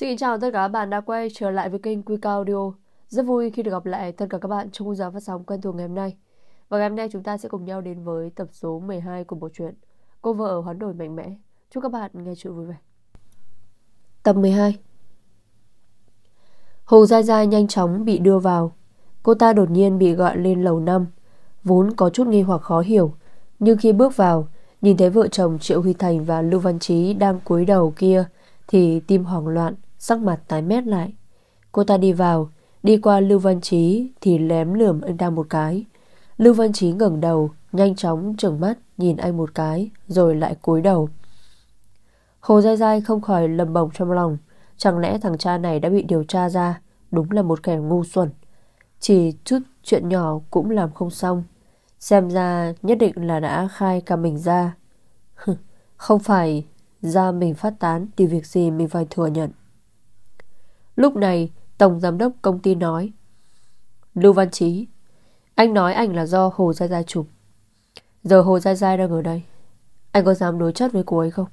Xin kính chào tất cả các bạn đã quay trở lại với kênh quy cao Audio. Rất vui khi được gặp lại tất cả các bạn trong khung giờ phát sóng quen thuộc ngày hôm nay. Và ngày hôm nay chúng ta sẽ cùng nhau đến với tập số 12 của bộ truyện Cô vợ hoán đổi mạnh mẽ. Chúc các bạn nghe chuyện vui vẻ. Tập 12 Hồ Gia Gia nhanh chóng bị đưa vào. Cô ta đột nhiên bị gọi lên lầu năm, vốn có chút nghi hoặc khó hiểu. Nhưng khi bước vào, nhìn thấy vợ chồng Triệu Huy Thành và Lưu Văn Trí đang cúi đầu kia, thì tim hoảng loạn, Sắc mặt tái mét lại Cô ta đi vào Đi qua Lưu Văn Chí Thì lém lườm anh ta một cái Lưu Văn Chí ngẩng đầu Nhanh chóng trừng mắt nhìn anh một cái Rồi lại cúi đầu Hồ dai dai không khỏi lầm bồng trong lòng Chẳng lẽ thằng cha này đã bị điều tra ra Đúng là một kẻ ngu xuẩn Chỉ chút chuyện nhỏ cũng làm không xong Xem ra nhất định là đã khai cả mình ra Không phải ra mình phát tán Thì việc gì mình phải thừa nhận Lúc này Tổng giám đốc công ty nói Lưu Văn Trí Anh nói anh là do Hồ Gia Gia chụp Giờ Hồ Gia Gia đang ở đây Anh có dám đối chất với cô ấy không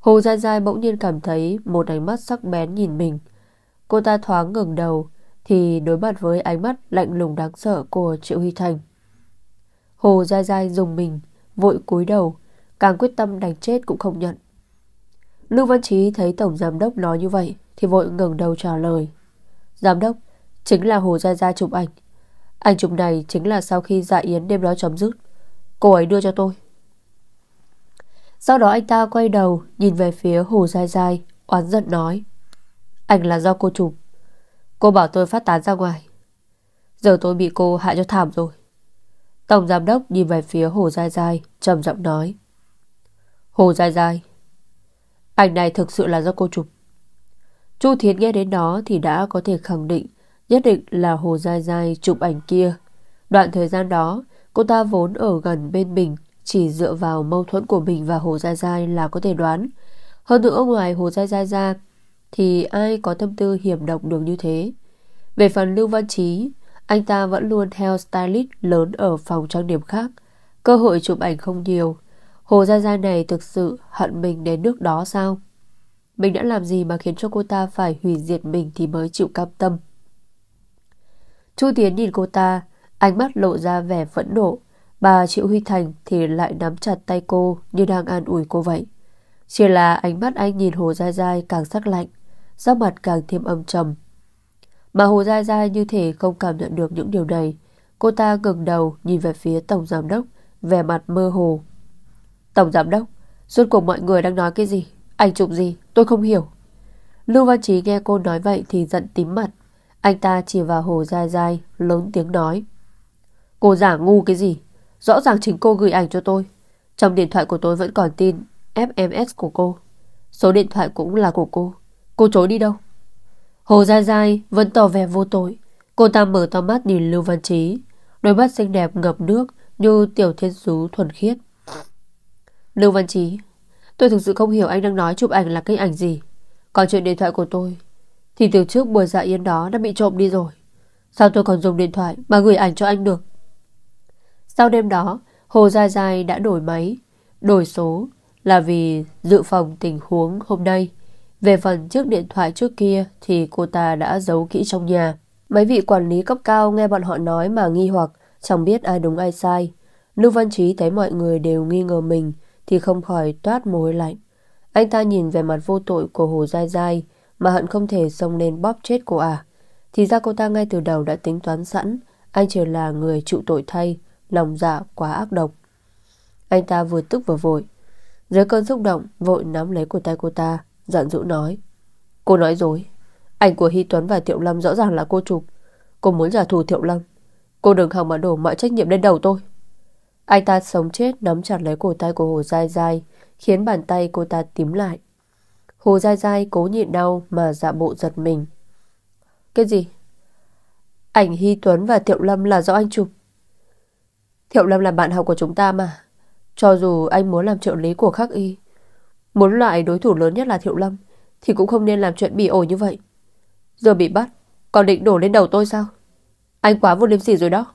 Hồ Gia Gia bỗng nhiên cảm thấy Một ánh mắt sắc bén nhìn mình Cô ta thoáng ngừng đầu Thì đối mặt với ánh mắt lạnh lùng đáng sợ Của Triệu Huy Thành Hồ Gia Gia dùng mình Vội cúi đầu Càng quyết tâm đánh chết cũng không nhận Lưu Văn Trí thấy Tổng Giám Đốc nói như vậy thì vội ngừng đầu trả lời Giám đốc Chính là Hồ Gia Gia chụp ảnh Ảnh chụp này chính là sau khi dạ yến đêm đó chấm dứt Cô ấy đưa cho tôi Sau đó anh ta quay đầu Nhìn về phía Hồ Gia Gia Oán giận nói Ảnh là do cô chụp Cô bảo tôi phát tán ra ngoài Giờ tôi bị cô hại cho thảm rồi Tổng giám đốc nhìn về phía Hồ gia gia trầm giọng nói Hồ gia gia Ảnh này thực sự là do cô chụp Chu Thiến nghe đến đó thì đã có thể khẳng định nhất định là Hồ Giai Giai chụp ảnh kia. Đoạn thời gian đó, cô ta vốn ở gần bên mình, chỉ dựa vào mâu thuẫn của mình và Hồ Giai Giai là có thể đoán. Hơn nữa ngoài Hồ Giai Giai ra, thì ai có tâm tư hiểm độc được như thế. Về phần Lưu Văn Chí, anh ta vẫn luôn theo stylist lớn ở phòng trang điểm khác. Cơ hội chụp ảnh không nhiều. Hồ Gia Gia này thực sự hận mình đến nước đó sao? Mình đã làm gì mà khiến cho cô ta phải hủy diệt mình thì mới chịu cam tâm Chu Tiến nhìn cô ta Ánh mắt lộ ra vẻ phẫn nộ Bà Triệu Huy Thành thì lại nắm chặt tay cô Như đang an ủi cô vậy Chỉ là ánh mắt anh nhìn Hồ Giai Giai càng sắc lạnh Sắc mặt càng thêm âm trầm Mà Hồ Giai Giai như thể không cảm nhận được những điều này Cô ta ngừng đầu nhìn về phía Tổng Giám Đốc Vẻ mặt mơ hồ Tổng Giám Đốc Suốt cuộc mọi người đang nói cái gì Anh chụp gì Tôi không hiểu. Lưu Văn Trí nghe cô nói vậy thì giận tím mặt. Anh ta chỉ vào Hồ Giai Giai, lớn tiếng nói. Cô giả ngu cái gì? Rõ ràng chính cô gửi ảnh cho tôi. Trong điện thoại của tôi vẫn còn tin FMS của cô. Số điện thoại cũng là của cô. Cô trốn đi đâu? Hồ Giai Giai vẫn tỏ vẻ vô tội. Cô ta mở to mắt nhìn Lưu Văn Trí. Đôi mắt xinh đẹp ngập nước như tiểu thiên sứ thuần khiết. Lưu Văn Trí, Tôi thực sự không hiểu anh đang nói chụp ảnh là cái ảnh gì Còn chuyện điện thoại của tôi Thì từ trước buổi dạ yên đó đã bị trộm đi rồi Sao tôi còn dùng điện thoại Mà gửi ảnh cho anh được Sau đêm đó Hồ Gia Giai đã đổi máy Đổi số là vì dự phòng tình huống hôm nay Về phần chiếc điện thoại trước kia Thì cô ta đã giấu kỹ trong nhà Mấy vị quản lý cấp cao nghe bọn họ nói mà nghi hoặc Chẳng biết ai đúng ai sai Lưu Văn Trí thấy mọi người đều nghi ngờ mình thì không khỏi toát mồ hôi lạnh. Anh ta nhìn về mặt vô tội của Hồ Giai Giai mà hận không thể xông lên bóp chết cô à. Thì ra cô ta ngay từ đầu đã tính toán sẵn anh chỉ là người chịu tội thay, lòng dạ quá ác độc. Anh ta vừa tức vừa vội. Dưới cơn xúc động, vội nắm lấy cổ tay cô ta, dặn dỗ nói. Cô nói dối. Ảnh của Hy Tuấn và Thiệu Lâm rõ ràng là cô chụp. Cô muốn giả thù Thiệu Lâm. Cô đừng hòng mà đổ mọi trách nhiệm lên đầu tôi. Anh ta sống chết nắm chặt lấy cổ tay của Hồ Giai Giai, khiến bàn tay cô ta tím lại. Hồ Giai Giai cố nhịn đau mà dạ bộ giật mình. Cái gì? Ảnh Hy Tuấn và Thiệu Lâm là do anh chụp. Thiệu Lâm là bạn học của chúng ta mà. Cho dù anh muốn làm trợ lý của khắc y, muốn loại đối thủ lớn nhất là Thiệu Lâm, thì cũng không nên làm chuyện bị ổi như vậy. Giờ bị bắt, còn định đổ lên đầu tôi sao? Anh quá vô liêm sỉ rồi đó.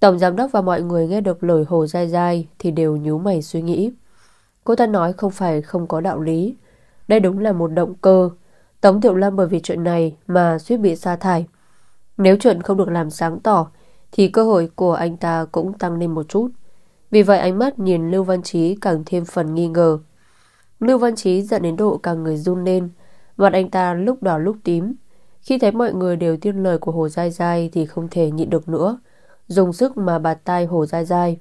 Tổng giám đốc và mọi người nghe được lời Hồ dai dai thì đều nhíu mày suy nghĩ. Cô ta nói không phải không có đạo lý. Đây đúng là một động cơ. Tống Tiểu Lâm bởi vì chuyện này mà suýt bị sa thải. Nếu chuyện không được làm sáng tỏ thì cơ hội của anh ta cũng tăng lên một chút. Vì vậy ánh mắt nhìn Lưu Văn Trí càng thêm phần nghi ngờ. Lưu Văn Trí giận đến độ càng người run lên, mặt anh ta lúc đỏ lúc tím. Khi thấy mọi người đều tin lời của Hồ Giai Giai thì không thể nhịn được nữa, dùng sức mà bạt tay Hồ Giai Giai.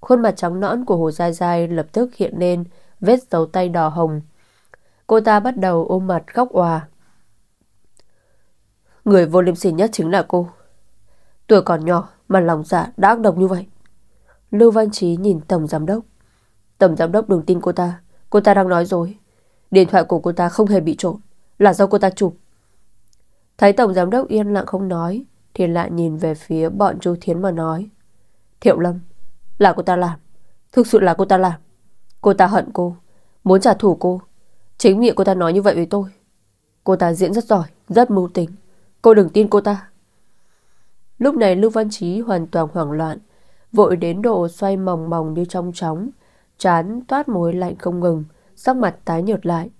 Khuôn mặt trắng nõn của Hồ Giai Giai lập tức hiện lên vết dấu tay đỏ hồng. Cô ta bắt đầu ôm mặt khóc òa. Người vô liêm sỉ nhất chính là cô. Tuổi còn nhỏ mà lòng dạ đã ác độc như vậy. Lưu Văn Trí nhìn Tổng Giám Đốc. Tổng Giám Đốc đừng tin cô ta. Cô ta đang nói dối. Điện thoại của cô ta không hề bị trộn Là do cô ta chụp. Thấy Tổng Giám Đốc yên lặng không nói. Thiên lại nhìn về phía bọn Chu Thiến mà nói Thiệu Lâm Là cô ta làm Thực sự là cô ta làm Cô ta hận cô Muốn trả thù cô Chính miệng cô ta nói như vậy với tôi Cô ta diễn rất giỏi Rất mưu tính Cô đừng tin cô ta Lúc này Lưu Văn Chí hoàn toàn hoảng loạn Vội đến độ xoay mòng mòng như trong chóng Chán toát mối lạnh không ngừng Sắc mặt tái nhợt lại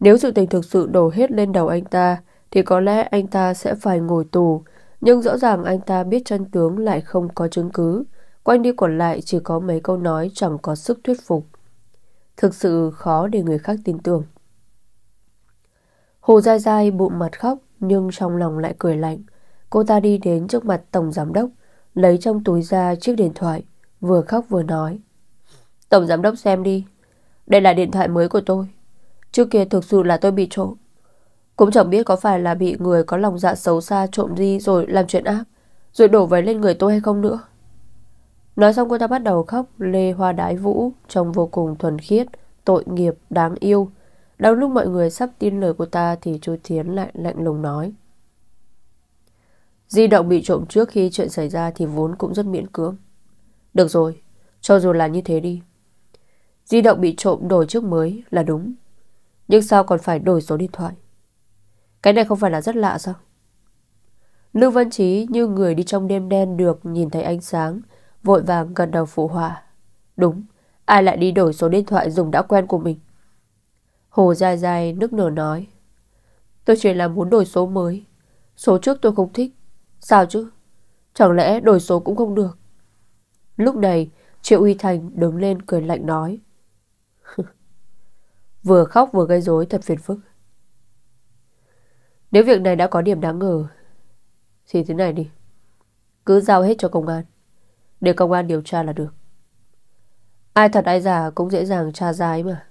Nếu sự tình thực sự đổ hết lên đầu anh ta Thì có lẽ anh ta sẽ phải ngồi tù nhưng rõ ràng anh ta biết chân tướng lại không có chứng cứ Quanh đi quẩn lại chỉ có mấy câu nói chẳng có sức thuyết phục Thực sự khó để người khác tin tưởng Hồ dai dai bụng mặt khóc nhưng trong lòng lại cười lạnh Cô ta đi đến trước mặt Tổng Giám Đốc Lấy trong túi ra chiếc điện thoại Vừa khóc vừa nói Tổng Giám Đốc xem đi Đây là điện thoại mới của tôi Trước kia thực sự là tôi bị trộm cũng chẳng biết có phải là bị người có lòng dạ xấu xa trộm đi rồi làm chuyện ác, rồi đổ vấy lên người tôi hay không nữa. Nói xong cô ta bắt đầu khóc lê hoa đái vũ, trông vô cùng thuần khiết, tội nghiệp, đáng yêu. Đang lúc mọi người sắp tin lời cô ta thì chú thiến lại lạnh lùng nói. Di động bị trộm trước khi chuyện xảy ra thì vốn cũng rất miễn cưỡng. Được rồi, cho dù là như thế đi. Di động bị trộm đổi trước mới là đúng. Nhưng sao còn phải đổi số điện thoại? Cái này không phải là rất lạ sao? Lưu Văn Chí như người đi trong đêm đen được nhìn thấy ánh sáng, vội vàng gần đầu phụ họa. Đúng, ai lại đi đổi số điện thoại dùng đã quen của mình? Hồ dài dài nức nở nói. Tôi chỉ là muốn đổi số mới. Số trước tôi không thích. Sao chứ? Chẳng lẽ đổi số cũng không được? Lúc này, Triệu Uy Thành đứng lên cười lạnh nói. vừa khóc vừa gây rối thật phiền phức. Nếu việc này đã có điểm đáng ngờ Thì thế này đi Cứ giao hết cho công an Để công an điều tra là được Ai thật ai giả cũng dễ dàng tra ra ấy mà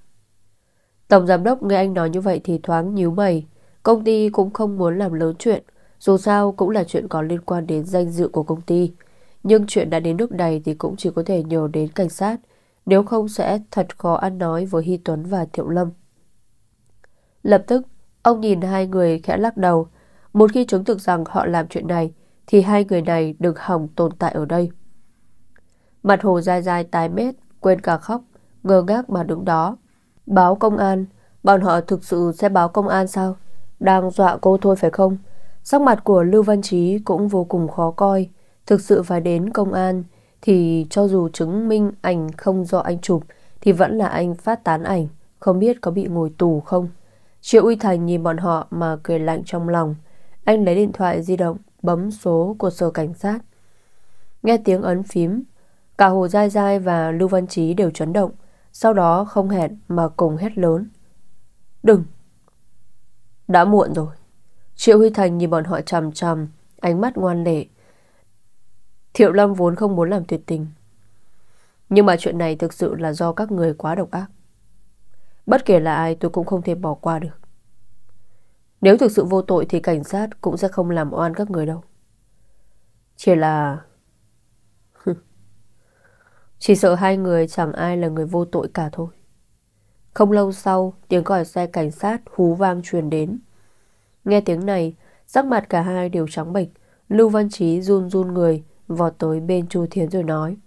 Tổng giám đốc nghe anh nói như vậy thì thoáng nhíu mày Công ty cũng không muốn làm lớn chuyện Dù sao cũng là chuyện có liên quan đến danh dự của công ty Nhưng chuyện đã đến nước này thì cũng chỉ có thể nhờ đến cảnh sát Nếu không sẽ thật khó ăn nói với Hy Tuấn và Thiệu Lâm Lập tức Ông nhìn hai người khẽ lắc đầu. Một khi chứng thực rằng họ làm chuyện này, thì hai người này đừng hỏng tồn tại ở đây. Mặt hồ dai dai tái mét, quên cả khóc, ngơ ngác mà đứng đó. Báo công an, bọn họ thực sự sẽ báo công an sao? Đang dọa cô thôi phải không? Sắc mặt của Lưu Văn Trí cũng vô cùng khó coi. Thực sự phải đến công an thì cho dù chứng minh ảnh không do anh chụp thì vẫn là anh phát tán ảnh, không biết có bị ngồi tù không. Triệu Uy Thành nhìn bọn họ mà cười lạnh trong lòng. Anh lấy điện thoại di động, bấm số của sở cảnh sát. Nghe tiếng ấn phím, cả Hồ Giai Giai và Lưu Văn Chí đều chấn động, sau đó không hẹn mà cùng hét lớn. Đừng! Đã muộn rồi. Triệu Huy Thành nhìn bọn họ chằm chằm, ánh mắt ngoan lệ. Thiệu Lâm vốn không muốn làm tuyệt tình. Nhưng mà chuyện này thực sự là do các người quá độc ác. Bất kể là ai tôi cũng không thể bỏ qua được Nếu thực sự vô tội Thì cảnh sát cũng sẽ không làm oan các người đâu Chỉ là Chỉ sợ hai người chẳng ai là người vô tội cả thôi Không lâu sau Tiếng gọi xe cảnh sát hú vang truyền đến Nghe tiếng này Sắc mặt cả hai đều trắng bệch Lưu Văn Trí run run người Vọt tới bên Chu Thiến rồi nói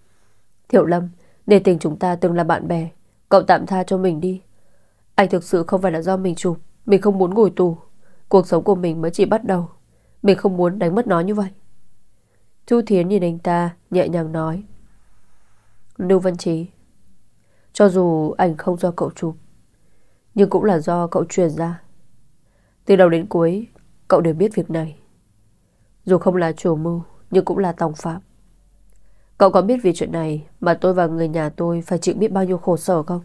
Thiệu Lâm Để tình chúng ta từng là bạn bè Cậu tạm tha cho mình đi anh thực sự không phải là do mình chụp Mình không muốn ngồi tù Cuộc sống của mình mới chỉ bắt đầu Mình không muốn đánh mất nó như vậy Chu Thiến nhìn anh ta nhẹ nhàng nói Lưu Văn Trí Cho dù ảnh không do cậu chụp Nhưng cũng là do cậu truyền ra Từ đầu đến cuối Cậu đều biết việc này Dù không là chủ mưu Nhưng cũng là tòng phạm Cậu có biết vì chuyện này Mà tôi và người nhà tôi Phải chịu biết bao nhiêu khổ sở không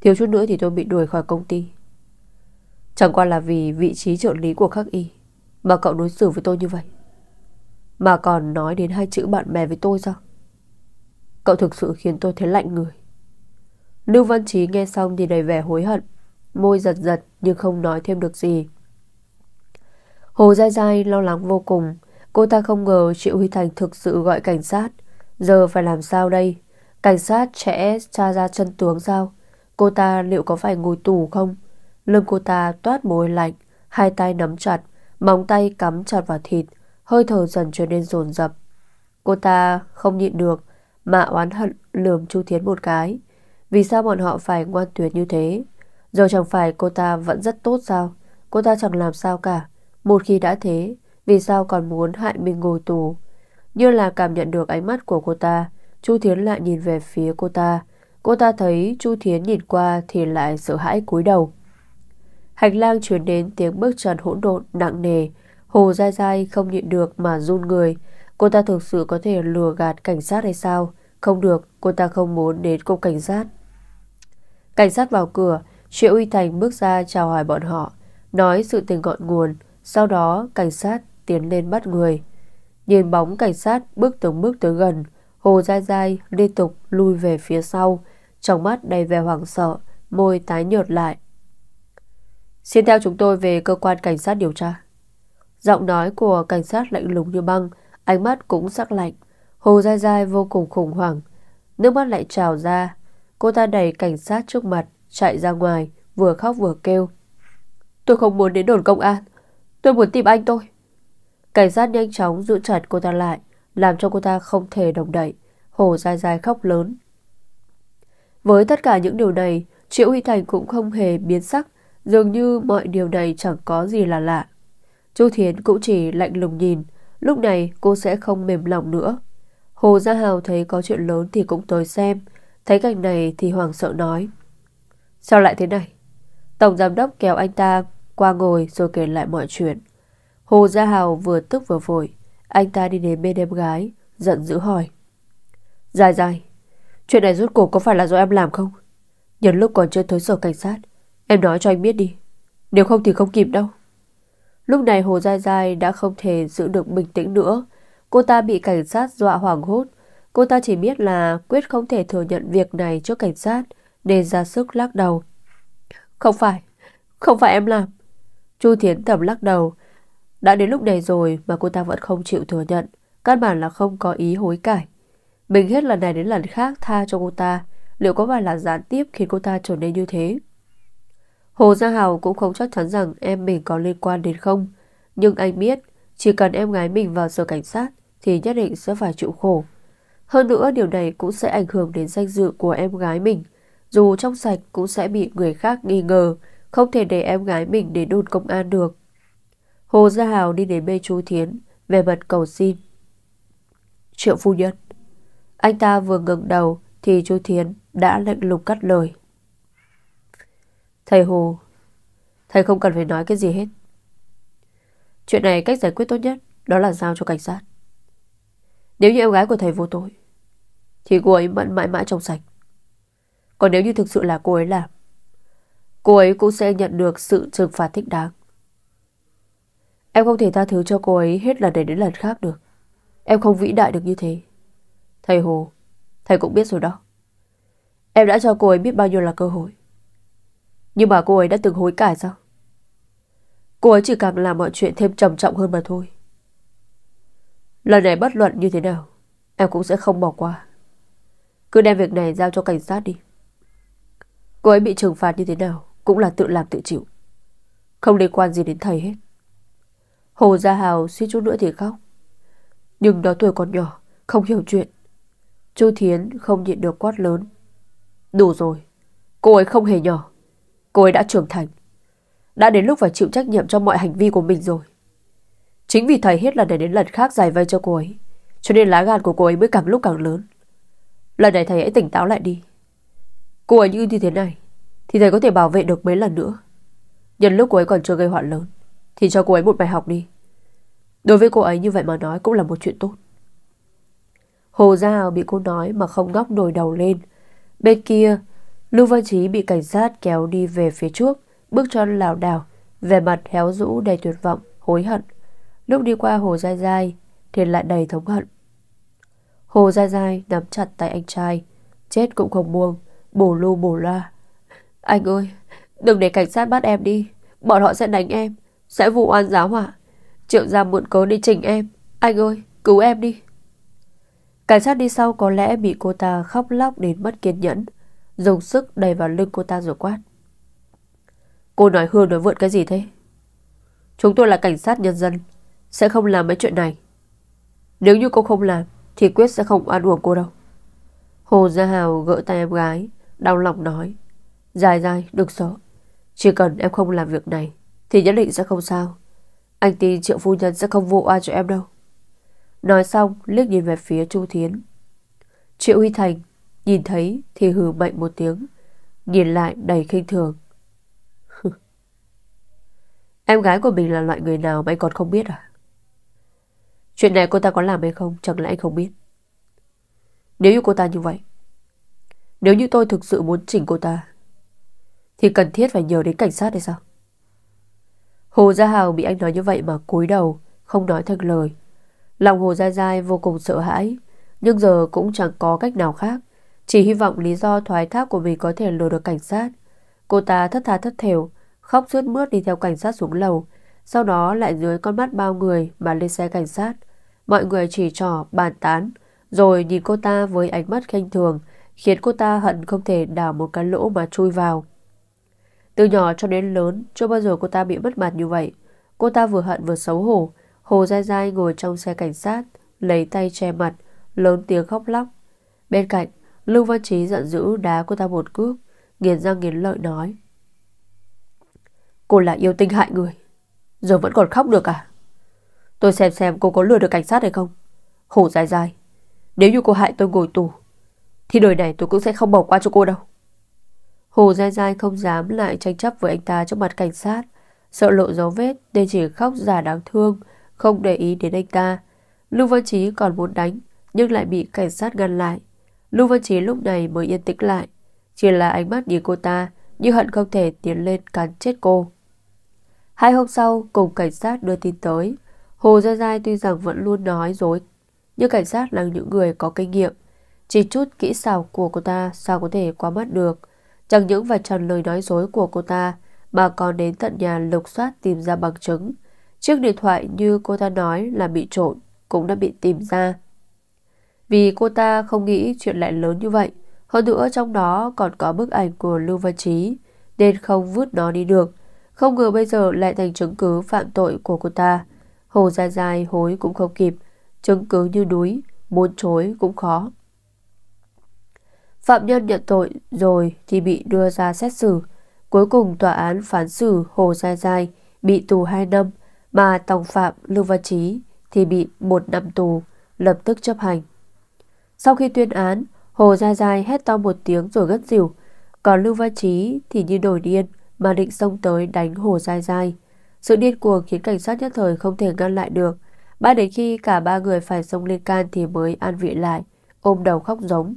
Thiếu chút nữa thì tôi bị đuổi khỏi công ty Chẳng qua là vì vị trí trợ lý của khắc y Mà cậu đối xử với tôi như vậy Mà còn nói đến hai chữ bạn bè với tôi sao Cậu thực sự khiến tôi thấy lạnh người Lưu Văn Trí nghe xong thì đầy vẻ hối hận Môi giật giật nhưng không nói thêm được gì Hồ Giai Giai lo lắng vô cùng Cô ta không ngờ Triệu Huy Thành thực sự gọi cảnh sát Giờ phải làm sao đây Cảnh sát sẽ tra ra chân tướng sao Cô ta liệu có phải ngồi tù không? Lưng cô ta toát mồ lạnh, hai tay nắm chặt, móng tay cắm chặt vào thịt, hơi thở dần trở nên rồn rập. Cô ta không nhịn được mà oán hận lườm Chu Thiến một cái. Vì sao bọn họ phải ngoan tuyệt như thế? Giờ chẳng phải cô ta vẫn rất tốt sao? Cô ta chẳng làm sao cả. Một khi đã thế, vì sao còn muốn hại mình ngồi tù? Như là cảm nhận được ánh mắt của cô ta, Chu Thiến lại nhìn về phía cô ta, Cô ta thấy Chu Thiến nhìn qua thì lại sợ hãi cúi đầu. Hành lang truyền đến tiếng bước chân hỗn độn nặng nề, Hồ Gia Giai không nhịn được mà run người. Cô ta thực sự có thể lừa gạt cảnh sát hay sao? Không được, cô ta không muốn đến cục cảnh sát. Cảnh sát vào cửa, Triệu Uy Thành bước ra chào hỏi bọn họ, nói sự tình gọn nguồn, sau đó cảnh sát tiến lên bắt người. Nhìn bóng cảnh sát bước từng bước tới gần, Hồ Gia Giai liên tục lui về phía sau, trong mắt đầy vẻ hoảng sợ, môi tái nhợt lại. Xin theo chúng tôi về cơ quan cảnh sát điều tra. Giọng nói của cảnh sát lạnh lùng như băng, ánh mắt cũng sắc lạnh. Hồ dai dai vô cùng khủng hoảng, nước mắt lại trào ra. Cô ta đẩy cảnh sát trước mặt, chạy ra ngoài, vừa khóc vừa kêu. Tôi không muốn đến đồn công an, tôi muốn tìm anh tôi. Cảnh sát nhanh chóng giữ chặt cô ta lại, làm cho cô ta không thể đồng đẩy Hồ dai dai khóc lớn, với tất cả những điều này, Triệu Huy Thành cũng không hề biến sắc, dường như mọi điều này chẳng có gì là lạ. Chu Thiến cũng chỉ lạnh lùng nhìn, lúc này cô sẽ không mềm lòng nữa. Hồ Gia Hào thấy có chuyện lớn thì cũng tới xem, thấy cảnh này thì hoảng sợ nói. Sao lại thế này? Tổng giám đốc kéo anh ta qua ngồi rồi kể lại mọi chuyện. Hồ Gia Hào vừa tức vừa vội, anh ta đi đến bên em gái, giận dữ hỏi. Dài dài, Chuyện này rốt cuộc có phải là do em làm không? Nhân lúc còn chưa tới sở cảnh sát, em nói cho anh biết đi. Nếu không thì không kịp đâu. Lúc này Hồ Giai Giai đã không thể giữ được bình tĩnh nữa. Cô ta bị cảnh sát dọa hoảng hốt. Cô ta chỉ biết là quyết không thể thừa nhận việc này trước cảnh sát nên ra sức lắc đầu. Không phải, không phải em làm. Chu Thiến thầm lắc đầu. Đã đến lúc này rồi mà cô ta vẫn không chịu thừa nhận. Căn bản là không có ý hối cải. Mình hết lần này đến lần khác tha cho cô ta Liệu có phải là gián tiếp khiến cô ta trở nên như thế Hồ Gia Hào cũng không chắc chắn rằng em mình có liên quan đến không Nhưng anh biết Chỉ cần em gái mình vào sở cảnh sát Thì nhất định sẽ phải chịu khổ Hơn nữa điều này cũng sẽ ảnh hưởng đến danh dự của em gái mình Dù trong sạch cũng sẽ bị người khác nghi ngờ Không thể để em gái mình đến đồn công an được Hồ Gia Hào đi đến bên chú Thiến Về mặt cầu xin Triệu phu nhân anh ta vừa ngừng đầu thì chú Thiến đã lệnh lục cắt lời. Thầy Hồ, thầy không cần phải nói cái gì hết. Chuyện này cách giải quyết tốt nhất đó là giao cho cảnh sát. Nếu như em gái của thầy vô tội, thì cô ấy vẫn mãi mãi trong sạch. Còn nếu như thực sự là cô ấy làm, cô ấy cũng sẽ nhận được sự trừng phạt thích đáng. Em không thể tha thứ cho cô ấy hết lần này đến lần khác được. Em không vĩ đại được như thế. Thầy Hồ, thầy cũng biết rồi đó. Em đã cho cô ấy biết bao nhiêu là cơ hội. Nhưng mà cô ấy đã từng hối cải sao? Cô ấy chỉ càng làm mọi chuyện thêm trầm trọng hơn mà thôi. Lần này bất luận như thế nào, em cũng sẽ không bỏ qua. Cứ đem việc này giao cho cảnh sát đi. Cô ấy bị trừng phạt như thế nào cũng là tự làm tự chịu. Không liên quan gì đến thầy hết. Hồ Gia Hào suy chút nữa thì khóc. Nhưng đó tuổi còn nhỏ, không hiểu chuyện Chu Thiến không nhịn được quát lớn. Đủ rồi, cô ấy không hề nhỏ. Cô ấy đã trưởng thành. Đã đến lúc phải chịu trách nhiệm cho mọi hành vi của mình rồi. Chính vì thầy hết lần này đến lần khác giải vây cho cô ấy, cho nên lá gan của cô ấy mới càng lúc càng lớn. Lần này thầy hãy tỉnh táo lại đi. Cô ấy như thế này, thì thầy có thể bảo vệ được mấy lần nữa. Nhân lúc cô ấy còn chưa gây hoạn lớn, thì cho cô ấy một bài học đi. Đối với cô ấy như vậy mà nói cũng là một chuyện tốt. Hồ Gia Hào bị cô nói mà không ngóc nổi đầu lên. Bên kia, Lưu Văn Chí bị cảnh sát kéo đi về phía trước, bước chân lảo đảo, vẻ mặt héo rũ đầy tuyệt vọng, hối hận. Lúc đi qua Hồ Gia Gai, thì lại đầy thống hận. Hồ Gia Gai nắm chặt tay anh trai, chết cũng không buông, bổ lu bổ loa. Anh ơi, đừng để cảnh sát bắt em đi, bọn họ sẽ đánh em, sẽ vụ oan giáo họa. Triệu ra muộn cớ đi chỉnh em, anh ơi, cứu em đi. Cảnh sát đi sau có lẽ bị cô ta khóc lóc đến mất kiên nhẫn, dùng sức đẩy vào lưng cô ta rồi quát. Cô nói Hương nói vượn cái gì thế? Chúng tôi là cảnh sát nhân dân, sẽ không làm mấy chuyện này. Nếu như cô không làm, thì quyết sẽ không oan uổng cô đâu. Hồ Gia Hào gỡ tay em gái, đau lòng nói. Dài dài, đừng sợ. Chỉ cần em không làm việc này, thì nhất định sẽ không sao. Anh tin triệu phu nhân sẽ không vô oan cho em đâu. Nói xong liếc nhìn về phía Chu Thiến Triệu Huy Thành Nhìn thấy thì hừ mạnh một tiếng Nhìn lại đầy khinh thường Em gái của mình là loại người nào mà anh còn không biết à Chuyện này cô ta có làm hay không Chẳng lẽ anh không biết Nếu như cô ta như vậy Nếu như tôi thực sự muốn chỉnh cô ta Thì cần thiết phải nhờ đến cảnh sát hay sao Hồ Gia Hào bị anh nói như vậy mà cúi đầu Không nói thật lời Lòng Hồ Gia Giai vô cùng sợ hãi, nhưng giờ cũng chẳng có cách nào khác. Chỉ hy vọng lý do thoái thác của mình có thể lừa được cảnh sát. Cô ta thất tha thất thểu, khóc sướt mướt đi theo cảnh sát xuống lầu, sau đó lại dưới con mắt bao người mà lên xe cảnh sát. Mọi người chỉ trỏ, bàn tán, rồi nhìn cô ta với ánh mắt khinh thường, khiến cô ta hận không thể đào một cái lỗ mà chui vào. Từ nhỏ cho đến lớn, chưa bao giờ cô ta bị mất mặt như vậy. Cô ta vừa hận vừa xấu hổ, Hồ Giai Giai ngồi trong xe cảnh sát, lấy tay che mặt, lớn tiếng khóc lóc. Bên cạnh, Lương Văn Trí giận dữ đá cô ta một cước, nghiền răng nghiền lợi nói. Cô là yêu tinh hại người, giờ vẫn còn khóc được à? Tôi xem xem cô có lừa được cảnh sát hay không. Hồ Giai Giai, nếu như cô hại tôi ngồi tù, thì đời này tôi cũng sẽ không bỏ qua cho cô đâu. Hồ Giai Giai không dám lại tranh chấp với anh ta trước mặt cảnh sát, sợ lộ dấu vết nên chỉ khóc giả đáng thương, không để ý đến anh ta. Lưu Văn Chí còn muốn đánh, nhưng lại bị cảnh sát ngăn lại. Lưu Văn Chí lúc này mới yên tĩnh lại. Chỉ là ánh mắt nhìn cô ta, như hận không thể tiến lên cắn chết cô. Hai hôm sau, cùng cảnh sát đưa tin tới. Hồ Gia Giai tuy rằng vẫn luôn nói dối, nhưng cảnh sát là những người có kinh nghiệm. Chỉ chút kỹ xảo của cô ta sao có thể qua mắt được. Chẳng những vài trần lời nói dối của cô ta, mà còn đến tận nhà lục soát tìm ra bằng chứng. Chiếc điện thoại như cô ta nói là bị trộn cũng đã bị tìm ra. Vì cô ta không nghĩ chuyện lại lớn như vậy, hơn nữa trong đó còn có bức ảnh của Lưu Văn Trí nên không vứt nó đi được. Không ngờ bây giờ lại thành chứng cứ phạm tội của cô ta. Hồ Gia Giai hối cũng không kịp, chứng cứ như núi, muốn chối cũng khó. Phạm nhân nhận tội rồi thì bị đưa ra xét xử. Cuối cùng tòa án phán xử Hồ Gia Giai bị tù 2 năm, mà tòng phạm Lưu Văn Chí thì bị một năm tù, lập tức chấp hành. Sau khi tuyên án, Hồ Gia Giai hét to một tiếng rồi gất rỉu, còn Lưu Văn Chí thì như nổi điên mà định xông tới đánh Hồ Gia Giai. Sự điên cuồng khiến cảnh sát nhất thời không thể ngăn lại được, ba đến khi cả ba người phải xông lên can thì mới an vị lại, ôm đầu khóc giống.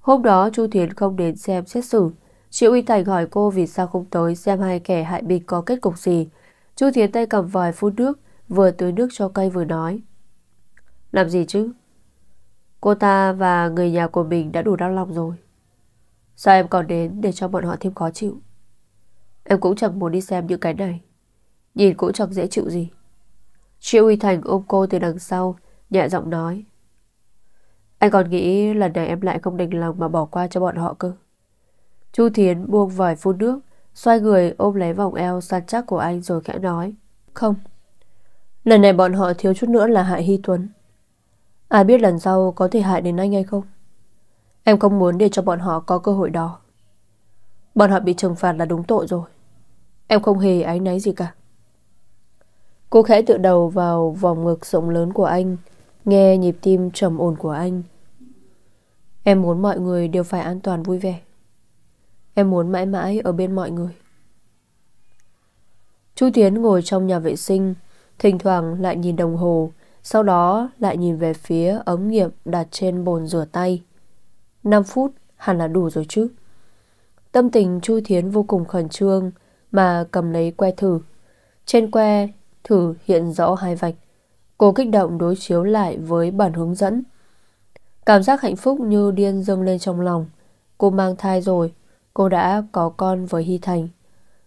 Hôm đó Chu Thiến không đến xem xét xử, Triệu Uy Thành hỏi cô vì sao không tới xem hai kẻ hại binh có kết cục gì, Chu Thiến tay cầm vòi phun nước Vừa tưới nước cho cây vừa nói Làm gì chứ Cô ta và người nhà của mình đã đủ đau lòng rồi Sao em còn đến để cho bọn họ thêm khó chịu Em cũng chẳng muốn đi xem những cái này Nhìn cũng chẳng dễ chịu gì Triệu Uy Thành ôm cô từ đằng sau Nhẹ giọng nói Anh còn nghĩ lần này em lại không đành lòng Mà bỏ qua cho bọn họ cơ Chu Thiến buông vòi phun nước Xoay người ôm lấy vòng eo săn chắc của anh rồi khẽ nói Không Lần này bọn họ thiếu chút nữa là hại Hy Tuấn Ai à, biết lần sau có thể hại đến anh hay không Em không muốn để cho bọn họ có cơ hội đó Bọn họ bị trừng phạt là đúng tội rồi Em không hề áy náy gì cả Cô khẽ tự đầu vào vòng ngực rộng lớn của anh Nghe nhịp tim trầm ổn của anh Em muốn mọi người đều phải an toàn vui vẻ Em muốn mãi mãi ở bên mọi người Chú Tiến ngồi trong nhà vệ sinh Thỉnh thoảng lại nhìn đồng hồ Sau đó lại nhìn về phía ống nghiệm đặt trên bồn rửa tay 5 phút hẳn là đủ rồi chứ Tâm tình Chu Thiến vô cùng khẩn trương Mà cầm lấy que thử Trên que thử hiện rõ hai vạch Cô kích động đối chiếu lại với bản hướng dẫn Cảm giác hạnh phúc như điên dâng lên trong lòng Cô mang thai rồi Cô đã có con với Hy Thành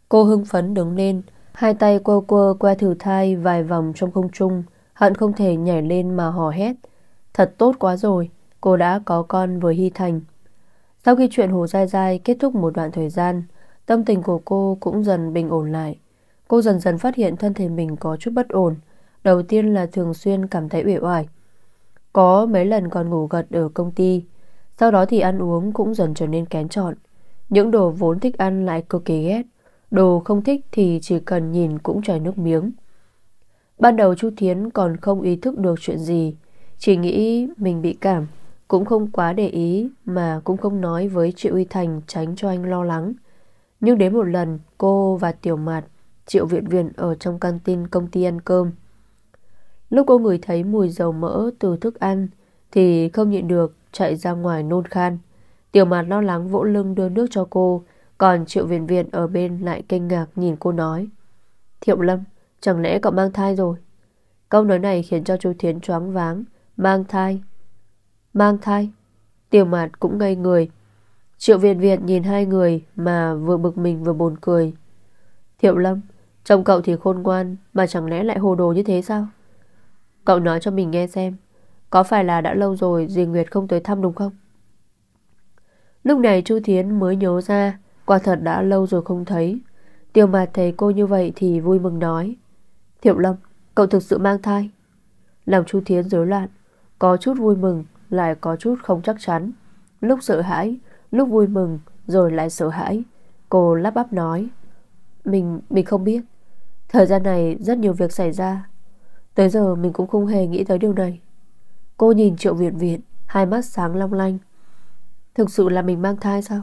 Cô hưng phấn đứng lên Hai tay quơ quơ qua thử thai Vài vòng trong không trung Hận không thể nhảy lên mà hò hét Thật tốt quá rồi Cô đã có con với Hy Thành Sau khi chuyện Hồ Giai Giai kết thúc một đoạn thời gian Tâm tình của cô cũng dần bình ổn lại Cô dần dần phát hiện thân thể mình có chút bất ổn Đầu tiên là thường xuyên cảm thấy uể oải Có mấy lần còn ngủ gật ở công ty Sau đó thì ăn uống cũng dần trở nên kén trọn những đồ vốn thích ăn lại cực kỳ ghét Đồ không thích thì chỉ cần nhìn cũng chảy nước miếng Ban đầu Chu Thiến còn không ý thức được chuyện gì Chỉ nghĩ mình bị cảm Cũng không quá để ý Mà cũng không nói với Triệu Uy Thành Tránh cho anh lo lắng Nhưng đến một lần cô và Tiểu Mạt Triệu Viện Viện ở trong căn tin công ty ăn cơm Lúc cô ngửi thấy mùi dầu mỡ từ thức ăn Thì không nhịn được chạy ra ngoài nôn khan Tiểu mặt lo lắng vỗ lưng đưa nước cho cô, còn Triệu Viền Viền ở bên lại kinh ngạc nhìn cô nói. Thiệu Lâm, chẳng lẽ cậu mang thai rồi? Câu nói này khiến cho chú Thiến choáng váng. Mang thai. Mang thai. Tiểu mạt cũng ngây người. Triệu Viền Viền nhìn hai người mà vừa bực mình vừa buồn cười. Thiệu Lâm, chồng cậu thì khôn ngoan mà chẳng lẽ lại hồ đồ như thế sao? Cậu nói cho mình nghe xem. Có phải là đã lâu rồi Duy Nguyệt không tới thăm đúng không? Lúc này Chu Thiến mới nhớ ra Quả thật đã lâu rồi không thấy Tiêu mạt thấy cô như vậy thì vui mừng nói Thiệu Lâm Cậu thực sự mang thai Lòng Chu Thiến rối loạn Có chút vui mừng lại có chút không chắc chắn Lúc sợ hãi Lúc vui mừng rồi lại sợ hãi Cô lắp bắp nói Mình, mình không biết Thời gian này rất nhiều việc xảy ra Tới giờ mình cũng không hề nghĩ tới điều này Cô nhìn Triệu Việt Việt Hai mắt sáng long lanh Thực sự là mình mang thai sao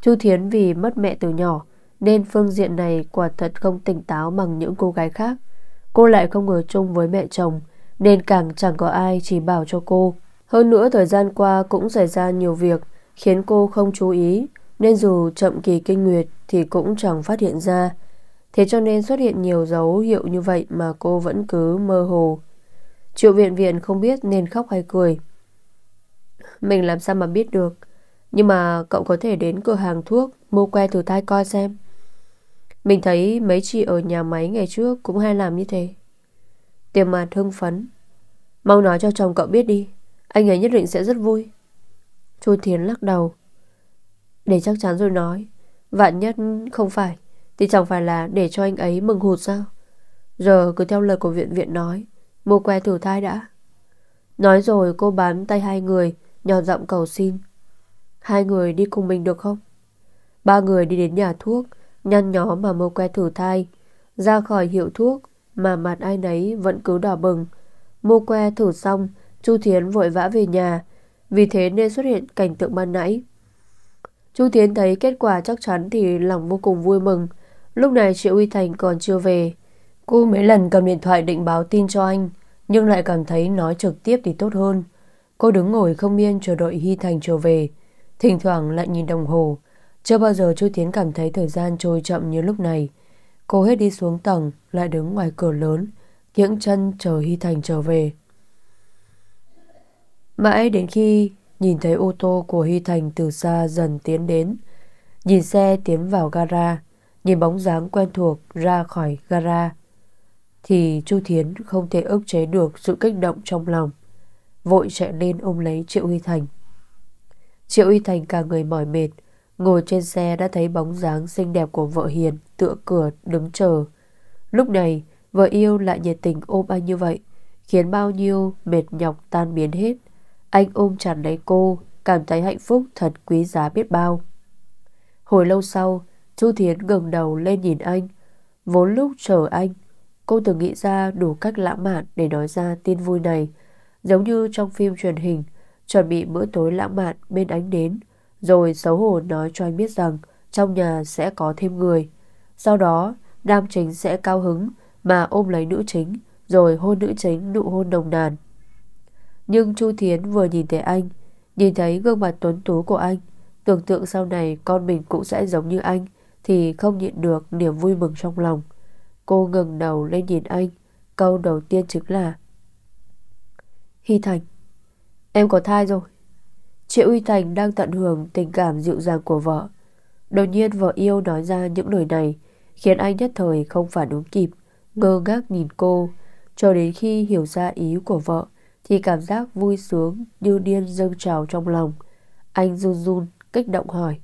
Chu Thiến vì mất mẹ từ nhỏ Nên phương diện này quả thật không tỉnh táo bằng những cô gái khác Cô lại không ở chung với mẹ chồng Nên càng chẳng có ai chỉ bảo cho cô Hơn nữa thời gian qua cũng xảy ra nhiều việc Khiến cô không chú ý Nên dù chậm kỳ kinh nguyệt Thì cũng chẳng phát hiện ra Thế cho nên xuất hiện nhiều dấu hiệu như vậy Mà cô vẫn cứ mơ hồ Triệu viện viện không biết nên khóc hay cười mình làm sao mà biết được Nhưng mà cậu có thể đến cửa hàng thuốc Mua que thử thai coi xem Mình thấy mấy chị ở nhà máy ngày trước Cũng hay làm như thế Tiềm mặt hưng phấn Mau nói cho chồng cậu biết đi Anh ấy nhất định sẽ rất vui Chu Thiến lắc đầu Để chắc chắn rồi nói Vạn nhất không phải Thì chẳng phải là để cho anh ấy mừng hụt sao Giờ cứ theo lời của viện viện nói Mua que thử thai đã Nói rồi cô bám tay hai người nhỏ giọng cầu xin. Hai người đi cùng mình được không? Ba người đi đến nhà thuốc, nhăn nhó mà mâu que thử thai. Ra khỏi hiệu thuốc, mà mặt ai nấy vẫn cứ đỏ bừng. Mô que thử xong, Chu Thiến vội vã về nhà, vì thế nên xuất hiện cảnh tượng ban nãy. Chu Thiến thấy kết quả chắc chắn thì lòng vô cùng vui mừng. Lúc này Triệu Uy Thành còn chưa về. Cô mấy lần cầm điện thoại định báo tin cho anh, nhưng lại cảm thấy nói trực tiếp thì tốt hơn. Cô đứng ngồi không yên chờ đợi Hy Thành trở về, thỉnh thoảng lại nhìn đồng hồ. Chưa bao giờ Chu Tiến cảm thấy thời gian trôi chậm như lúc này. Cô hết đi xuống tầng, lại đứng ngoài cửa lớn, kiễng chân chờ Hy Thành trở về. Mãi đến khi nhìn thấy ô tô của Hy Thành từ xa dần tiến đến, nhìn xe tiến vào gara, nhìn bóng dáng quen thuộc ra khỏi gara, thì Chu Thiến không thể ức chế được sự kích động trong lòng. Vội chạy lên ôm lấy Triệu Huy Thành Triệu Huy Thành cả người mỏi mệt Ngồi trên xe đã thấy bóng dáng xinh đẹp của vợ Hiền Tựa cửa đứng chờ Lúc này vợ yêu lại nhiệt tình ôm anh như vậy Khiến bao nhiêu mệt nhọc tan biến hết Anh ôm chặt lấy cô Cảm thấy hạnh phúc thật quý giá biết bao Hồi lâu sau Chu Thiến ngẩng đầu lên nhìn anh Vốn lúc chờ anh Cô từng nghĩ ra đủ cách lãng mạn Để nói ra tin vui này giống như trong phim truyền hình, chuẩn bị bữa tối lãng mạn bên ánh đến, rồi xấu hổ nói cho anh biết rằng trong nhà sẽ có thêm người. Sau đó, nam chính sẽ cao hứng mà ôm lấy nữ chính, rồi hôn nữ chính nụ hôn đồng nàn. Nhưng Chu Thiến vừa nhìn thấy anh, nhìn thấy gương mặt tuấn tú của anh, tưởng tượng sau này con mình cũng sẽ giống như anh, thì không nhịn được niềm vui mừng trong lòng. Cô ngừng đầu lên nhìn anh, câu đầu tiên chính là Hy Thành Em có thai rồi Triệu Uy Thành đang tận hưởng tình cảm dịu dàng của vợ Đột nhiên vợ yêu nói ra những lời này Khiến anh nhất thời không phản ứng kịp Ngơ ngác nhìn cô Cho đến khi hiểu ra ý của vợ Thì cảm giác vui sướng Như điên dâng trào trong lòng Anh run run kích động hỏi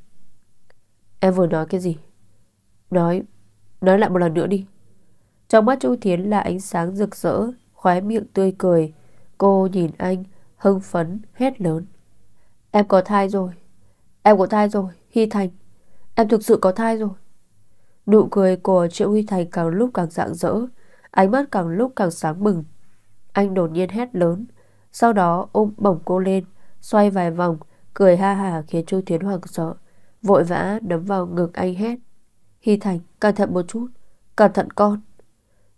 Em vừa nói cái gì Nói Nói lại một lần nữa đi Trong mắt Chu Thiến là ánh sáng rực rỡ Khóe miệng tươi cười Cô nhìn anh Hưng phấn hét lớn Em có thai rồi Em có thai rồi Hy Thành Em thực sự có thai rồi Nụ cười của Triệu Huy Thành càng lúc càng rạng rỡ Ánh mắt càng lúc càng sáng mừng Anh đột nhiên hét lớn Sau đó ôm bổng cô lên Xoay vài vòng Cười ha hả khiến Chu Thiến hoảng sợ Vội vã đấm vào ngực anh hét Hy Thành cẩn thận một chút Cẩn thận con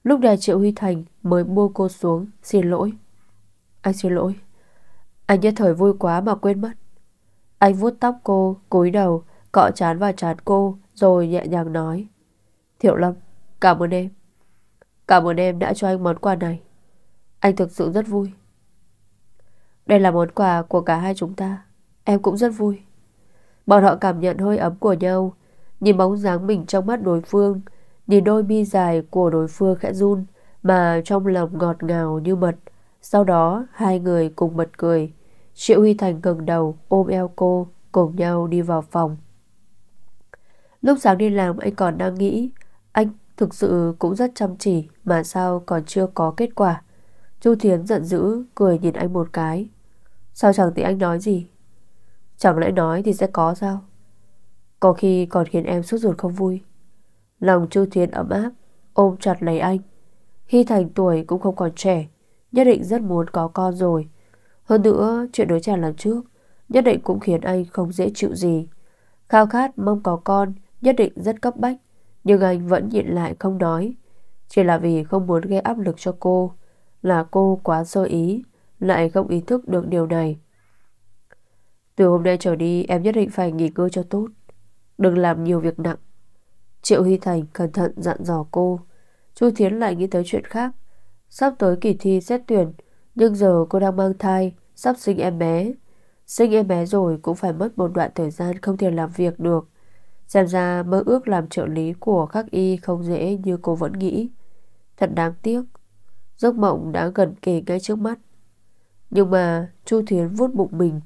Lúc này Triệu Huy Thành mới buông cô xuống Xin lỗi anh xin lỗi Anh nhất thời vui quá mà quên mất Anh vuốt tóc cô, cúi đầu Cọ chán vào chán cô Rồi nhẹ nhàng nói Thiệu Lâm, cảm ơn em Cảm ơn em đã cho anh món quà này Anh thực sự rất vui Đây là món quà của cả hai chúng ta Em cũng rất vui Bọn họ cảm nhận hơi ấm của nhau Nhìn bóng dáng mình trong mắt đối phương Nhìn đôi mi dài của đối phương khẽ run Mà trong lòng ngọt ngào như mật sau đó hai người cùng bật cười Triệu Huy Thành gần đầu ôm eo cô Cùng nhau đi vào phòng Lúc sáng đi làm anh còn đang nghĩ Anh thực sự cũng rất chăm chỉ Mà sao còn chưa có kết quả Chu Thiến giận dữ Cười nhìn anh một cái Sao chẳng thấy anh nói gì Chẳng lẽ nói thì sẽ có sao Có khi còn khiến em sốt ruột không vui Lòng Chu Thiến ấm áp Ôm chặt lấy anh Hy Thành tuổi cũng không còn trẻ Nhất định rất muốn có con rồi Hơn nữa chuyện đối trẻ lần trước Nhất định cũng khiến anh không dễ chịu gì Khao khát mong có con Nhất định rất cấp bách Nhưng anh vẫn nhịn lại không nói Chỉ là vì không muốn gây áp lực cho cô Là cô quá sơ ý Lại không ý thức được điều này Từ hôm nay trở đi Em nhất định phải nghỉ ngơi cho tốt Đừng làm nhiều việc nặng Triệu Huy Thành cẩn thận dặn dò cô Chu Thiến lại nghĩ tới chuyện khác Sắp tới kỳ thi xét tuyển, nhưng giờ cô đang mang thai, sắp sinh em bé. Sinh em bé rồi cũng phải mất một đoạn thời gian không thể làm việc được. Xem ra mơ ước làm trợ lý của khắc y không dễ như cô vẫn nghĩ. Thật đáng tiếc. Giấc mộng đã gần kề ngay trước mắt. Nhưng mà Chu Thiến vuốt bụng mình.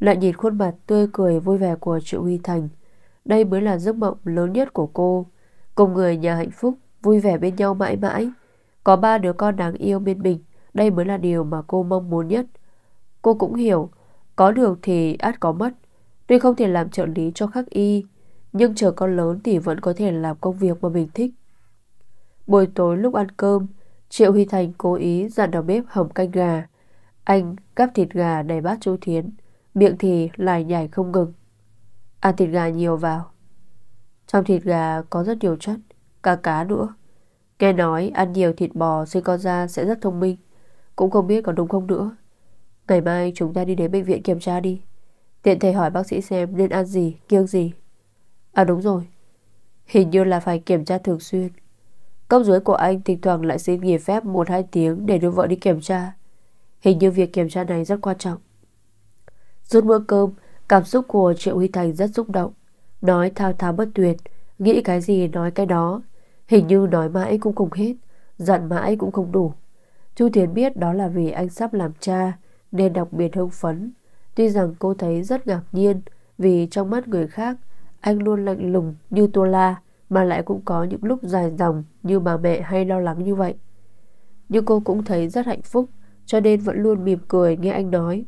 Lại nhìn khuôn mặt tươi cười vui vẻ của Triệu Huy Thành. Đây mới là giấc mộng lớn nhất của cô. Cùng người nhà hạnh phúc, vui vẻ bên nhau mãi mãi. Có ba đứa con đáng yêu bên mình, đây mới là điều mà cô mong muốn nhất. Cô cũng hiểu, có được thì át có mất. Tuy không thể làm trợ lý cho khắc y, nhưng chờ con lớn thì vẫn có thể làm công việc mà mình thích. Buổi tối lúc ăn cơm, Triệu Huy Thành cố ý dặn đầu bếp hầm canh gà. Anh gắp thịt gà đầy bát chú Thiến, miệng thì lải nhải không ngừng. Ăn thịt gà nhiều vào. Trong thịt gà có rất nhiều chất, cả cá nữa. Nghe nói ăn nhiều thịt bò sinh con ra sẽ rất thông minh Cũng không biết có đúng không nữa Ngày mai chúng ta đi đến bệnh viện kiểm tra đi Tiện thể hỏi bác sĩ xem nên ăn gì, kiêng gì À đúng rồi Hình như là phải kiểm tra thường xuyên Cấp dưới của anh thỉnh thoảng lại xin nghỉ phép 1-2 tiếng để đưa vợ đi kiểm tra Hình như việc kiểm tra này rất quan trọng Rút bữa cơm Cảm xúc của Triệu Huy Thành rất xúc động Nói thao tháo bất tuyệt Nghĩ cái gì nói cái đó Hình như nói mãi cũng không hết, dặn mãi cũng không đủ. Chu Thiến biết đó là vì anh sắp làm cha nên đặc biệt hưng phấn. Tuy rằng cô thấy rất ngạc nhiên vì trong mắt người khác anh luôn lạnh lùng như Tô La mà lại cũng có những lúc dài dòng như bà mẹ hay lo lắng như vậy. Nhưng cô cũng thấy rất hạnh phúc cho nên vẫn luôn mỉm cười nghe anh nói.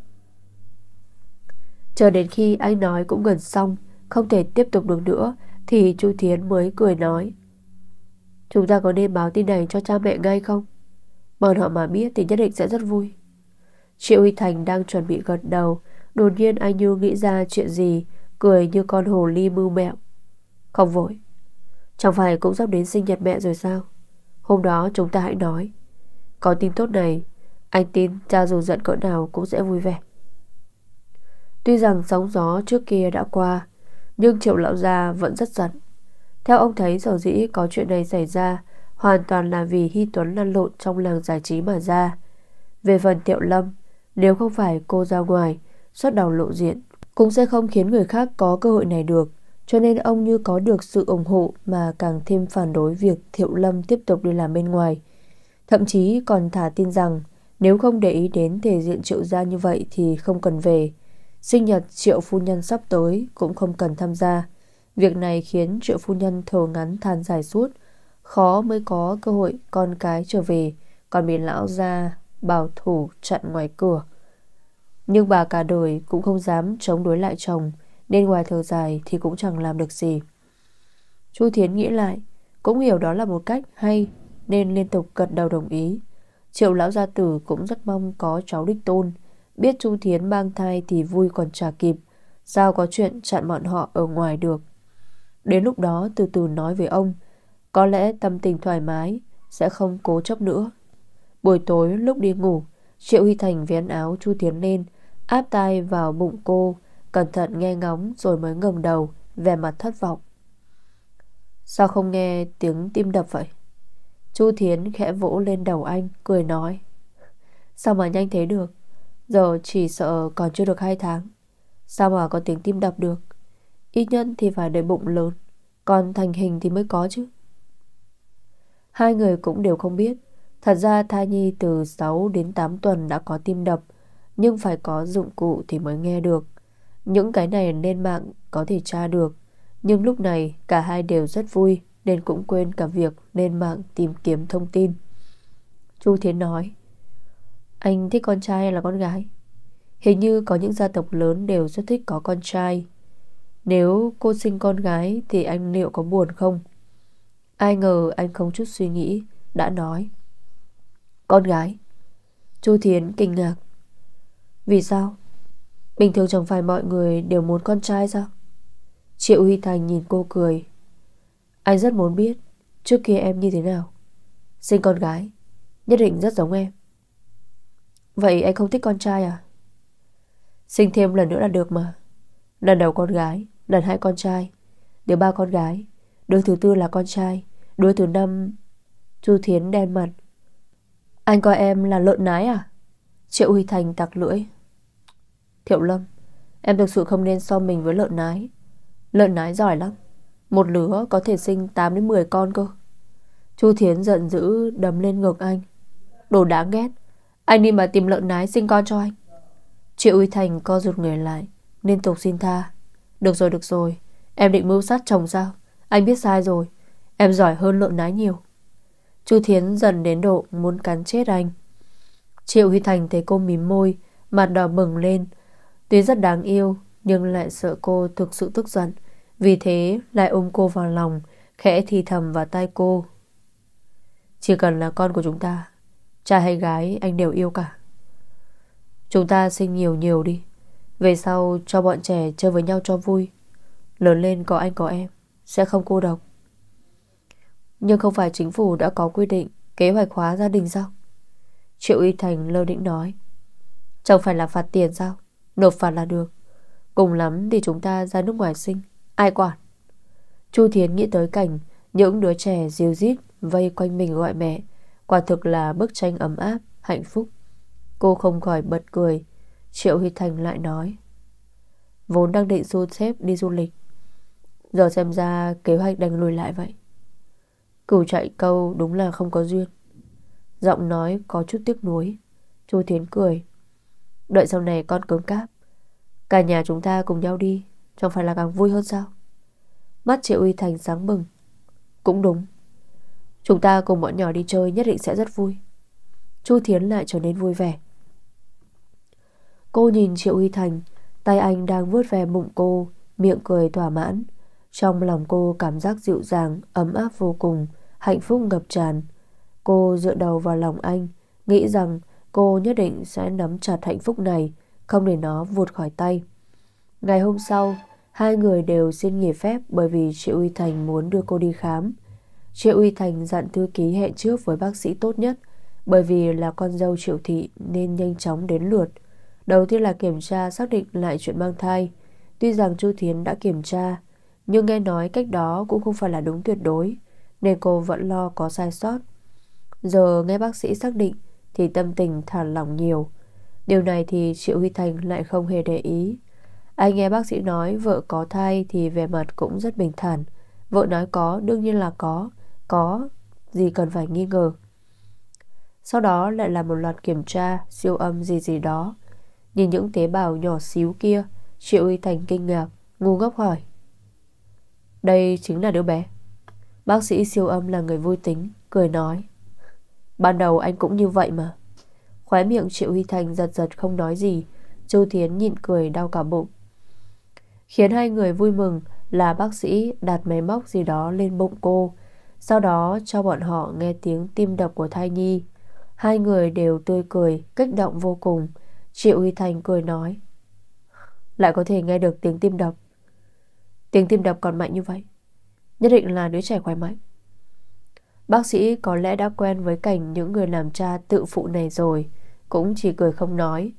Chờ đến khi anh nói cũng gần xong không thể tiếp tục được nữa thì Chu Thiến mới cười nói. Chúng ta có nên báo tin này cho cha mẹ ngay không? Bọn họ mà biết thì nhất định sẽ rất vui. Triệu Huy Thành đang chuẩn bị gật đầu, đột nhiên anh Như nghĩ ra chuyện gì, cười như con hồ ly mưu mẹo. Không vội, chẳng phải cũng sắp đến sinh nhật mẹ rồi sao? Hôm đó chúng ta hãy nói. Có tin tốt này, anh tin cha dù giận cỡ nào cũng sẽ vui vẻ. Tuy rằng sóng gió trước kia đã qua, nhưng triệu lão gia vẫn rất giận. Theo ông thấy sở dĩ có chuyện này xảy ra hoàn toàn là vì Hy Tuấn lăn lộn trong làng giải trí mà ra. Về phần Tiệu Lâm, nếu không phải cô ra ngoài, xuất đầu lộ diện, cũng sẽ không khiến người khác có cơ hội này được. Cho nên ông như có được sự ủng hộ mà càng thêm phản đối việc Thiệu Lâm tiếp tục đi làm bên ngoài. Thậm chí còn thả tin rằng nếu không để ý đến thể diện Triệu gia như vậy thì không cần về. Sinh nhật Triệu phu nhân sắp tới cũng không cần tham gia. Việc này khiến triệu phu nhân thở ngắn than dài suốt Khó mới có cơ hội con cái trở về Còn bị lão ra bảo thủ chặn ngoài cửa Nhưng bà cả đời cũng không dám chống đối lại chồng Nên ngoài thờ dài thì cũng chẳng làm được gì Chu Thiến nghĩ lại Cũng hiểu đó là một cách hay Nên liên tục gật đầu đồng ý Triệu lão gia tử cũng rất mong có cháu đích tôn Biết Chu Thiến mang thai thì vui còn trả kịp Sao có chuyện chặn bọn họ ở ngoài được Đến lúc đó từ từ nói với ông Có lẽ tâm tình thoải mái Sẽ không cố chấp nữa Buổi tối lúc đi ngủ Triệu Huy Thành vén áo Chu Tiến lên Áp tay vào bụng cô Cẩn thận nghe ngóng rồi mới ngẩng đầu Về mặt thất vọng Sao không nghe tiếng tim đập vậy Chu Thiến khẽ vỗ lên đầu anh Cười nói Sao mà nhanh thế được Giờ chỉ sợ còn chưa được hai tháng Sao mà có tiếng tim đập được Ít nhân thì phải để bụng lớn Còn thành hình thì mới có chứ Hai người cũng đều không biết Thật ra thai nhi từ 6 đến 8 tuần đã có tim đập Nhưng phải có dụng cụ thì mới nghe được Những cái này lên mạng có thể tra được Nhưng lúc này cả hai đều rất vui Nên cũng quên cả việc lên mạng tìm kiếm thông tin Chu Thiến nói Anh thích con trai hay là con gái? Hình như có những gia tộc lớn đều rất thích có con trai nếu cô sinh con gái Thì anh liệu có buồn không Ai ngờ anh không chút suy nghĩ Đã nói Con gái Chu Thiến kinh ngạc Vì sao Bình thường chẳng phải mọi người đều muốn con trai sao Triệu Huy Thành nhìn cô cười Anh rất muốn biết Trước kia em như thế nào Sinh con gái Nhất định rất giống em Vậy anh không thích con trai à Sinh thêm lần nữa là được mà Lần đầu con gái lần hai con trai, đứa ba con gái, đứa thứ tư là con trai, đứa thứ năm... Chu Thiến đen mặt. Anh coi em là lợn nái à? Triệu Huy Thành tặc lưỡi. Thiệu Lâm, em thực sự không nên so mình với lợn nái. Lợn nái giỏi lắm. Một lứa có thể sinh 8 đến 10 con cơ. Chu Thiến giận dữ đấm lên ngực anh. Đồ đáng ghét. Anh đi mà tìm lợn nái sinh con cho anh. Triệu Uy Thành co rụt người lại, liên tục xin tha. Được rồi, được rồi Em định mưu sát chồng sao Anh biết sai rồi Em giỏi hơn lộn nái nhiều Chu Thiến dần đến độ muốn cắn chết anh Triệu Huy Thành thấy cô mím môi Mặt đỏ bừng lên Tuy rất đáng yêu Nhưng lại sợ cô thực sự tức giận Vì thế lại ôm cô vào lòng Khẽ thì thầm vào tai cô Chỉ cần là con của chúng ta Cha hay gái anh đều yêu cả Chúng ta sinh nhiều nhiều đi về sau cho bọn trẻ chơi với nhau cho vui Lớn lên có anh có em Sẽ không cô độc Nhưng không phải chính phủ đã có quy định Kế hoạch hóa gia đình sao Triệu Y Thành lơ đĩnh nói Chẳng phải là phạt tiền sao Nộp phạt là được Cùng lắm thì chúng ta ra nước ngoài sinh Ai quản Chu Thiến nghĩ tới cảnh Những đứa trẻ diêu rít Vây quanh mình gọi mẹ Quả thực là bức tranh ấm áp, hạnh phúc Cô không khỏi bật cười Triệu Huy Thành lại nói Vốn đang định du xếp đi du lịch Giờ xem ra kế hoạch đành lùi lại vậy Cửu chạy câu đúng là không có duyên Giọng nói có chút tiếc nuối Chu Thiến cười Đợi sau này con cứng cáp Cả nhà chúng ta cùng nhau đi Chẳng phải là càng vui hơn sao Mắt Triệu Uy Thành sáng bừng Cũng đúng Chúng ta cùng bọn nhỏ đi chơi nhất định sẽ rất vui Chu Thiến lại trở nên vui vẻ Cô nhìn Triệu Huy Thành Tay anh đang vuốt ve bụng cô Miệng cười thỏa mãn Trong lòng cô cảm giác dịu dàng Ấm áp vô cùng Hạnh phúc ngập tràn Cô dựa đầu vào lòng anh Nghĩ rằng cô nhất định sẽ nắm chặt hạnh phúc này Không để nó vụt khỏi tay Ngày hôm sau Hai người đều xin nghỉ phép Bởi vì Triệu uy Thành muốn đưa cô đi khám Triệu Uy Thành dặn thư ký hẹn trước với bác sĩ tốt nhất Bởi vì là con dâu Triệu Thị Nên nhanh chóng đến lượt Đầu tiên là kiểm tra xác định lại chuyện mang thai. Tuy rằng Chu Thiến đã kiểm tra, nhưng nghe nói cách đó cũng không phải là đúng tuyệt đối, nên cô vẫn lo có sai sót. Giờ nghe bác sĩ xác định thì tâm tình thả lỏng nhiều. Điều này thì Triệu Huy Thành lại không hề để ý. Anh nghe bác sĩ nói vợ có thai thì về mặt cũng rất bình thản. Vợ nói có, đương nhiên là có. Có, gì cần phải nghi ngờ. Sau đó lại là một loạt kiểm tra, siêu âm gì gì đó. Nhìn những tế bào nhỏ xíu kia Triệu Y Thành kinh ngạc Ngu ngốc hỏi Đây chính là đứa bé Bác sĩ siêu âm là người vui tính Cười nói Ban đầu anh cũng như vậy mà Khóe miệng Triệu Huy Thành giật giật không nói gì Châu Thiến nhịn cười đau cả bụng Khiến hai người vui mừng Là bác sĩ đặt máy móc gì đó lên bụng cô Sau đó cho bọn họ nghe tiếng tim đập của thai nhi Hai người đều tươi cười Kích động vô cùng Chị Uy Thành cười nói Lại có thể nghe được tiếng tim đập Tiếng tim đập còn mạnh như vậy Nhất định là đứa trẻ khỏe mạnh Bác sĩ có lẽ đã quen với cảnh những người làm cha tự phụ này rồi Cũng chỉ cười không nói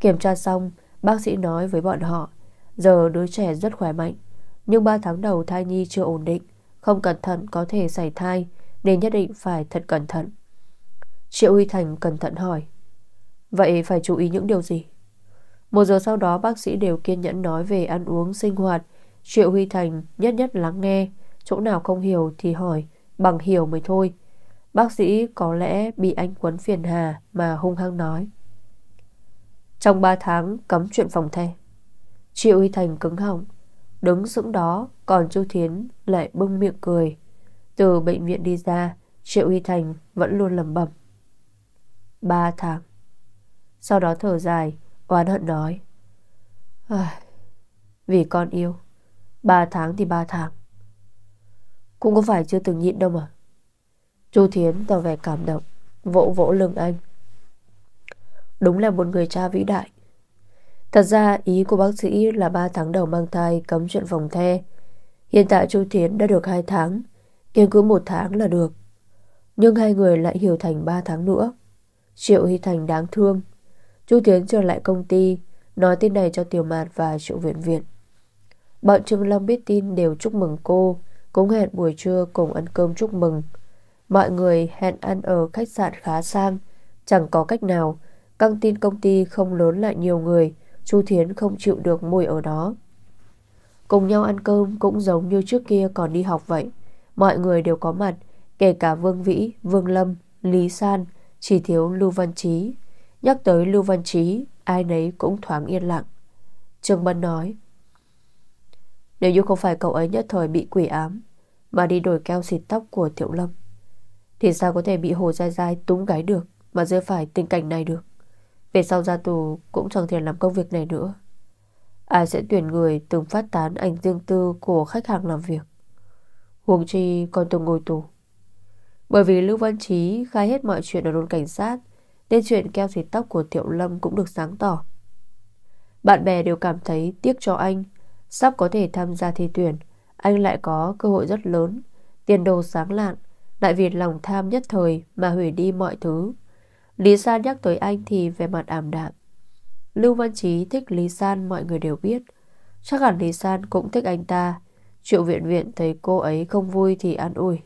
Kiểm tra xong Bác sĩ nói với bọn họ Giờ đứa trẻ rất khỏe mạnh Nhưng 3 tháng đầu thai nhi chưa ổn định Không cẩn thận có thể xảy thai Nên nhất định phải thật cẩn thận Triệu Uy Thành cẩn thận hỏi Vậy phải chú ý những điều gì? Một giờ sau đó bác sĩ đều kiên nhẫn nói về ăn uống, sinh hoạt. Triệu Huy Thành nhất nhất lắng nghe, chỗ nào không hiểu thì hỏi, bằng hiểu mới thôi. Bác sĩ có lẽ bị anh quấn phiền hà mà hung hăng nói. Trong 3 tháng cấm chuyện phòng the. Triệu Huy Thành cứng họng, đứng sững đó còn Chu Thiến lại bưng miệng cười. Từ bệnh viện đi ra, Triệu Huy Thành vẫn luôn lẩm bẩm. 3 tháng. Sau đó thở dài Oán hận nói Vì con yêu Ba tháng thì ba tháng Cũng có phải chưa từng nhịn đâu mà Chu Thiến tỏ vẻ cảm động Vỗ vỗ lưng anh Đúng là một người cha vĩ đại Thật ra ý của bác sĩ là ba tháng đầu mang thai cấm chuyện phòng the Hiện tại Chu Thiến đã được hai tháng Kiên cứ một tháng là được Nhưng hai người lại hiểu thành ba tháng nữa Triệu Hy Thành đáng thương Chu Tiến trở lại công ty, nói tin này cho Tiểu Mạt và Triệu Viện Viện. Bọn Trương Long biết tin đều chúc mừng cô, cũng hẹn buổi trưa cùng ăn cơm chúc mừng. Mọi người hẹn ăn ở khách sạn khá sang, chẳng có cách nào, căng tin công ty không lớn lại nhiều người, Chu Thiến không chịu được mùi ở đó. Cùng nhau ăn cơm cũng giống như trước kia còn đi học vậy, mọi người đều có mặt, kể cả Vương Vĩ, Vương Lâm, Lý San, chỉ thiếu Lưu Văn Chí. Nhắc tới Lưu Văn Trí Ai nấy cũng thoáng yên lặng Trương Bân nói Nếu như không phải cậu ấy nhất thời bị quỷ ám Mà đi đổi keo xịt tóc của Thiệu Lâm Thì sao có thể bị Hồ Giai Giai túng gái được Mà rơi phải tình cảnh này được Về sau ra tù cũng chẳng thể làm công việc này nữa Ai sẽ tuyển người từng phát tán ảnh tương tư của khách hàng làm việc Huồng Chi còn từng ngồi tù Bởi vì Lưu Văn Trí khai hết mọi chuyện ở đồn cảnh sát nên chuyện keo xịt tóc của Thiệu Lâm cũng được sáng tỏ Bạn bè đều cảm thấy tiếc cho anh Sắp có thể tham gia thi tuyển Anh lại có cơ hội rất lớn Tiền đồ sáng lạn Lại vì lòng tham nhất thời mà hủy đi mọi thứ Lý San nhắc tới anh thì về mặt ảm đạm Lưu Văn Chí thích Lý San mọi người đều biết Chắc hẳn Lý San cũng thích anh ta Triệu viện viện thấy cô ấy không vui thì an ủi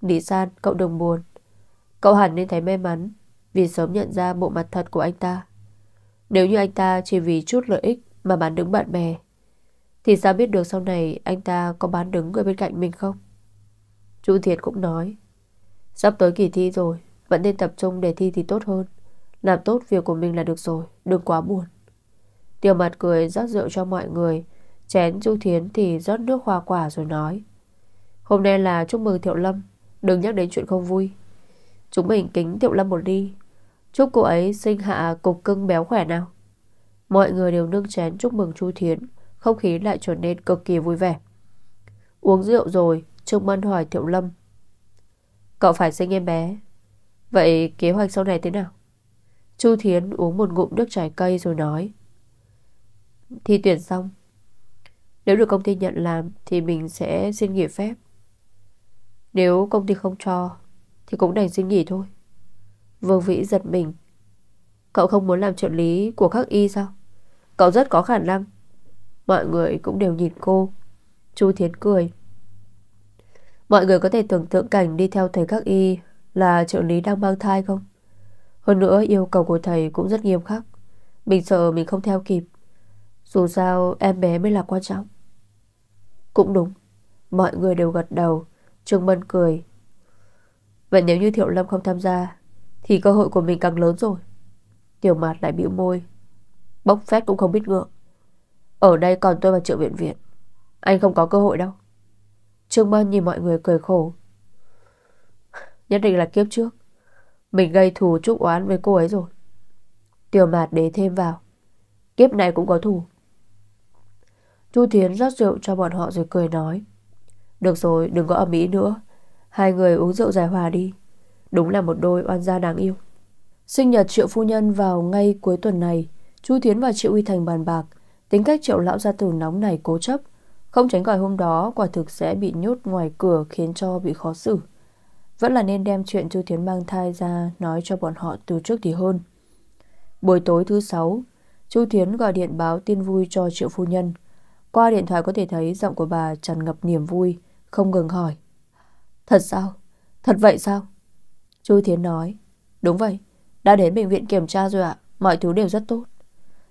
Lý San cậu đừng buồn Cậu hẳn nên thấy may mắn vì sớm nhận ra bộ mặt thật của anh ta Nếu như anh ta chỉ vì chút lợi ích Mà bán đứng bạn bè Thì sao biết được sau này Anh ta có bán đứng người bên cạnh mình không Chú Thiệt cũng nói Sắp tới kỳ thi rồi Vẫn nên tập trung để thi thì tốt hơn Làm tốt việc của mình là được rồi Đừng quá buồn Tiêu mặt cười rót rượu cho mọi người Chén Chu Thiến thì rót nước hoa quả rồi nói Hôm nay là chúc mừng Thiệu Lâm Đừng nhắc đến chuyện không vui Chúng mình kính Thiệu Lâm một đi Chúc cô ấy sinh hạ cục cưng béo khỏe nào Mọi người đều nâng chén chúc mừng Chu Thiến Không khí lại trở nên cực kỳ vui vẻ Uống rượu rồi Trương Mân hỏi Thiệu Lâm Cậu phải sinh em bé Vậy kế hoạch sau này thế nào Chu Thiến uống một ngụm nước trái cây rồi nói Thi tuyển xong Nếu được công ty nhận làm Thì mình sẽ xin nghỉ phép Nếu công ty không cho Thì cũng đành xin nghỉ thôi Vương Vĩ giật mình Cậu không muốn làm trợ lý của các y sao Cậu rất có khả năng Mọi người cũng đều nhìn cô Chu Thiến cười Mọi người có thể tưởng tượng cảnh đi theo thầy các y Là trợ lý đang mang thai không Hơn nữa yêu cầu của thầy cũng rất nghiêm khắc Mình sợ mình không theo kịp Dù sao em bé mới là quan trọng Cũng đúng Mọi người đều gật đầu Trương Mân cười Vậy nếu như Thiệu Lâm không tham gia thì cơ hội của mình càng lớn rồi Tiểu mạt lại bĩu môi Bốc phét cũng không biết ngượng Ở đây còn tôi và triệu viện viện Anh không có cơ hội đâu Trương Mân nhìn mọi người cười khổ Nhất định là kiếp trước Mình gây thù chúc oán với cô ấy rồi Tiểu mạt đế thêm vào Kiếp này cũng có thù Chu Thiến rót rượu cho bọn họ rồi cười nói Được rồi đừng có ẩm ý nữa Hai người uống rượu giải hòa đi Đúng là một đôi oan gia đáng yêu Sinh nhật Triệu Phu Nhân vào ngay cuối tuần này Chu Thiến và Triệu Uy Thành bàn bạc Tính cách Triệu Lão Gia Tử nóng này cố chấp Không tránh khỏi hôm đó Quả thực sẽ bị nhốt ngoài cửa Khiến cho bị khó xử Vẫn là nên đem chuyện Chu Thiến mang thai ra Nói cho bọn họ từ trước thì hơn Buổi tối thứ sáu Chu Thiến gọi điện báo tin vui cho Triệu Phu Nhân Qua điện thoại có thể thấy Giọng của bà tràn ngập niềm vui Không ngừng hỏi Thật sao? Thật vậy sao? Chu Thiến nói Đúng vậy, đã đến bệnh viện kiểm tra rồi ạ Mọi thứ đều rất tốt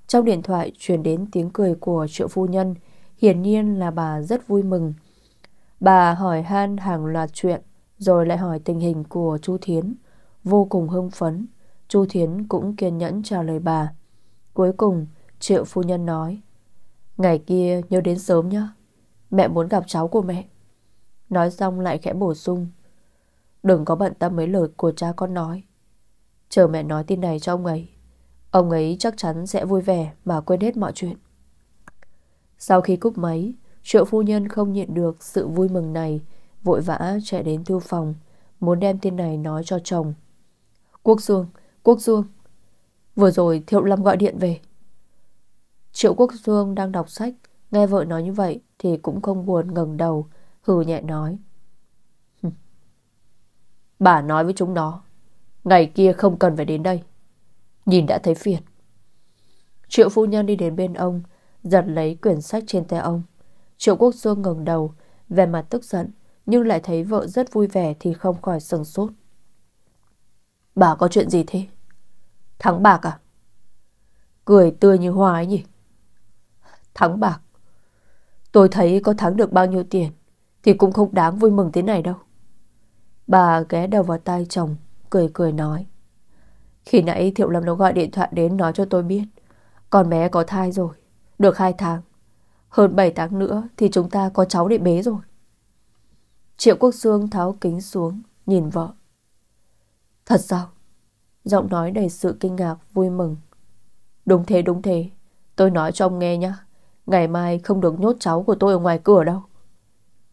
Trong điện thoại truyền đến tiếng cười của triệu phu nhân Hiển nhiên là bà rất vui mừng Bà hỏi han hàng loạt chuyện Rồi lại hỏi tình hình của Chu Thiến Vô cùng hưng phấn Chu Thiến cũng kiên nhẫn trả lời bà Cuối cùng triệu phu nhân nói Ngày kia nhớ đến sớm nhá, Mẹ muốn gặp cháu của mẹ Nói xong lại khẽ bổ sung Đừng có bận tâm mấy lời của cha con nói Chờ mẹ nói tin này cho ông ấy Ông ấy chắc chắn sẽ vui vẻ Mà quên hết mọi chuyện Sau khi cúp máy Triệu phu nhân không nhịn được sự vui mừng này Vội vã chạy đến thư phòng Muốn đem tin này nói cho chồng Quốc Dương Quốc Dương Vừa rồi Thiệu Lâm gọi điện về Triệu Quốc Dương đang đọc sách Nghe vợ nói như vậy Thì cũng không buồn ngẩng đầu Hừ nhẹ nói Bà nói với chúng nó Ngày kia không cần phải đến đây Nhìn đã thấy phiền Triệu phu nhân đi đến bên ông Giật lấy quyển sách trên tay ông Triệu quốc dương ngẩng đầu Về mặt tức giận Nhưng lại thấy vợ rất vui vẻ Thì không khỏi sừng sốt Bà có chuyện gì thế Thắng bạc à Cười tươi như hoa ấy nhỉ Thắng bạc Tôi thấy có thắng được bao nhiêu tiền Thì cũng không đáng vui mừng thế này đâu Bà ghé đầu vào tay chồng Cười cười nói Khi nãy Thiệu Lâm nó gọi điện thoại đến nói cho tôi biết Con bé có thai rồi Được 2 tháng Hơn 7 tháng nữa thì chúng ta có cháu để bế rồi Triệu Quốc xương tháo kính xuống Nhìn vợ Thật sao Giọng nói đầy sự kinh ngạc vui mừng Đúng thế đúng thế Tôi nói cho ông nghe nhá Ngày mai không được nhốt cháu của tôi ở ngoài cửa đâu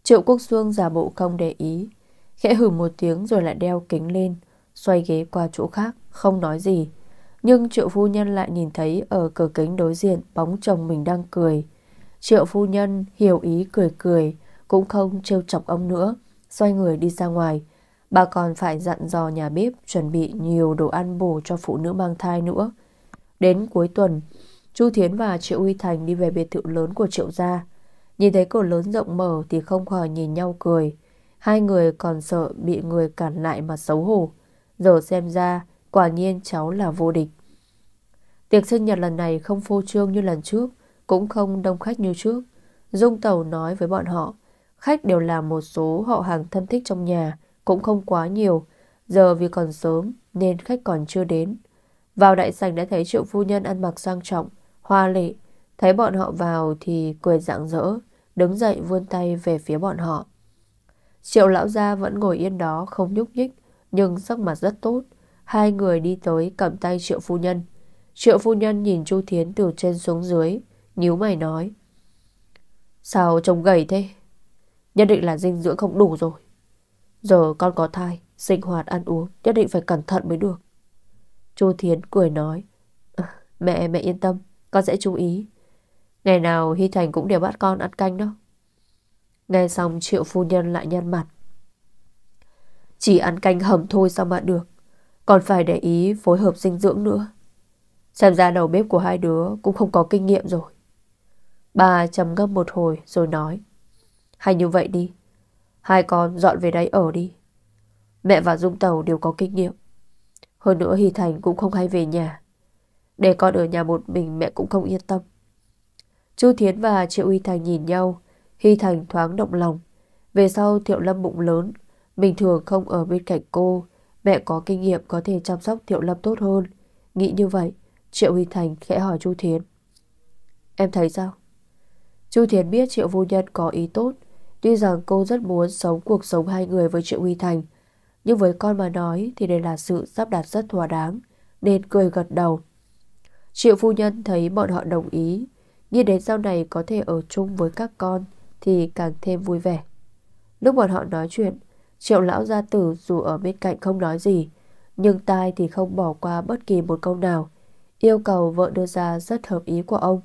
Triệu Quốc xương giả bộ không để ý Khẽ hử một tiếng rồi lại đeo kính lên Xoay ghế qua chỗ khác Không nói gì Nhưng triệu phu nhân lại nhìn thấy Ở cửa kính đối diện bóng chồng mình đang cười Triệu phu nhân hiểu ý cười cười Cũng không trêu chọc ông nữa Xoay người đi ra ngoài Bà còn phải dặn dò nhà bếp Chuẩn bị nhiều đồ ăn bổ cho phụ nữ mang thai nữa Đến cuối tuần Chu Thiến và Triệu uy Thành đi về biệt thự lớn của Triệu Gia Nhìn thấy cửa lớn rộng mở Thì không khỏi nhìn nhau cười Hai người còn sợ bị người cản lại mà xấu hổ. Giờ xem ra, quả nhiên cháu là vô địch. Tiệc sinh nhật lần này không phô trương như lần trước, cũng không đông khách như trước. Dung Tàu nói với bọn họ, khách đều là một số họ hàng thân thích trong nhà, cũng không quá nhiều. Giờ vì còn sớm nên khách còn chưa đến. Vào đại sảnh đã thấy triệu phu nhân ăn mặc sang trọng, hoa lệ. Thấy bọn họ vào thì cười rạng rỡ, đứng dậy vươn tay về phía bọn họ. Triệu lão gia vẫn ngồi yên đó không nhúc nhích, nhưng sắc mặt rất tốt. Hai người đi tới cầm tay triệu phu nhân. Triệu phu nhân nhìn Chu Thiến từ trên xuống dưới, nhíu mày nói. Sao trông gầy thế? Nhất định là dinh dưỡng không đủ rồi. Giờ con có thai, sinh hoạt ăn uống, nhất định phải cẩn thận mới được. Chu Thiến cười nói. Ờ, mẹ, mẹ yên tâm, con sẽ chú ý. Ngày nào Hy Thành cũng đều bắt con ăn canh đó. Nghe xong triệu phu nhân lại nhăn mặt. Chỉ ăn canh hầm thôi sao mà được. Còn phải để ý phối hợp dinh dưỡng nữa. Xem ra đầu bếp của hai đứa cũng không có kinh nghiệm rồi. Bà trầm ngâm một hồi rồi nói. Hay như vậy đi. Hai con dọn về đây ở đi. Mẹ và Dung Tàu đều có kinh nghiệm. Hơn nữa Hy Thành cũng không hay về nhà. Để con ở nhà một mình mẹ cũng không yên tâm. Chu Thiến và Triệu Huy Thành nhìn nhau, Hy Thành thoáng động lòng. Về sau Thiệu Lâm bụng lớn, bình thường không ở bên cạnh cô, mẹ có kinh nghiệm có thể chăm sóc Thiệu Lâm tốt hơn. Nghĩ như vậy, Triệu Huy Thành khẽ hỏi Chu Thiến. Em thấy sao? Chu Thiến biết Triệu Vô Nhân có ý tốt, tuy rằng cô rất muốn sống cuộc sống hai người với Triệu Huy Thành, nhưng với con mà nói thì đây là sự sắp đặt rất thỏa đáng, nên cười gật đầu. Triệu Phu Nhân thấy bọn họ đồng ý, nghĩ đến sau này có thể ở chung với các con, thì càng thêm vui vẻ. Lúc bọn họ nói chuyện, triệu lão gia tử dù ở bên cạnh không nói gì, nhưng tai thì không bỏ qua bất kỳ một câu nào. Yêu cầu vợ đưa ra rất hợp ý của ông.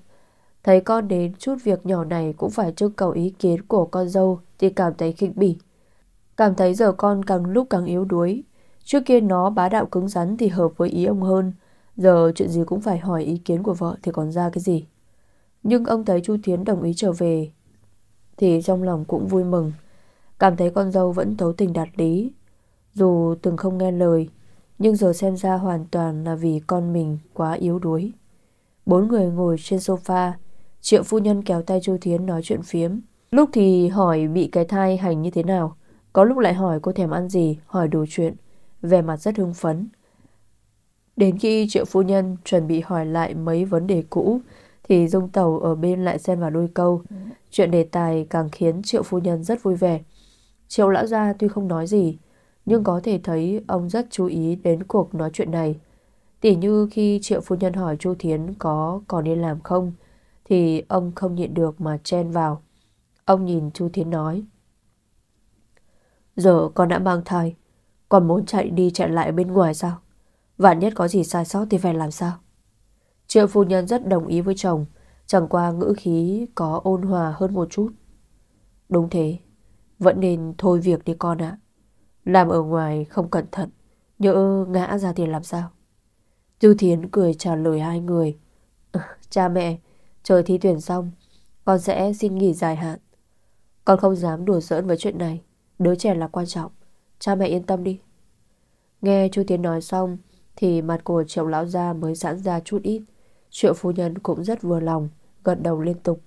Thấy con đến chút việc nhỏ này cũng phải trưng cầu ý kiến của con dâu thì cảm thấy khinh bỉ. Cảm thấy giờ con càng lúc càng yếu đuối. Trước kia nó bá đạo cứng rắn thì hợp với ý ông hơn. Giờ chuyện gì cũng phải hỏi ý kiến của vợ thì còn ra cái gì. Nhưng ông thấy Chu Thiến đồng ý trở về thì trong lòng cũng vui mừng, cảm thấy con dâu vẫn thấu tình đạt lý. Dù từng không nghe lời, nhưng giờ xem ra hoàn toàn là vì con mình quá yếu đuối. Bốn người ngồi trên sofa, triệu phu nhân kéo tay Chu Thiến nói chuyện phiếm. Lúc thì hỏi bị cái thai hành như thế nào, có lúc lại hỏi cô thèm ăn gì, hỏi đủ chuyện, vẻ mặt rất hưng phấn. Đến khi triệu phu nhân chuẩn bị hỏi lại mấy vấn đề cũ, thì Dung Tàu ở bên lại xen vào đôi câu. Ừ. Chuyện đề tài càng khiến Triệu Phu Nhân rất vui vẻ. Triệu Lão Gia tuy không nói gì, nhưng ừ. có thể thấy ông rất chú ý đến cuộc nói chuyện này. Tỉ như khi Triệu Phu Nhân hỏi Chu Thiến có còn đi làm không, thì ông không nhịn được mà chen vào. Ông nhìn Chu Thiến nói. Giờ con đã mang thai, còn muốn chạy đi chạy lại bên ngoài sao? Vạn nhất có gì sai sót thì phải làm sao? Triệu phu nhân rất đồng ý với chồng, chẳng qua ngữ khí có ôn hòa hơn một chút. Đúng thế, vẫn nên thôi việc đi con ạ. Làm ở ngoài không cẩn thận, nhỡ ngã ra thì làm sao? Tư Thiến cười trả lời hai người. Ừ, cha mẹ, chờ thi tuyển xong, con sẽ xin nghỉ dài hạn. Con không dám đùa giỡn với chuyện này, đứa trẻ là quan trọng, cha mẹ yên tâm đi. Nghe Chu thiến nói xong, thì mặt của triệu lão gia mới giãn ra chút ít. Triệu phu nhân cũng rất vừa lòng, gật đầu liên tục.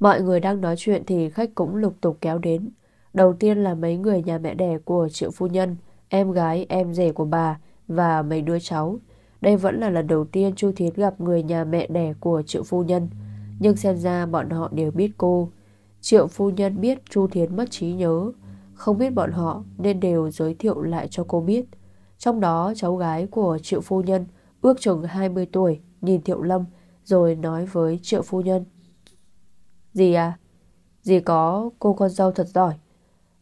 Mọi người đang nói chuyện thì khách cũng lục tục kéo đến. Đầu tiên là mấy người nhà mẹ đẻ của triệu phu nhân, em gái, em rể của bà và mấy đứa cháu. Đây vẫn là lần đầu tiên Chu Thiến gặp người nhà mẹ đẻ của triệu phu nhân, nhưng xem ra bọn họ đều biết cô. Triệu phu nhân biết Chu Thiến mất trí nhớ, không biết bọn họ nên đều giới thiệu lại cho cô biết. Trong đó cháu gái của triệu phu nhân ước chừng 20 tuổi, nhìn Thiệu Lâm rồi nói với triệu phu nhân. Dì à, dì có cô con dâu thật giỏi.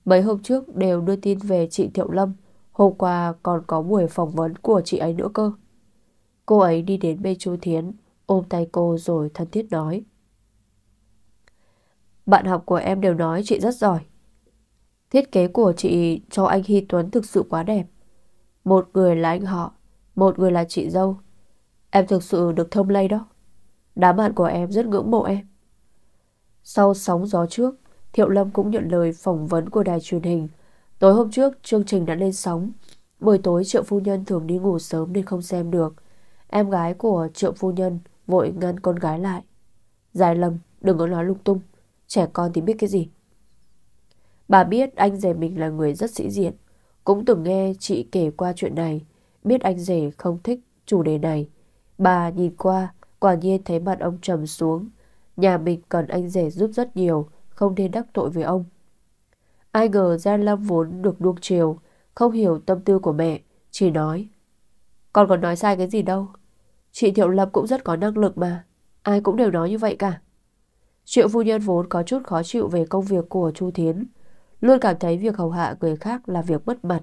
Mấy hôm trước đều đưa tin về chị Thiệu Lâm, hôm qua còn có buổi phỏng vấn của chị ấy nữa cơ. Cô ấy đi đến bên chú Thiến, ôm tay cô rồi thân thiết nói. Bạn học của em đều nói chị rất giỏi. Thiết kế của chị cho anh Hy Tuấn thực sự quá đẹp. Một người là anh họ, một người là chị dâu, Em thực sự được thông lây đó Đám bạn của em rất ngưỡng mộ em Sau sóng gió trước Thiệu Lâm cũng nhận lời phỏng vấn của đài truyền hình Tối hôm trước chương trình đã lên sóng Buổi tối triệu phu nhân thường đi ngủ sớm nên không xem được Em gái của triệu phu nhân vội ngăn con gái lại Giải Lâm đừng có nói lung tung Trẻ con thì biết cái gì Bà biết anh rể mình là người rất sĩ diện Cũng từng nghe chị kể qua chuyện này Biết anh rể không thích chủ đề này Bà nhìn qua, quả nhiên thấy mặt ông trầm xuống. Nhà mình cần anh rể giúp rất nhiều, không nên đắc tội với ông. Ai ngờ Gia Lâm vốn được nuông chiều, không hiểu tâm tư của mẹ, chỉ nói. Con còn nói sai cái gì đâu. Chị Thiệu Lâm cũng rất có năng lực mà, ai cũng đều nói như vậy cả. Triệu phu nhân vốn có chút khó chịu về công việc của Chu Thiến, luôn cảm thấy việc hầu hạ người khác là việc mất mặt,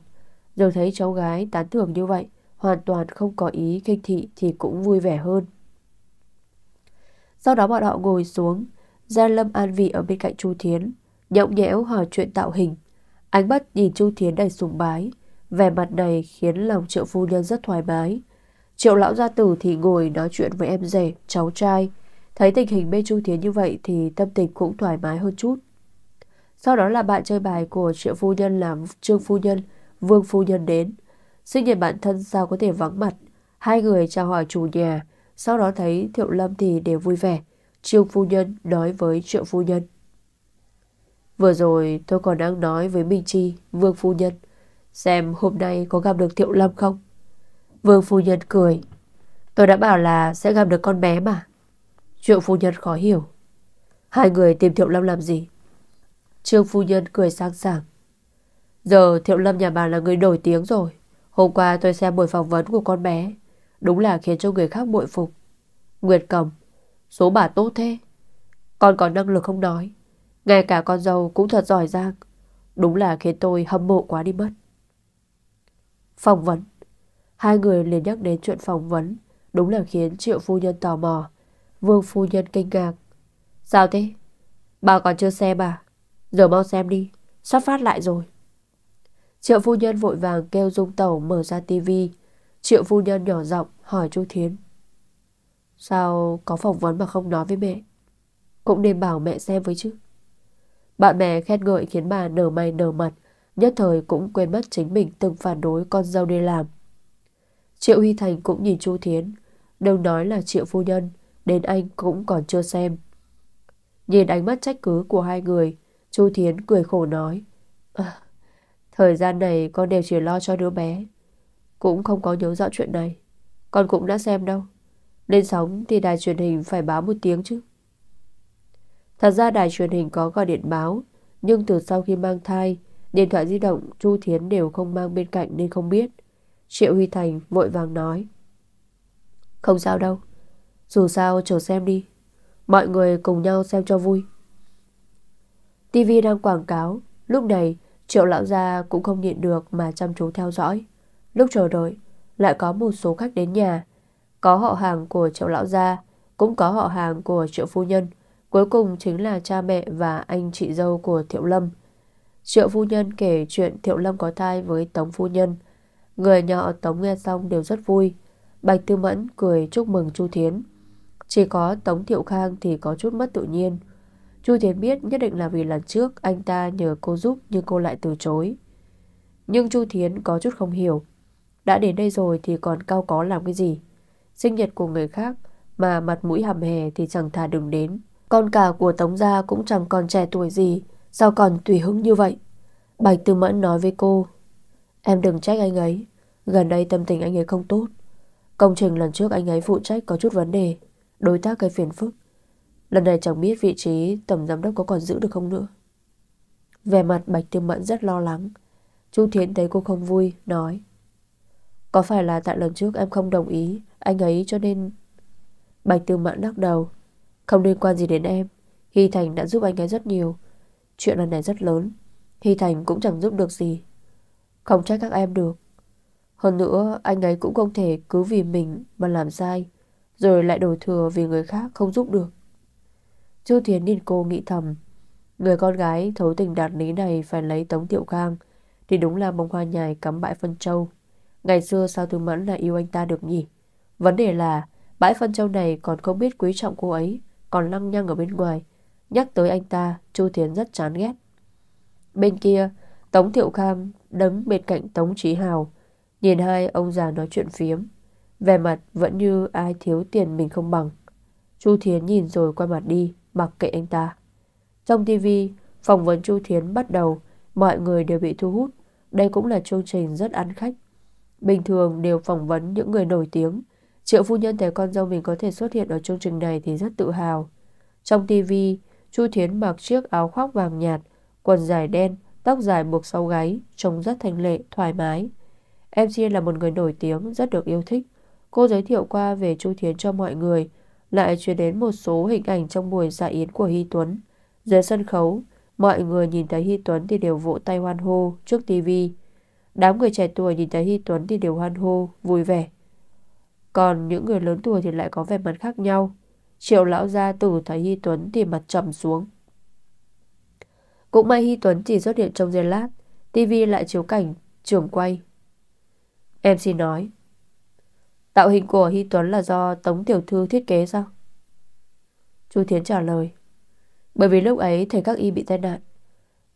rồi thấy cháu gái tán thưởng như vậy hoàn toàn không có ý khinh thị thì cũng vui vẻ hơn. Sau đó bọn họ ngồi xuống, Gia Lâm an vị ở bên cạnh Chu Thiến, nhõng nhẽo hỏi chuyện tạo hình. Ánh mắt nhìn Chu Thiến đầy sùng bái, vẻ mặt này khiến lòng triệu phu nhân rất thoải mái. Triệu lão gia tử thì ngồi nói chuyện với em rể, cháu trai. Thấy tình hình bên Chu Thiến như vậy thì tâm tình cũng thoải mái hơn chút. Sau đó là bạn chơi bài của triệu phu nhân là Trương Phu Nhân, Vương Phu Nhân đến. Sinh nhật bản thân sao có thể vắng mặt Hai người chào hỏi chủ nhà Sau đó thấy Thiệu Lâm thì đều vui vẻ Trương Phu Nhân nói với Triệu Phu Nhân Vừa rồi tôi còn đang nói với Minh Chi Vương Phu Nhân Xem hôm nay có gặp được Thiệu Lâm không Vương Phu Nhân cười Tôi đã bảo là sẽ gặp được con bé mà Triệu Phu Nhân khó hiểu Hai người tìm Thiệu Lâm làm gì Trương Phu Nhân cười sang sảng Giờ Thiệu Lâm nhà bà là người nổi tiếng rồi Hôm qua tôi xem buổi phỏng vấn của con bé Đúng là khiến cho người khác bội phục Nguyệt cầm Số bà tốt thế Con có năng lực không nói Ngay cả con dâu cũng thật giỏi giang Đúng là khiến tôi hâm mộ quá đi mất Phỏng vấn Hai người liền nhắc đến chuyện phỏng vấn Đúng là khiến triệu phu nhân tò mò Vương phu nhân kinh ngạc Sao thế? Bà còn chưa xem à? Giờ mau xem đi Sắp phát lại rồi Triệu phu nhân vội vàng kêu dung tàu mở ra tivi. Triệu phu nhân nhỏ giọng hỏi chu Thiến. Sao có phỏng vấn mà không nói với mẹ? Cũng nên bảo mẹ xem với chứ. Bạn bè khen ngợi khiến bà nở mày nở mặt, nhất thời cũng quên mất chính mình từng phản đối con dâu đi làm. Triệu Huy Thành cũng nhìn Chu Thiến, đâu nói là Triệu Phu Nhân, đến anh cũng còn chưa xem. Nhìn ánh mắt trách cứ của hai người, Chu Thiến cười khổ nói, à, Thời gian này con đều chỉ lo cho đứa bé Cũng không có nhớ rõ chuyện này Con cũng đã xem đâu Lên sóng thì đài truyền hình phải báo một tiếng chứ Thật ra đài truyền hình có gọi điện báo Nhưng từ sau khi mang thai Điện thoại di động Chu Thiến đều không mang bên cạnh nên không biết Triệu Huy Thành vội vàng nói Không sao đâu Dù sao chờ xem đi Mọi người cùng nhau xem cho vui TV đang quảng cáo Lúc này Triệu lão gia cũng không nhịn được mà chăm chú theo dõi. Lúc chờ đợi, lại có một số khách đến nhà. Có họ hàng của triệu lão gia, cũng có họ hàng của triệu phu nhân. Cuối cùng chính là cha mẹ và anh chị dâu của Thiệu Lâm. Triệu phu nhân kể chuyện Thiệu Lâm có thai với Tống phu nhân. Người nhỏ Tống nghe xong đều rất vui. Bạch Tư Mẫn cười chúc mừng Chu Thiến. Chỉ có Tống Thiệu Khang thì có chút mất tự nhiên. Chu Thiến biết nhất định là vì lần trước anh ta nhờ cô giúp nhưng cô lại từ chối. Nhưng Chu Thiến có chút không hiểu. Đã đến đây rồi thì còn cao có làm cái gì? Sinh nhật của người khác mà mặt mũi hầm hè thì chẳng thà đừng đến. Con cả của Tống Gia cũng chẳng còn trẻ tuổi gì, sao còn tùy hứng như vậy? Bạch Tư Mẫn nói với cô. Em đừng trách anh ấy, gần đây tâm tình anh ấy không tốt. Công trình lần trước anh ấy phụ trách có chút vấn đề, đối tác gây phiền phức. Lần này chẳng biết vị trí tổng giám đốc có còn giữ được không nữa. Về mặt Bạch Tiêu Mẫn rất lo lắng. Chu Thiến thấy cô không vui, nói. Có phải là tại lần trước em không đồng ý, anh ấy cho nên... Bạch Tiêu Mẫn lắc đầu. Không liên quan gì đến em. Hy Thành đã giúp anh ấy rất nhiều. Chuyện lần này rất lớn. Hy Thành cũng chẳng giúp được gì. Không trách các em được. Hơn nữa, anh ấy cũng không thể cứ vì mình mà làm sai, rồi lại đổ thừa vì người khác không giúp được. Chu Thiến nhìn cô nghĩ thầm Người con gái thấu tình đạt lý này Phải lấy Tống tiểu Khang Thì đúng là bông hoa nhài cắm bãi phân châu Ngày xưa sao Tư Mẫn lại yêu anh ta được nhỉ Vấn đề là Bãi phân châu này còn không biết quý trọng cô ấy Còn lăng nhăng ở bên ngoài Nhắc tới anh ta Chu Thiến rất chán ghét Bên kia Tống tiểu khang đứng bên cạnh Tống Trí Hào Nhìn hai ông già nói chuyện phiếm Về mặt vẫn như ai thiếu tiền mình không bằng Chu Thiến nhìn rồi quay mặt đi mặc kệ anh ta. Trong TV, phỏng vấn Chu Thiến bắt đầu, mọi người đều bị thu hút. Đây cũng là chương trình rất ăn khách. Bình thường đều phỏng vấn những người nổi tiếng. Triệu phu nhân thấy con dâu mình có thể xuất hiện ở chương trình này thì rất tự hào. Trong TV, Chu Thiến mặc chiếc áo khoác vàng nhạt, quần dài đen, tóc dài buộc sau gáy, trông rất thanh lệ, thoải mái. MC là một người nổi tiếng, rất được yêu thích. Cô giới thiệu qua về Chu Thiến cho mọi người, lại chuyển đến một số hình ảnh trong buổi dạ yến của Hy Tuấn. Dưới sân khấu, mọi người nhìn thấy Hy Tuấn thì đều vỗ tay hoan hô trước tivi. Đám người trẻ tuổi nhìn thấy Hy Tuấn thì đều hoan hô, vui vẻ. Còn những người lớn tuổi thì lại có vẻ mặt khác nhau. Triệu lão gia tử thấy Hy Tuấn thì mặt trầm xuống. Cũng may Hy Tuấn chỉ xuất hiện trong giây lát, tivi lại chiếu cảnh, trường quay. MC nói, Tạo hình của Hy Tuấn là do Tống Tiểu Thư thiết kế sao? Chu Thiến trả lời Bởi vì lúc ấy thầy các y bị tai nạn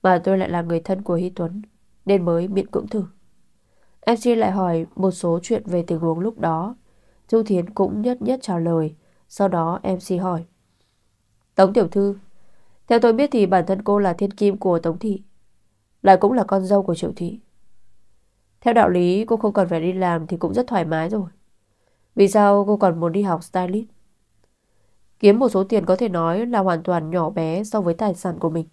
Mà tôi lại là người thân của Hy Tuấn Nên mới miễn cưỡng thử MC lại hỏi một số chuyện về tình huống lúc đó Chu Thiến cũng nhất nhất trả lời Sau đó MC hỏi Tống Tiểu Thư Theo tôi biết thì bản thân cô là thiên kim của Tống Thị Lại cũng là con dâu của Triệu Thị Theo đạo lý cô không cần phải đi làm Thì cũng rất thoải mái rồi vì sao cô còn muốn đi học stylist? Kiếm một số tiền có thể nói là hoàn toàn nhỏ bé so với tài sản của mình.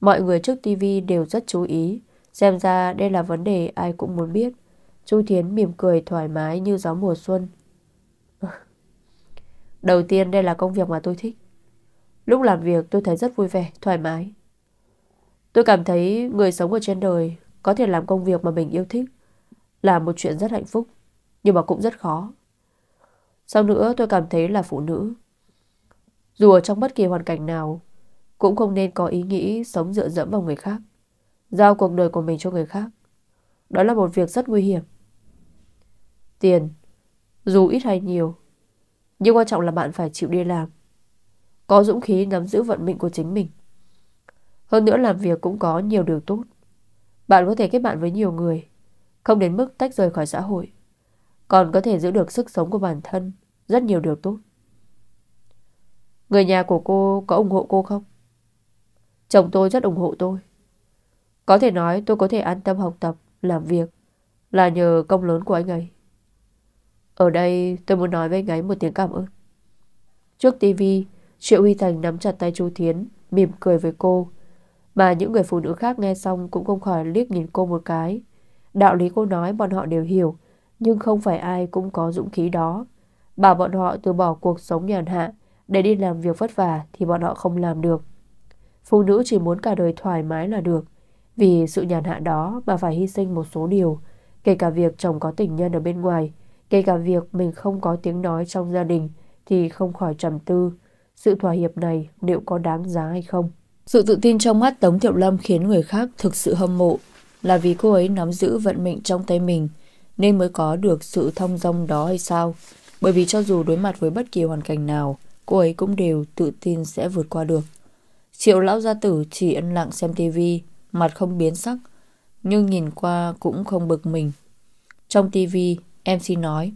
Mọi người trước TV đều rất chú ý, xem ra đây là vấn đề ai cũng muốn biết. Chu Thiến mỉm cười thoải mái như gió mùa xuân. Đầu tiên đây là công việc mà tôi thích. Lúc làm việc tôi thấy rất vui vẻ, thoải mái. Tôi cảm thấy người sống ở trên đời có thể làm công việc mà mình yêu thích là một chuyện rất hạnh phúc. Nhưng mà cũng rất khó Sau nữa tôi cảm thấy là phụ nữ Dù ở trong bất kỳ hoàn cảnh nào Cũng không nên có ý nghĩ Sống dựa dẫm vào người khác Giao cuộc đời của mình cho người khác Đó là một việc rất nguy hiểm Tiền Dù ít hay nhiều Nhưng quan trọng là bạn phải chịu đi làm Có dũng khí nắm giữ vận mệnh của chính mình Hơn nữa làm việc cũng có nhiều điều tốt Bạn có thể kết bạn với nhiều người Không đến mức tách rời khỏi xã hội còn có thể giữ được sức sống của bản thân, rất nhiều điều tốt. Người nhà của cô có ủng hộ cô không? Chồng tôi rất ủng hộ tôi. Có thể nói tôi có thể an tâm học tập, làm việc, là nhờ công lớn của anh ấy. Ở đây tôi muốn nói với anh ấy một tiếng cảm ơn. Trước tivi, Triệu Huy Thành nắm chặt tay chu Thiến, mỉm cười với cô. Mà những người phụ nữ khác nghe xong cũng không khỏi liếc nhìn cô một cái. Đạo lý cô nói bọn họ đều hiểu, nhưng không phải ai cũng có dũng khí đó. Bảo bọn họ từ bỏ cuộc sống nhàn hạ để đi làm việc vất vả thì bọn họ không làm được. Phụ nữ chỉ muốn cả đời thoải mái là được. Vì sự nhàn hạ đó mà phải hy sinh một số điều, kể cả việc chồng có tình nhân ở bên ngoài, kể cả việc mình không có tiếng nói trong gia đình thì không khỏi trầm tư. Sự thỏa hiệp này liệu có đáng giá hay không? Sự tự tin trong mắt Tống Thiệu Lâm khiến người khác thực sự hâm mộ. Là vì cô ấy nắm giữ vận mệnh trong tay mình, nên mới có được sự thông dong đó hay sao? Bởi vì cho dù đối mặt với bất kỳ hoàn cảnh nào, cô ấy cũng đều tự tin sẽ vượt qua được. Triệu lão gia tử chỉ ân lặng xem tivi, mặt không biến sắc, nhưng nhìn qua cũng không bực mình. Trong tivi, MC nói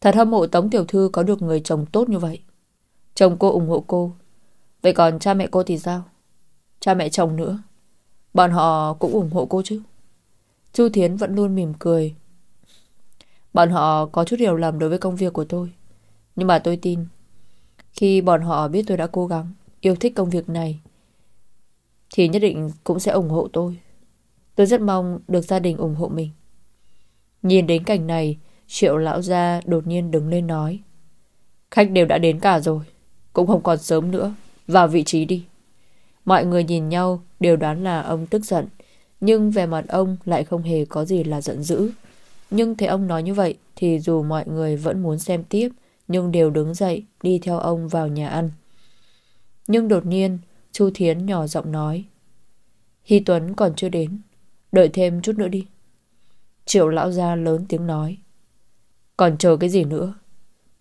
Thật hâm mộ Tống Tiểu Thư có được người chồng tốt như vậy. Chồng cô ủng hộ cô. Vậy còn cha mẹ cô thì sao? Cha mẹ chồng nữa. Bọn họ cũng ủng hộ cô chứ. Chu Thiến vẫn luôn mỉm cười. Bọn họ có chút điều lầm đối với công việc của tôi. Nhưng mà tôi tin, khi bọn họ biết tôi đã cố gắng, yêu thích công việc này, thì nhất định cũng sẽ ủng hộ tôi. Tôi rất mong được gia đình ủng hộ mình. Nhìn đến cảnh này, triệu lão gia đột nhiên đứng lên nói. Khách đều đã đến cả rồi, cũng không còn sớm nữa, vào vị trí đi. Mọi người nhìn nhau đều đoán là ông tức giận nhưng về mặt ông lại không hề có gì là giận dữ Nhưng thấy ông nói như vậy Thì dù mọi người vẫn muốn xem tiếp Nhưng đều đứng dậy Đi theo ông vào nhà ăn Nhưng đột nhiên Chu Thiến nhỏ giọng nói Hy Tuấn còn chưa đến Đợi thêm chút nữa đi Triệu lão gia lớn tiếng nói Còn chờ cái gì nữa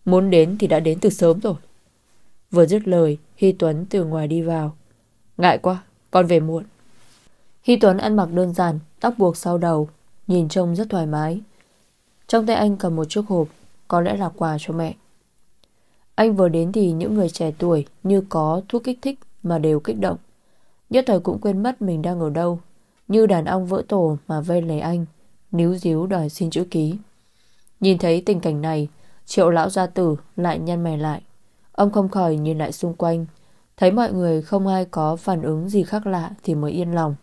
Muốn đến thì đã đến từ sớm rồi Vừa dứt lời Hy Tuấn từ ngoài đi vào Ngại quá, con về muộn Hi Tuấn ăn mặc đơn giản, tóc buộc sau đầu, nhìn trông rất thoải mái. Trong tay anh cầm một chiếc hộp, có lẽ là quà cho mẹ. Anh vừa đến thì những người trẻ tuổi như có thuốc kích thích mà đều kích động. Nhất thời cũng quên mất mình đang ở đâu, như đàn ông vỡ tổ mà vây lấy anh, níu díu đòi xin chữ ký. Nhìn thấy tình cảnh này, triệu lão gia tử lại nhăn mày lại. Ông không khỏi nhìn lại xung quanh, thấy mọi người không ai có phản ứng gì khác lạ thì mới yên lòng.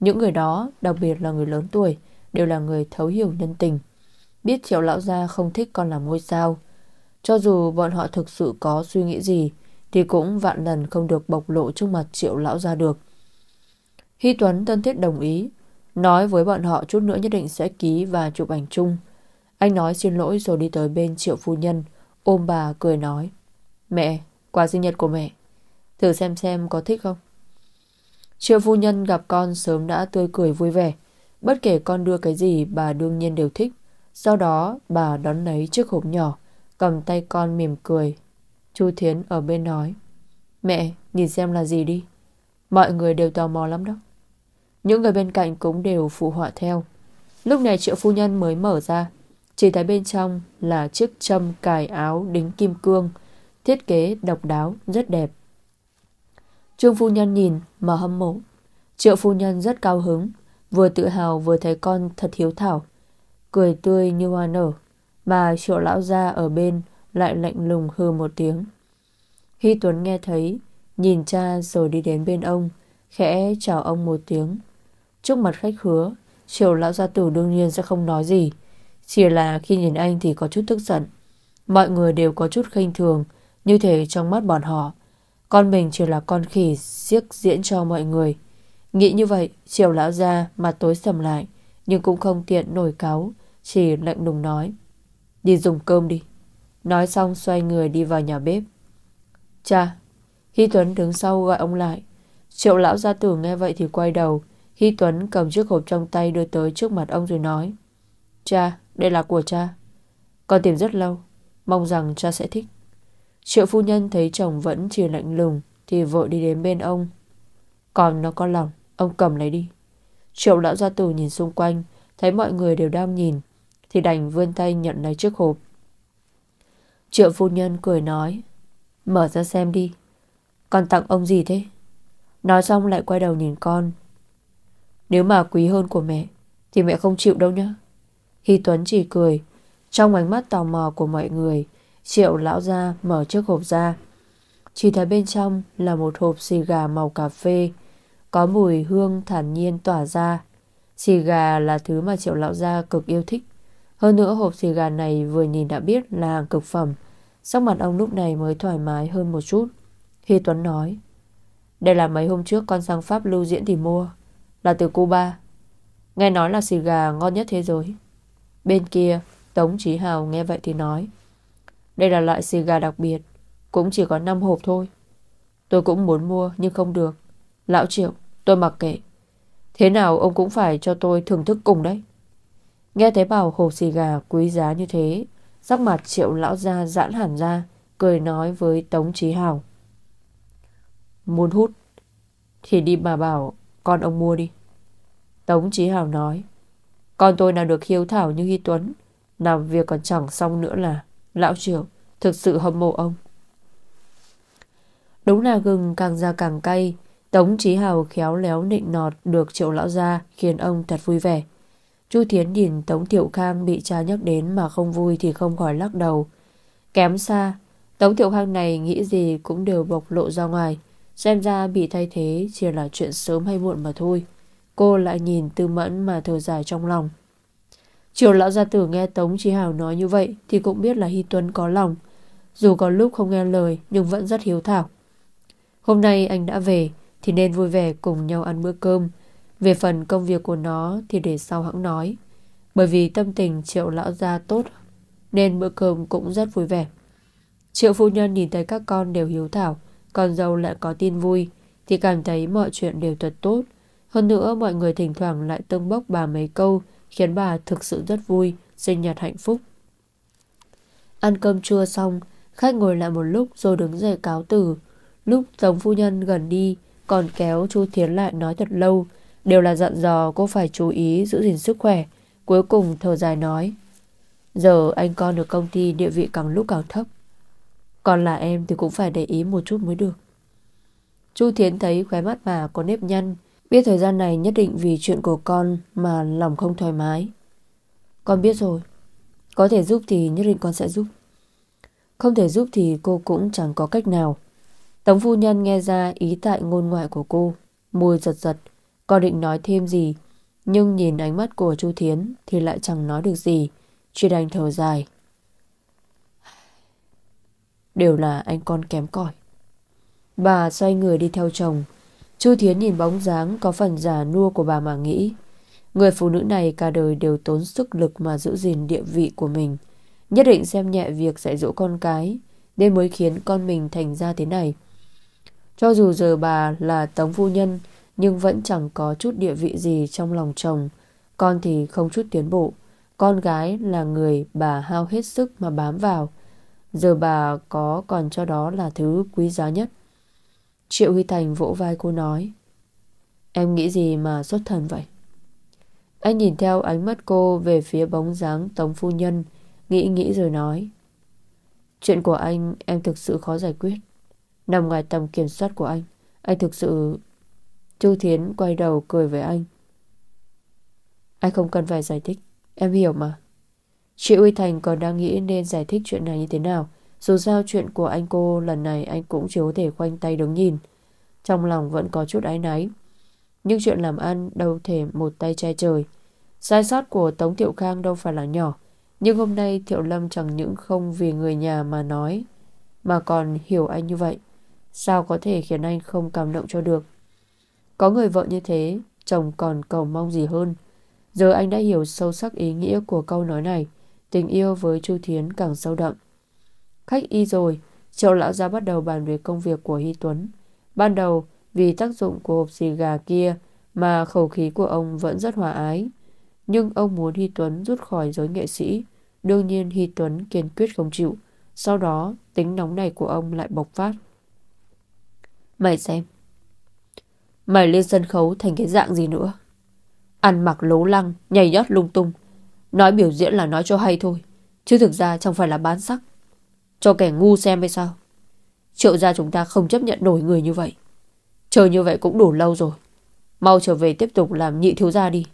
Những người đó, đặc biệt là người lớn tuổi, đều là người thấu hiểu nhân tình. Biết triệu lão gia không thích con làm ngôi sao. Cho dù bọn họ thực sự có suy nghĩ gì, thì cũng vạn lần không được bộc lộ trước mặt triệu lão gia được. Hy Tuấn thân thiết đồng ý, nói với bọn họ chút nữa nhất định sẽ ký và chụp ảnh chung. Anh nói xin lỗi rồi đi tới bên triệu phu nhân, ôm bà cười nói. Mẹ, quà sinh nhật của mẹ, thử xem xem có thích không? Triệu phu nhân gặp con sớm đã tươi cười vui vẻ. Bất kể con đưa cái gì bà đương nhiên đều thích. Sau đó bà đón lấy chiếc hộp nhỏ, cầm tay con mỉm cười. Chu Thiến ở bên nói. Mẹ, nhìn xem là gì đi. Mọi người đều tò mò lắm đó. Những người bên cạnh cũng đều phụ họa theo. Lúc này triệu phu nhân mới mở ra. Chỉ thấy bên trong là chiếc châm cài áo đính kim cương. Thiết kế độc đáo, rất đẹp. Trương phu nhân nhìn mà hâm mộ. Triệu phu nhân rất cao hứng, vừa tự hào vừa thấy con thật hiếu thảo, cười tươi như hoa nở, mà triệu lão gia ở bên lại lạnh lùng hư một tiếng. Hi Tuấn nghe thấy, nhìn cha rồi đi đến bên ông, khẽ chào ông một tiếng. Trước mặt khách hứa, triệu lão gia tử đương nhiên sẽ không nói gì, chỉ là khi nhìn anh thì có chút tức giận. Mọi người đều có chút khinh thường, như thể trong mắt bọn họ con mình chỉ là con khỉ siếc diễn cho mọi người. Nghĩ như vậy, chiều lão ra mà tối sầm lại, nhưng cũng không tiện nổi cáo chỉ lạnh lùng nói. Đi dùng cơm đi. Nói xong xoay người đi vào nhà bếp. Cha, Hy Tuấn đứng sau gọi ông lại. Triệu lão gia tử nghe vậy thì quay đầu. Hy Tuấn cầm chiếc hộp trong tay đưa tới trước mặt ông rồi nói. Cha, đây là của cha. Con tìm rất lâu, mong rằng cha sẽ thích. Triệu phu nhân thấy chồng vẫn chỉ lạnh lùng thì vội đi đến bên ông. Còn nó có lòng, ông cầm lấy đi. Triệu lão gia tù nhìn xung quanh, thấy mọi người đều đang nhìn, thì đành vươn tay nhận lấy chiếc hộp. Triệu phu nhân cười nói, mở ra xem đi, con tặng ông gì thế? Nói xong lại quay đầu nhìn con. Nếu mà quý hơn của mẹ, thì mẹ không chịu đâu nhá. Hy Tuấn chỉ cười, trong ánh mắt tò mò của mọi người, Triệu lão ra mở chiếc hộp ra. Chỉ thấy bên trong là một hộp xì gà màu cà phê, có mùi hương thản nhiên tỏa ra. Xì gà là thứ mà triệu lão gia cực yêu thích. Hơn nữa hộp xì gà này vừa nhìn đã biết là hàng cực phẩm. Sắc mặt ông lúc này mới thoải mái hơn một chút. Khi Tuấn nói, đây là mấy hôm trước con sang Pháp lưu diễn thì mua, là từ Cuba. Nghe nói là xì gà ngon nhất thế giới. Bên kia, Tống Chí Hào nghe vậy thì nói, đây là loại xì gà đặc biệt Cũng chỉ có 5 hộp thôi Tôi cũng muốn mua nhưng không được Lão Triệu tôi mặc kệ Thế nào ông cũng phải cho tôi thưởng thức cùng đấy Nghe thấy bảo hộp xì gà quý giá như thế Sắc mặt Triệu lão ra giãn hẳn ra Cười nói với Tống Trí Hào Muốn hút Thì đi mà bảo Con ông mua đi Tống Trí Hào nói Con tôi nào được hiếu thảo như Hy Tuấn Làm việc còn chẳng xong nữa là Lão Triệu thực sự hâm mộ ông. Đúng là gừng càng ra càng cay, Tống trí Hào khéo léo nịnh nọt được Triệu lão gia khiến ông thật vui vẻ. Chu Thiến nhìn Tống Tiểu Khang bị cha nhắc đến mà không vui thì không khỏi lắc đầu. Kém xa, Tống Tiểu Khang này nghĩ gì cũng đều bộc lộ ra ngoài. Xem ra bị thay thế chỉ là chuyện sớm hay muộn mà thôi. Cô lại nhìn tư mẫn mà thở dài trong lòng. Triều lão gia tử nghe Tống Chí Hảo nói như vậy thì cũng biết là Hy Tuấn có lòng. Dù có lúc không nghe lời nhưng vẫn rất hiếu thảo. Hôm nay anh đã về thì nên vui vẻ cùng nhau ăn bữa cơm. Về phần công việc của nó thì để sau hãng nói. Bởi vì tâm tình triệu lão gia tốt nên bữa cơm cũng rất vui vẻ. Triệu phu nhân nhìn thấy các con đều hiếu thảo, con dâu lại có tin vui thì cảm thấy mọi chuyện đều thật tốt. Hơn nữa mọi người thỉnh thoảng lại tương bốc bà mấy câu khiến bà thực sự rất vui, sinh nhật hạnh phúc. Ăn cơm trưa xong, khách ngồi lại một lúc rồi đứng dậy cáo từ. Lúc tống phu nhân gần đi, còn kéo Chu Thiến lại nói thật lâu, đều là dặn dò cô phải chú ý giữ gìn sức khỏe. Cuối cùng thở dài nói, giờ anh con được công ty địa vị càng lúc càng thấp. Còn là em thì cũng phải để ý một chút mới được. Chu Thiến thấy khóe mắt bà có nếp nhăn, Biết thời gian này nhất định vì chuyện của con mà lòng không thoải mái. Con biết rồi. Có thể giúp thì nhất định con sẽ giúp. Không thể giúp thì cô cũng chẳng có cách nào. Tống phu nhân nghe ra ý tại ngôn ngoại của cô. Môi giật giật. Con định nói thêm gì. Nhưng nhìn ánh mắt của Chu Thiến thì lại chẳng nói được gì. Chỉ đành thở dài. Đều là anh con kém cỏi. Bà xoay người đi theo chồng Chu Thiến nhìn bóng dáng có phần già nua của bà mà nghĩ. Người phụ nữ này cả đời đều tốn sức lực mà giữ gìn địa vị của mình. Nhất định xem nhẹ việc dạy dỗ con cái, nên mới khiến con mình thành ra thế này. Cho dù giờ bà là tống phu nhân, nhưng vẫn chẳng có chút địa vị gì trong lòng chồng. Con thì không chút tiến bộ. Con gái là người bà hao hết sức mà bám vào. Giờ bà có còn cho đó là thứ quý giá nhất. Triệu Huy Thành vỗ vai cô nói Em nghĩ gì mà xuất thần vậy? Anh nhìn theo ánh mắt cô về phía bóng dáng Tống Phu Nhân, nghĩ nghĩ rồi nói. Chuyện của anh em thực sự khó giải quyết. Nằm ngoài tầm kiểm soát của anh, anh thực sự... Chu Thiến quay đầu cười với anh. Anh không cần phải giải thích, em hiểu mà. Triệu Uy Thành còn đang nghĩ nên giải thích chuyện này như thế nào, dù sao chuyện của anh cô lần này anh cũng chỉ có thể khoanh tay đứng nhìn. Trong lòng vẫn có chút ái náy. Nhưng chuyện làm ăn đâu thể một tay che trời. Sai sót của Tống Thiệu Khang đâu phải là nhỏ. Nhưng hôm nay Thiệu Lâm chẳng những không vì người nhà mà nói, mà còn hiểu anh như vậy. Sao có thể khiến anh không cảm động cho được? Có người vợ như thế, chồng còn cầu mong gì hơn. Giờ anh đã hiểu sâu sắc ý nghĩa của câu nói này. Tình yêu với Chu Thiến càng sâu đậm. Khách y rồi, triệu lão gia bắt đầu bàn về công việc của Hy Tuấn. Ban đầu, vì tác dụng của hộp xì gà kia mà khẩu khí của ông vẫn rất hòa ái. Nhưng ông muốn Hy Tuấn rút khỏi giới nghệ sĩ. Đương nhiên Hy Tuấn kiên quyết không chịu. Sau đó, tính nóng này của ông lại bộc phát. Mày xem. Mày lên sân khấu thành cái dạng gì nữa? Ăn mặc lố lăng, nhảy nhót lung tung. Nói biểu diễn là nói cho hay thôi. Chứ thực ra chẳng phải là bán sắc. Cho kẻ ngu xem hay sao Triệu gia chúng ta không chấp nhận nổi người như vậy Chờ như vậy cũng đủ lâu rồi Mau trở về tiếp tục làm nhị thiếu gia đi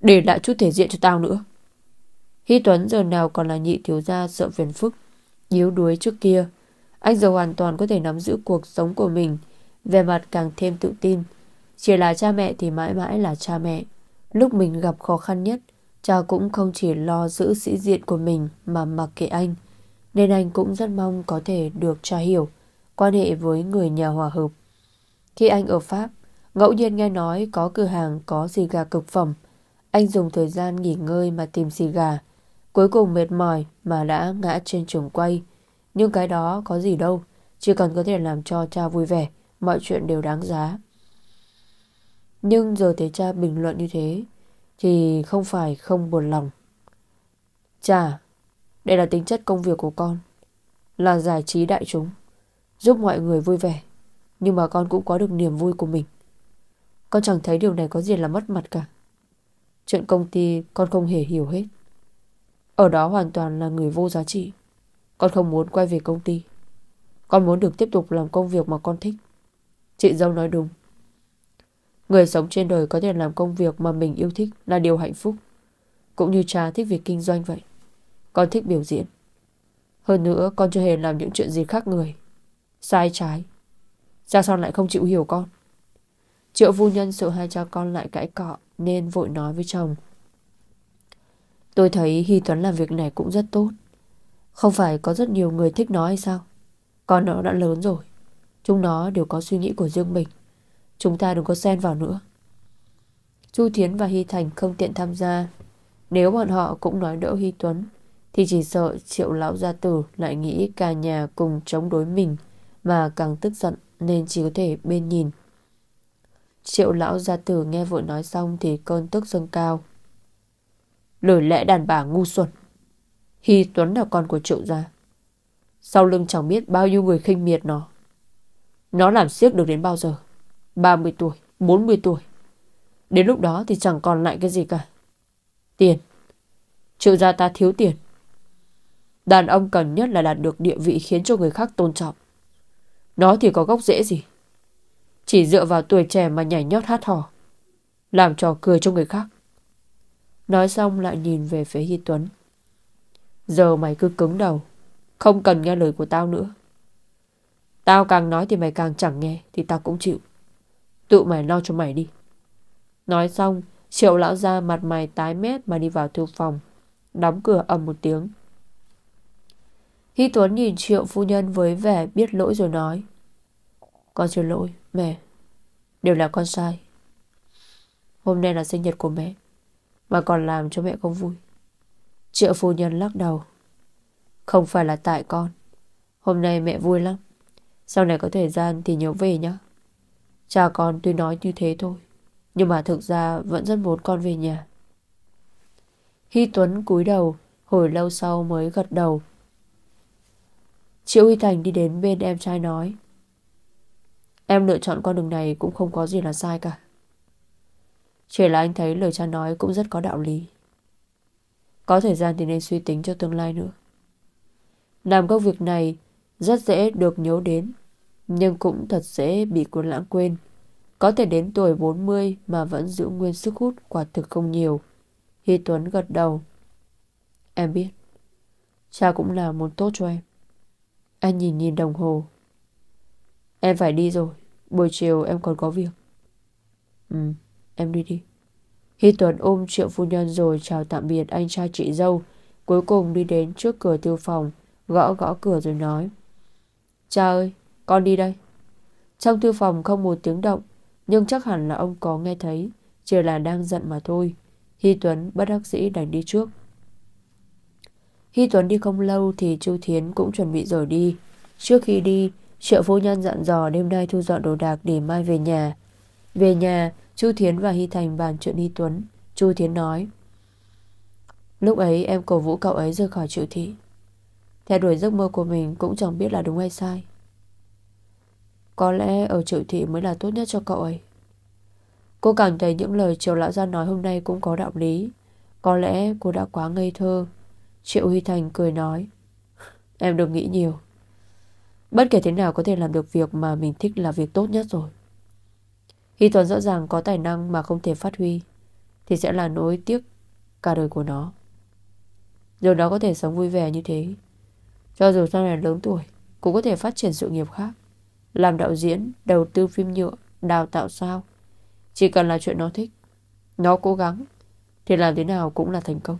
Để lại chút thể diện cho tao nữa Hi Tuấn giờ nào còn là nhị thiếu gia sợ phiền phức Yếu đuối trước kia Anh giờ hoàn toàn có thể nắm giữ cuộc sống của mình Về mặt càng thêm tự tin Chỉ là cha mẹ thì mãi mãi là cha mẹ Lúc mình gặp khó khăn nhất Cha cũng không chỉ lo giữ sĩ diện của mình Mà mặc kệ anh nên anh cũng rất mong có thể được cha hiểu quan hệ với người nhà hòa hợp. Khi anh ở Pháp, ngẫu nhiên nghe nói có cửa hàng có xì gà cực phẩm. Anh dùng thời gian nghỉ ngơi mà tìm xì gà. Cuối cùng mệt mỏi mà đã ngã trên trường quay. Nhưng cái đó có gì đâu, chỉ cần có thể làm cho cha vui vẻ, mọi chuyện đều đáng giá. Nhưng giờ thấy cha bình luận như thế, thì không phải không buồn lòng. cha đây là tính chất công việc của con Là giải trí đại chúng Giúp mọi người vui vẻ Nhưng mà con cũng có được niềm vui của mình Con chẳng thấy điều này có gì là mất mặt cả Chuyện công ty con không hề hiểu hết Ở đó hoàn toàn là người vô giá trị Con không muốn quay về công ty Con muốn được tiếp tục làm công việc mà con thích Chị dâu nói đúng Người sống trên đời có thể làm công việc mà mình yêu thích là điều hạnh phúc Cũng như cha thích việc kinh doanh vậy con thích biểu diễn. Hơn nữa con chưa hề làm những chuyện gì khác người. Sai trái. Gia Son lại không chịu hiểu con. Triệu Vu nhân sợ hai cha con lại cãi cọ nên vội nói với chồng. Tôi thấy Hy Tuấn làm việc này cũng rất tốt. Không phải có rất nhiều người thích nó hay sao? Con nó đã lớn rồi. Chúng nó đều có suy nghĩ của riêng mình. Chúng ta đừng có xen vào nữa. Chu Thiến và Hy Thành không tiện tham gia. Nếu bọn họ cũng nói đỡ Hy Tuấn thì chỉ sợ triệu lão gia tử lại nghĩ cả nhà cùng chống đối mình mà càng tức giận nên chỉ có thể bên nhìn. Triệu lão gia tử nghe vội nói xong thì cơn tức dâng cao. Lời lẽ đàn bà ngu xuẩn. Hy Tuấn là con của triệu gia. Sau lưng chẳng biết bao nhiêu người khinh miệt nó. Nó làm siếc được đến bao giờ? 30 tuổi, 40 tuổi. Đến lúc đó thì chẳng còn lại cái gì cả. Tiền. Triệu gia ta thiếu tiền. Đàn ông cần nhất là đạt được địa vị khiến cho người khác tôn trọng. Nó thì có gốc rễ gì? Chỉ dựa vào tuổi trẻ mà nhảy nhót hát hò. Làm trò cười cho người khác. Nói xong lại nhìn về phía Hi Tuấn. Giờ mày cứ cứng đầu. Không cần nghe lời của tao nữa. Tao càng nói thì mày càng chẳng nghe thì tao cũng chịu. Tự mày lo cho mày đi. Nói xong, triệu lão ra mặt mày tái mét mà đi vào thư phòng. Đóng cửa ầm một tiếng. Hi Tuấn nhìn triệu phu nhân với vẻ biết lỗi rồi nói. Con xin lỗi, mẹ. Đều là con sai. Hôm nay là sinh nhật của mẹ. Mà còn làm cho mẹ không vui. Triệu phu nhân lắc đầu. Không phải là tại con. Hôm nay mẹ vui lắm. Sau này có thời gian thì nhớ về nhá. Cha con tuy nói như thế thôi. Nhưng mà thực ra vẫn rất muốn con về nhà. Hy Tuấn cúi đầu, hồi lâu sau mới gật đầu, Triệu Huy Thành đi đến bên em trai nói Em lựa chọn con đường này cũng không có gì là sai cả Chỉ là anh thấy lời cha nói cũng rất có đạo lý Có thời gian thì nên suy tính cho tương lai nữa Làm các việc này rất dễ được nhớ đến Nhưng cũng thật dễ bị cuốn lãng quên Có thể đến tuổi 40 mà vẫn giữ nguyên sức hút quả thực không nhiều Hy Tuấn gật đầu Em biết Cha cũng là muốn tốt cho em anh nhìn nhìn đồng hồ Em phải đi rồi Buổi chiều em còn có việc Ừ em đi đi Hi Tuấn ôm triệu phu nhân rồi chào tạm biệt anh trai chị dâu Cuối cùng đi đến trước cửa tiêu phòng Gõ gõ cửa rồi nói Cha ơi con đi đây Trong tiêu phòng không một tiếng động Nhưng chắc hẳn là ông có nghe thấy Chỉ là đang giận mà thôi Hi Tuấn bất đắc dĩ đành đi trước khi Tuấn đi không lâu thì Chu Thiến cũng chuẩn bị rời đi. Trước khi đi, triệu phu nhân dặn dò đêm nay thu dọn đồ đạc để mai về nhà. Về nhà, Chu Thiến và Hy Thành bàn chuyện Hy Tuấn. Chu Thiến nói, Lúc ấy em cổ vũ cậu ấy rời khỏi triệu thị. Theo đuổi giấc mơ của mình cũng chẳng biết là đúng hay sai. Có lẽ ở triệu thị mới là tốt nhất cho cậu ấy. Cô cảm thấy những lời Triệu lão gia nói hôm nay cũng có đạo lý. Có lẽ cô đã quá ngây thơ Triệu Huy Thành cười nói Em đừng nghĩ nhiều Bất kể thế nào có thể làm được việc mà mình thích là việc tốt nhất rồi Khi Tuấn rõ ràng có tài năng mà không thể phát huy Thì sẽ là nỗi tiếc cả đời của nó Rồi nó có thể sống vui vẻ như thế Cho dù sau này lớn tuổi Cũng có thể phát triển sự nghiệp khác Làm đạo diễn, đầu tư phim nhựa, đào tạo sao Chỉ cần là chuyện nó thích Nó cố gắng Thì làm thế nào cũng là thành công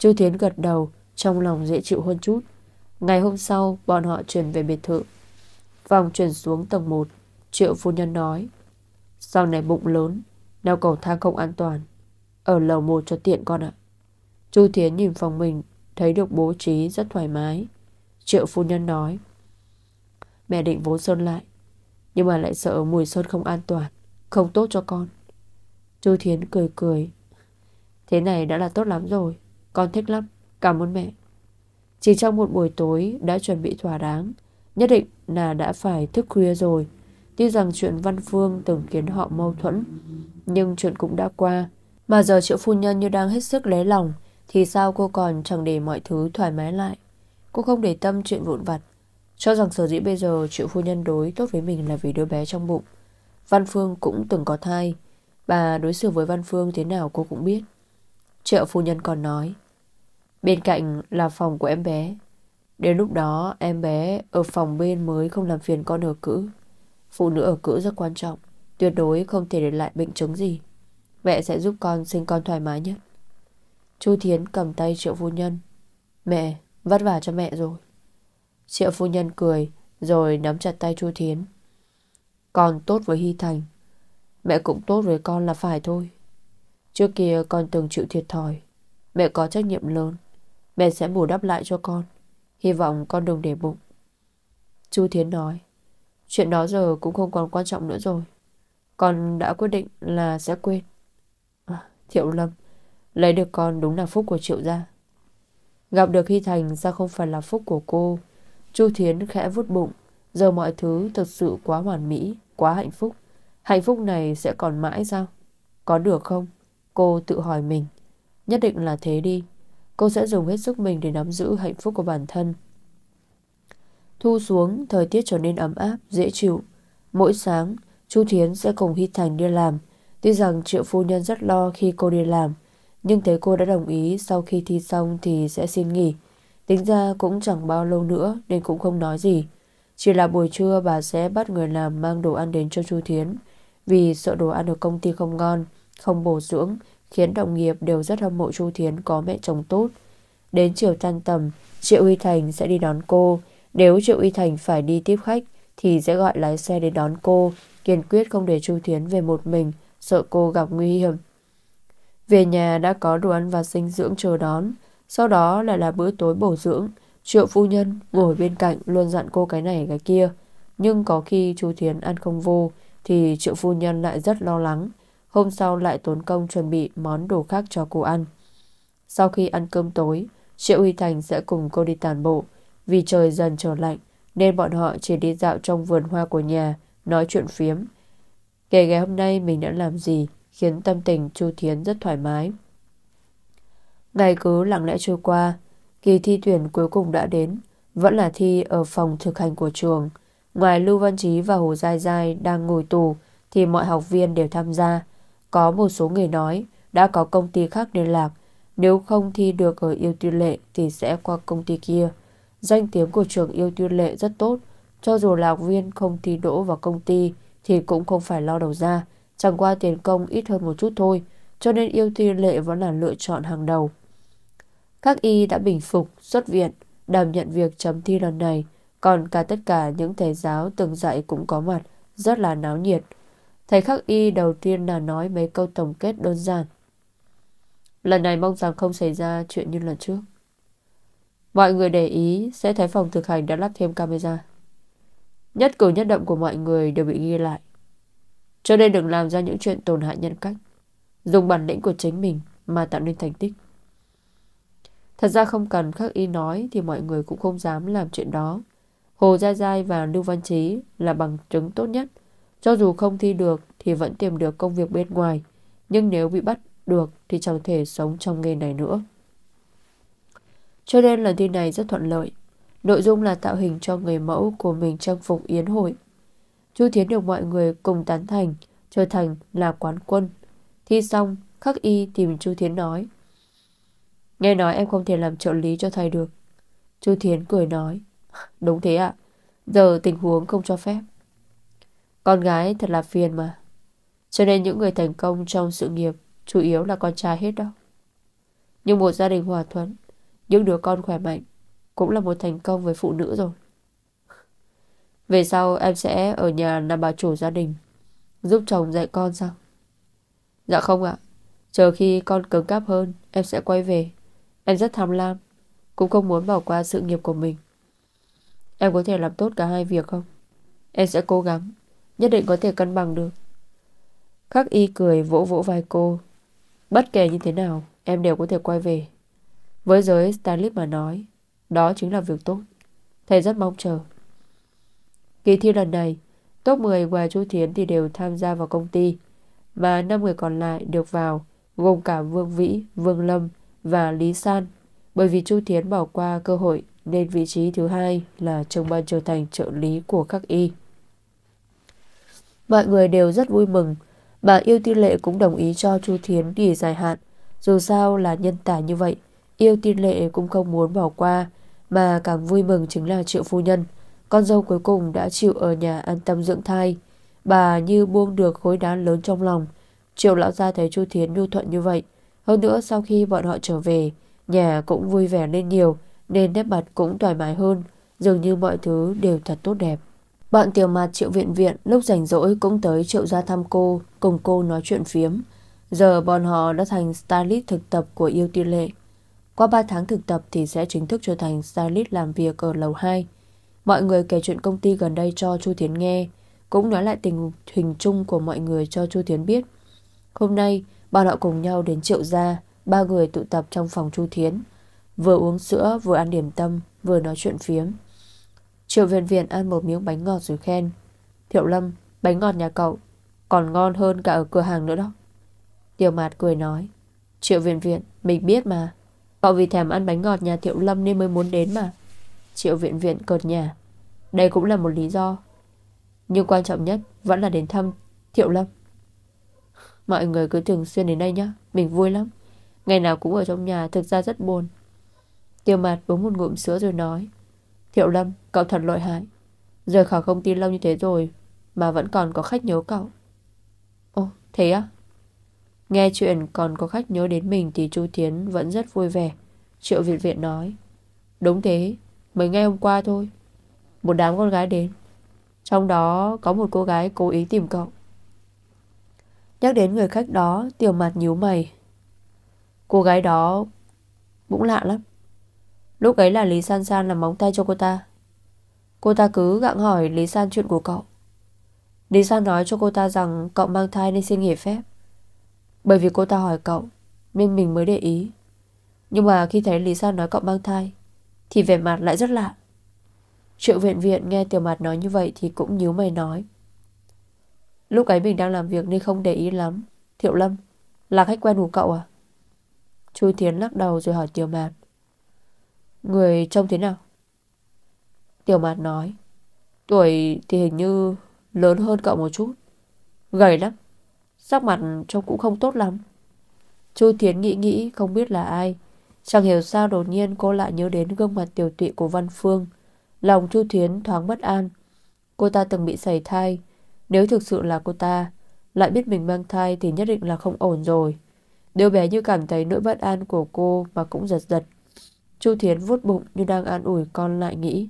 Chu Thiến gật đầu, trong lòng dễ chịu hơn chút. Ngày hôm sau, bọn họ chuyển về biệt thự. Phòng chuyển xuống tầng 1, Triệu Phu Nhân nói. Sau này bụng lớn, leo cầu thang không an toàn. Ở lầu 1 cho tiện con ạ. Chu Thiến nhìn phòng mình, thấy được bố trí rất thoải mái. Triệu Phu Nhân nói. Mẹ định vốn sơn lại, nhưng mà lại sợ mùi sơn không an toàn, không tốt cho con. Chu Thiến cười cười. Thế này đã là tốt lắm rồi. Con thích lắm, cảm ơn mẹ. Chỉ trong một buổi tối đã chuẩn bị thỏa đáng, nhất định là đã phải thức khuya rồi. Tuy rằng chuyện Văn Phương từng khiến họ mâu thuẫn, nhưng chuyện cũng đã qua. Mà giờ triệu phu nhân như đang hết sức lấy lòng, thì sao cô còn chẳng để mọi thứ thoải mái lại. Cô không để tâm chuyện vụn vặt, cho rằng sở dĩ bây giờ triệu phu nhân đối tốt với mình là vì đứa bé trong bụng. Văn Phương cũng từng có thai, bà đối xử với Văn Phương thế nào cô cũng biết. Trợ phu nhân còn nói Bên cạnh là phòng của em bé Đến lúc đó em bé ở phòng bên mới không làm phiền con ở cữ Phụ nữ ở cữ rất quan trọng Tuyệt đối không thể để lại bệnh chứng gì Mẹ sẽ giúp con sinh con thoải mái nhất Chu Thiến cầm tay triệu phu nhân Mẹ, vất vả cho mẹ rồi Triệu phu nhân cười Rồi nắm chặt tay Chu Thiến Con tốt với Hy Thành Mẹ cũng tốt với con là phải thôi Trước kia con từng chịu thiệt thòi Mẹ có trách nhiệm lớn Mẹ sẽ bù đắp lại cho con Hy vọng con đừng để bụng Chu Thiến nói Chuyện đó giờ cũng không còn quan trọng nữa rồi Con đã quyết định là sẽ quên à, Thiệu Lâm Lấy được con đúng là phúc của Triệu gia Gặp được Hy Thành ra không phải là phúc của cô Chu Thiến khẽ vút bụng Giờ mọi thứ thật sự quá hoàn mỹ Quá hạnh phúc Hạnh phúc này sẽ còn mãi sao Có được không Cô tự hỏi mình Nhất định là thế đi Cô sẽ dùng hết sức mình để nắm giữ hạnh phúc của bản thân Thu xuống Thời tiết trở nên ấm áp, dễ chịu Mỗi sáng Chu Thiến sẽ cùng Hy Thành đi làm Tuy rằng triệu phu nhân rất lo khi cô đi làm Nhưng thấy cô đã đồng ý Sau khi thi xong thì sẽ xin nghỉ Tính ra cũng chẳng bao lâu nữa Nên cũng không nói gì Chỉ là buổi trưa bà sẽ bắt người làm Mang đồ ăn đến cho Chu Thiến Vì sợ đồ ăn ở công ty không ngon không bổ dưỡng, khiến đồng nghiệp đều rất hâm mộ Chu Thiến có mẹ chồng tốt. Đến chiều tan tầm, Triệu Uy Thành sẽ đi đón cô. Nếu Triệu Uy Thành phải đi tiếp khách, thì sẽ gọi lái xe đến đón cô, kiên quyết không để Chu Thiến về một mình, sợ cô gặp nguy hiểm. Về nhà đã có đồ ăn và dinh dưỡng chờ đón, sau đó lại là bữa tối bổ dưỡng. Triệu phu nhân ngồi bên cạnh luôn dặn cô cái này cái kia. Nhưng có khi Chu Thiến ăn không vô thì triệu phu nhân lại rất lo lắng. Hôm sau lại tốn công chuẩn bị món đồ khác cho cô ăn. Sau khi ăn cơm tối, Triệu Huy Thành sẽ cùng cô đi tàn bộ. Vì trời dần trở lạnh, nên bọn họ chỉ đi dạo trong vườn hoa của nhà, nói chuyện phiếm. Kể ngày hôm nay mình đã làm gì, khiến tâm tình Chu Thiến rất thoải mái. Ngày cứ lặng lẽ trôi qua, kỳ thi tuyển cuối cùng đã đến, vẫn là thi ở phòng thực hành của trường. Ngoài Lưu Văn Trí và Hồ Giai Giai đang ngồi tù, thì mọi học viên đều tham gia. Có một số người nói đã có công ty khác liên lạc, nếu không thi được ở yêu tuyên lệ thì sẽ qua công ty kia. Danh tiếng của trường yêu tuyên lệ rất tốt, cho dù là học viên không thi đỗ vào công ty thì cũng không phải lo đầu ra, chẳng qua tiền công ít hơn một chút thôi, cho nên yêu tuyên lệ vẫn là lựa chọn hàng đầu. Các y đã bình phục, xuất viện, đảm nhận việc chấm thi lần này, còn cả tất cả những thầy giáo từng dạy cũng có mặt, rất là náo nhiệt. Thầy khắc y đầu tiên là nói mấy câu tổng kết đơn giản. Lần này mong rằng không xảy ra chuyện như lần trước. Mọi người để ý sẽ thấy phòng thực hành đã lắp thêm camera. Nhất cử nhất động của mọi người đều bị ghi lại. Cho nên đừng làm ra những chuyện tổn hại nhân cách. Dùng bản lĩnh của chính mình mà tạo nên thành tích. Thật ra không cần khắc y nói thì mọi người cũng không dám làm chuyện đó. Hồ Gia Giai và Lưu Văn Chí là bằng chứng tốt nhất cho dù không thi được thì vẫn tìm được công việc bên ngoài. Nhưng nếu bị bắt được thì chẳng thể sống trong nghề này nữa. Cho nên lần thi này rất thuận lợi. Nội dung là tạo hình cho người mẫu của mình trang phục yến hội. Chu Thiến được mọi người cùng tán thành, trở thành là quán quân. Thi xong, khắc y tìm Chu Thiến nói. Nghe nói em không thể làm trợ lý cho thầy được. Chu Thiến cười nói. Đúng thế ạ, giờ tình huống không cho phép. Con gái thật là phiền mà. Cho nên những người thành công trong sự nghiệp chủ yếu là con trai hết đó. Nhưng một gia đình hòa thuận, những đứa con khỏe mạnh cũng là một thành công với phụ nữ rồi. Về sau em sẽ ở nhà làm bà chủ gia đình, giúp chồng dạy con sao? Dạ không ạ, chờ khi con cứng cáp hơn em sẽ quay về. Em rất tham lam, cũng không muốn bỏ qua sự nghiệp của mình. Em có thể làm tốt cả hai việc không? Em sẽ cố gắng Nhất định có thể cân bằng được Khắc y cười vỗ vỗ vai cô Bất kể như thế nào Em đều có thể quay về Với giới Stanley mà nói Đó chính là việc tốt Thầy rất mong chờ Kỳ thi lần này Top 10 ngoài Chu Thiến thì đều tham gia vào công ty Mà 5 người còn lại được vào Gồm cả Vương Vĩ, Vương Lâm và Lý San Bởi vì Chu Thiến bỏ qua cơ hội Nên vị trí thứ hai là trong ban trở thành trợ lý của các y Mọi người đều rất vui mừng. Bà yêu tiên lệ cũng đồng ý cho Chu Thiến nghỉ dài hạn. Dù sao là nhân tài như vậy, yêu tiên lệ cũng không muốn bỏ qua. Mà càng vui mừng chính là triệu phu nhân. Con dâu cuối cùng đã chịu ở nhà an tâm dưỡng thai. Bà như buông được khối đá lớn trong lòng. Triệu lão gia thấy Chu Thiến nhu thuận như vậy. Hơn nữa sau khi bọn họ trở về, nhà cũng vui vẻ lên nhiều nên nét mặt cũng thoải mái hơn, dường như mọi thứ đều thật tốt đẹp. Bọn tiểu mặt triệu viện viện lúc rảnh rỗi cũng tới triệu gia thăm cô, cùng cô nói chuyện phiếm. Giờ bọn họ đã thành stylist thực tập của yêu tiên lệ. Qua 3 tháng thực tập thì sẽ chính thức trở thành stylist làm việc ở lầu 2. Mọi người kể chuyện công ty gần đây cho Chu Thiến nghe, cũng nói lại tình hình chung của mọi người cho Chu Thiến biết. Hôm nay, bọn họ cùng nhau đến triệu gia, ba người tụ tập trong phòng Chu Thiến. Vừa uống sữa, vừa ăn điểm tâm, vừa nói chuyện phiếm. Triệu viên viên ăn một miếng bánh ngọt rồi khen. Thiệu Lâm, bánh ngọt nhà cậu còn ngon hơn cả ở cửa hàng nữa đó. Tiểu Mạt cười nói. Triệu viên viện, mình biết mà. Cậu vì thèm ăn bánh ngọt nhà Thiệu Lâm nên mới muốn đến mà. Triệu viện viện cợt nhà. Đây cũng là một lý do. Nhưng quan trọng nhất vẫn là đến thăm Thiệu Lâm. Mọi người cứ thường xuyên đến đây nhá. Mình vui lắm. Ngày nào cũng ở trong nhà thực ra rất buồn. Tiêu Mạt uống một ngụm sữa rồi nói. Thiệu Lâm, cậu thật lợi hại. Rời khỏi công ty lâu như thế rồi mà vẫn còn có khách nhớ cậu. Ồ, thế á? Nghe chuyện còn có khách nhớ đến mình thì Chu Thiến vẫn rất vui vẻ. Triệu Việt Viện nói. Đúng thế, mới ngay hôm qua thôi. Một đám con gái đến. Trong đó có một cô gái cố ý tìm cậu. Nhắc đến người khách đó, tiểu mặt nhíu mày. Cô gái đó cũng lạ lắm. Lúc ấy là Lý San San làm móng tay cho cô ta Cô ta cứ gặng hỏi Lý San chuyện của cậu Lý San nói cho cô ta rằng Cậu mang thai nên xin nghỉ phép Bởi vì cô ta hỏi cậu Nên mình mới để ý Nhưng mà khi thấy Lý San nói cậu mang thai Thì vẻ mặt lại rất lạ Triệu viện viện nghe tiểu mặt nói như vậy Thì cũng nhíu mày nói Lúc ấy mình đang làm việc nên không để ý lắm Thiệu Lâm Là khách quen của cậu à Chu Thiến lắc đầu rồi hỏi tiểu mạt Người trông thế nào? Tiểu mạt nói. Tuổi thì hình như lớn hơn cậu một chút. Gầy lắm. Sắc mặt trông cũng không tốt lắm. Chu Thiến nghĩ nghĩ không biết là ai. Chẳng hiểu sao đột nhiên cô lại nhớ đến gương mặt tiểu tụy của Văn Phương. Lòng Chu Thiến thoáng bất an. Cô ta từng bị sẩy thai. Nếu thực sự là cô ta, lại biết mình mang thai thì nhất định là không ổn rồi. Đứa bé như cảm thấy nỗi bất an của cô mà cũng giật giật Chu Thiến vuốt bụng như đang an ủi con lại nghĩ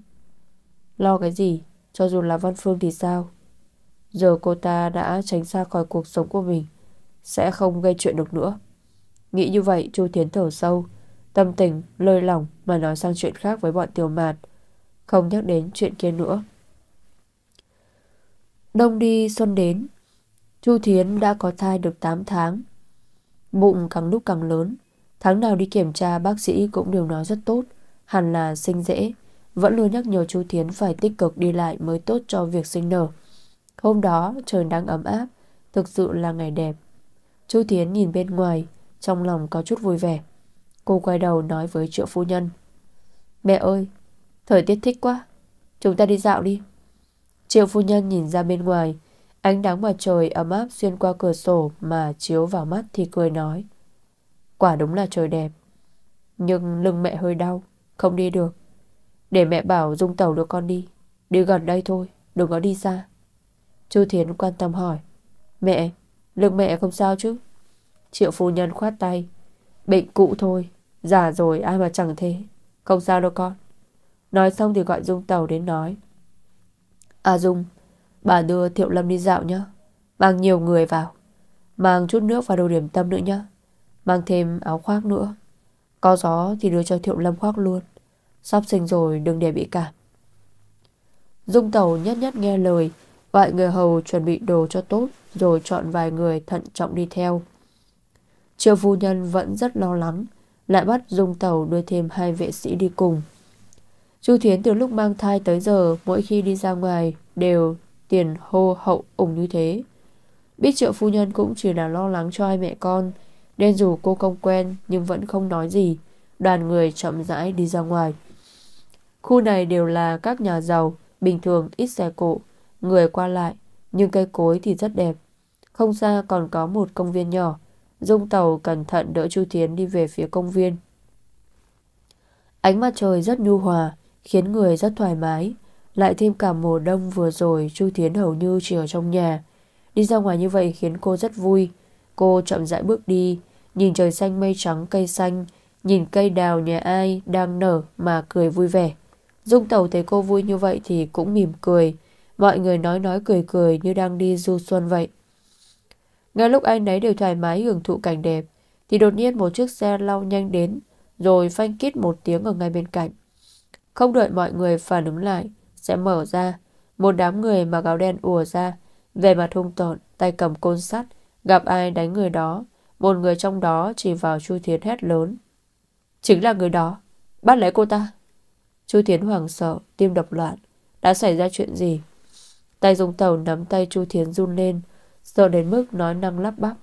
Lo cái gì Cho dù là Văn Phương thì sao Giờ cô ta đã tránh xa khỏi cuộc sống của mình Sẽ không gây chuyện được nữa Nghĩ như vậy Chu Thiến thở sâu Tâm tình, lơi lỏng Mà nói sang chuyện khác với bọn tiểu mạt Không nhắc đến chuyện kia nữa Đông đi xuân đến Chu Thiến đã có thai được 8 tháng Bụng càng lúc càng lớn Tháng nào đi kiểm tra bác sĩ cũng đều nói rất tốt Hẳn là sinh dễ Vẫn luôn nhắc nhở chú Thiến phải tích cực đi lại Mới tốt cho việc sinh nở Hôm đó trời đang ấm áp Thực sự là ngày đẹp Chú Thiến nhìn bên ngoài Trong lòng có chút vui vẻ Cô quay đầu nói với triệu phu nhân Mẹ ơi Thời tiết thích quá Chúng ta đi dạo đi Triệu phu nhân nhìn ra bên ngoài Ánh nắng mặt trời ấm áp xuyên qua cửa sổ Mà chiếu vào mắt thì cười nói Quả đúng là trời đẹp Nhưng lưng mẹ hơi đau Không đi được Để mẹ bảo Dung tàu đưa con đi Đi gần đây thôi Đừng có đi xa Chu Thiến quan tâm hỏi Mẹ Lưng mẹ không sao chứ Triệu phu nhân khoát tay Bệnh cụ thôi Già rồi ai mà chẳng thế Không sao đâu con Nói xong thì gọi Dung Tàu đến nói À Dung Bà đưa Thiệu Lâm đi dạo nhé Mang nhiều người vào Mang chút nước và đồ điểm tâm nữa nhé Mang thêm áo khoác nữa Có gió thì đưa cho Thiệu Lâm khoác luôn Sắp sinh rồi đừng để bị cảm Dung tẩu nhất nhất nghe lời Gọi người hầu chuẩn bị đồ cho tốt Rồi chọn vài người thận trọng đi theo Triệu phu nhân vẫn rất lo lắng Lại bắt Dung tẩu đưa thêm hai vệ sĩ đi cùng Chu Thiến từ lúc mang thai tới giờ Mỗi khi đi ra ngoài Đều tiền hô hậu ủng như thế Biết triệu phu nhân cũng chỉ là lo lắng cho hai mẹ con nên dù cô không quen nhưng vẫn không nói gì Đoàn người chậm rãi đi ra ngoài Khu này đều là các nhà giàu Bình thường ít xe cộ Người qua lại Nhưng cây cối thì rất đẹp Không xa còn có một công viên nhỏ Dung tàu cẩn thận đỡ Chu Thiến đi về phía công viên Ánh mặt trời rất nhu hòa Khiến người rất thoải mái Lại thêm cả mùa đông vừa rồi Chu Thiến hầu như chỉ ở trong nhà Đi ra ngoài như vậy khiến cô rất vui Cô chậm rãi bước đi nhìn trời xanh mây trắng cây xanh, nhìn cây đào nhà ai đang nở mà cười vui vẻ. Dung tẩu thấy cô vui như vậy thì cũng mỉm cười. Mọi người nói nói cười cười như đang đi du xuân vậy. Ngay lúc anh ấy đều thoải mái hưởng thụ cảnh đẹp, thì đột nhiên một chiếc xe lao nhanh đến, rồi phanh kít một tiếng ở ngay bên cạnh. Không đợi mọi người phản ứng lại, sẽ mở ra. Một đám người mặc áo đen ùa ra, về mặt hung tợn, tay cầm côn sắt, gặp ai đánh người đó, một người trong đó chỉ vào Chu Thiến hét lớn. Chính là người đó. Bắt lấy cô ta. Chu Thiến hoảng sợ, tim đập loạn. Đã xảy ra chuyện gì? Tay dùng tàu nắm tay Chu Thiến run lên, sợ đến mức nói năng lắp bắp.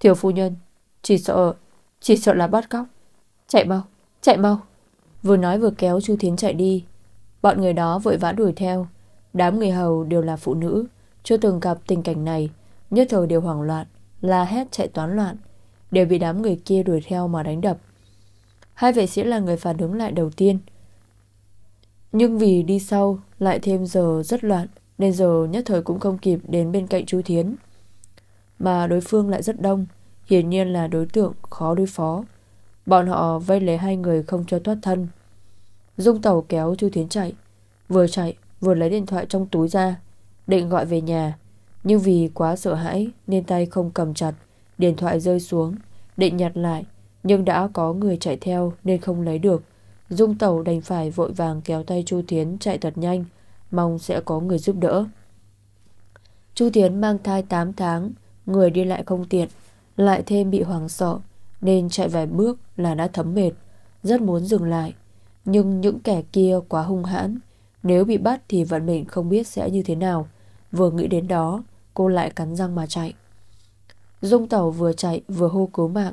Thiểu phu nhân, chỉ sợ, chỉ sợ là bắt cóc. Chạy mau, chạy mau. Vừa nói vừa kéo Chu Thiến chạy đi. Bọn người đó vội vã đuổi theo. Đám người hầu đều là phụ nữ, chưa từng gặp tình cảnh này, nhất thời đều hoảng loạn la hét chạy toán loạn, đều bị đám người kia đuổi theo mà đánh đập. Hai vệ sĩ là người phản ứng lại đầu tiên. Nhưng vì đi sau lại thêm giờ rất loạn, nên giờ nhất thời cũng không kịp đến bên cạnh chú Thiến. Mà đối phương lại rất đông, hiển nhiên là đối tượng khó đối phó. Bọn họ vây lấy hai người không cho thoát thân. Dung tàu kéo chú Thiến chạy, vừa chạy vừa lấy điện thoại trong túi ra, định gọi về nhà. Nhưng vì quá sợ hãi nên tay không cầm chặt, điện thoại rơi xuống, định nhặt lại, nhưng đã có người chạy theo nên không lấy được. Dung tẩu đành phải vội vàng kéo tay Chu Tiến chạy thật nhanh, mong sẽ có người giúp đỡ. Chu Tiến mang thai 8 tháng, người đi lại không tiện, lại thêm bị hoảng sợ, nên chạy vài bước là đã thấm mệt, rất muốn dừng lại. Nhưng những kẻ kia quá hung hãn, nếu bị bắt thì vận mệnh không biết sẽ như thế nào. Vừa nghĩ đến đó, Cô lại cắn răng mà chạy Dung tàu vừa chạy vừa hô cứu mạng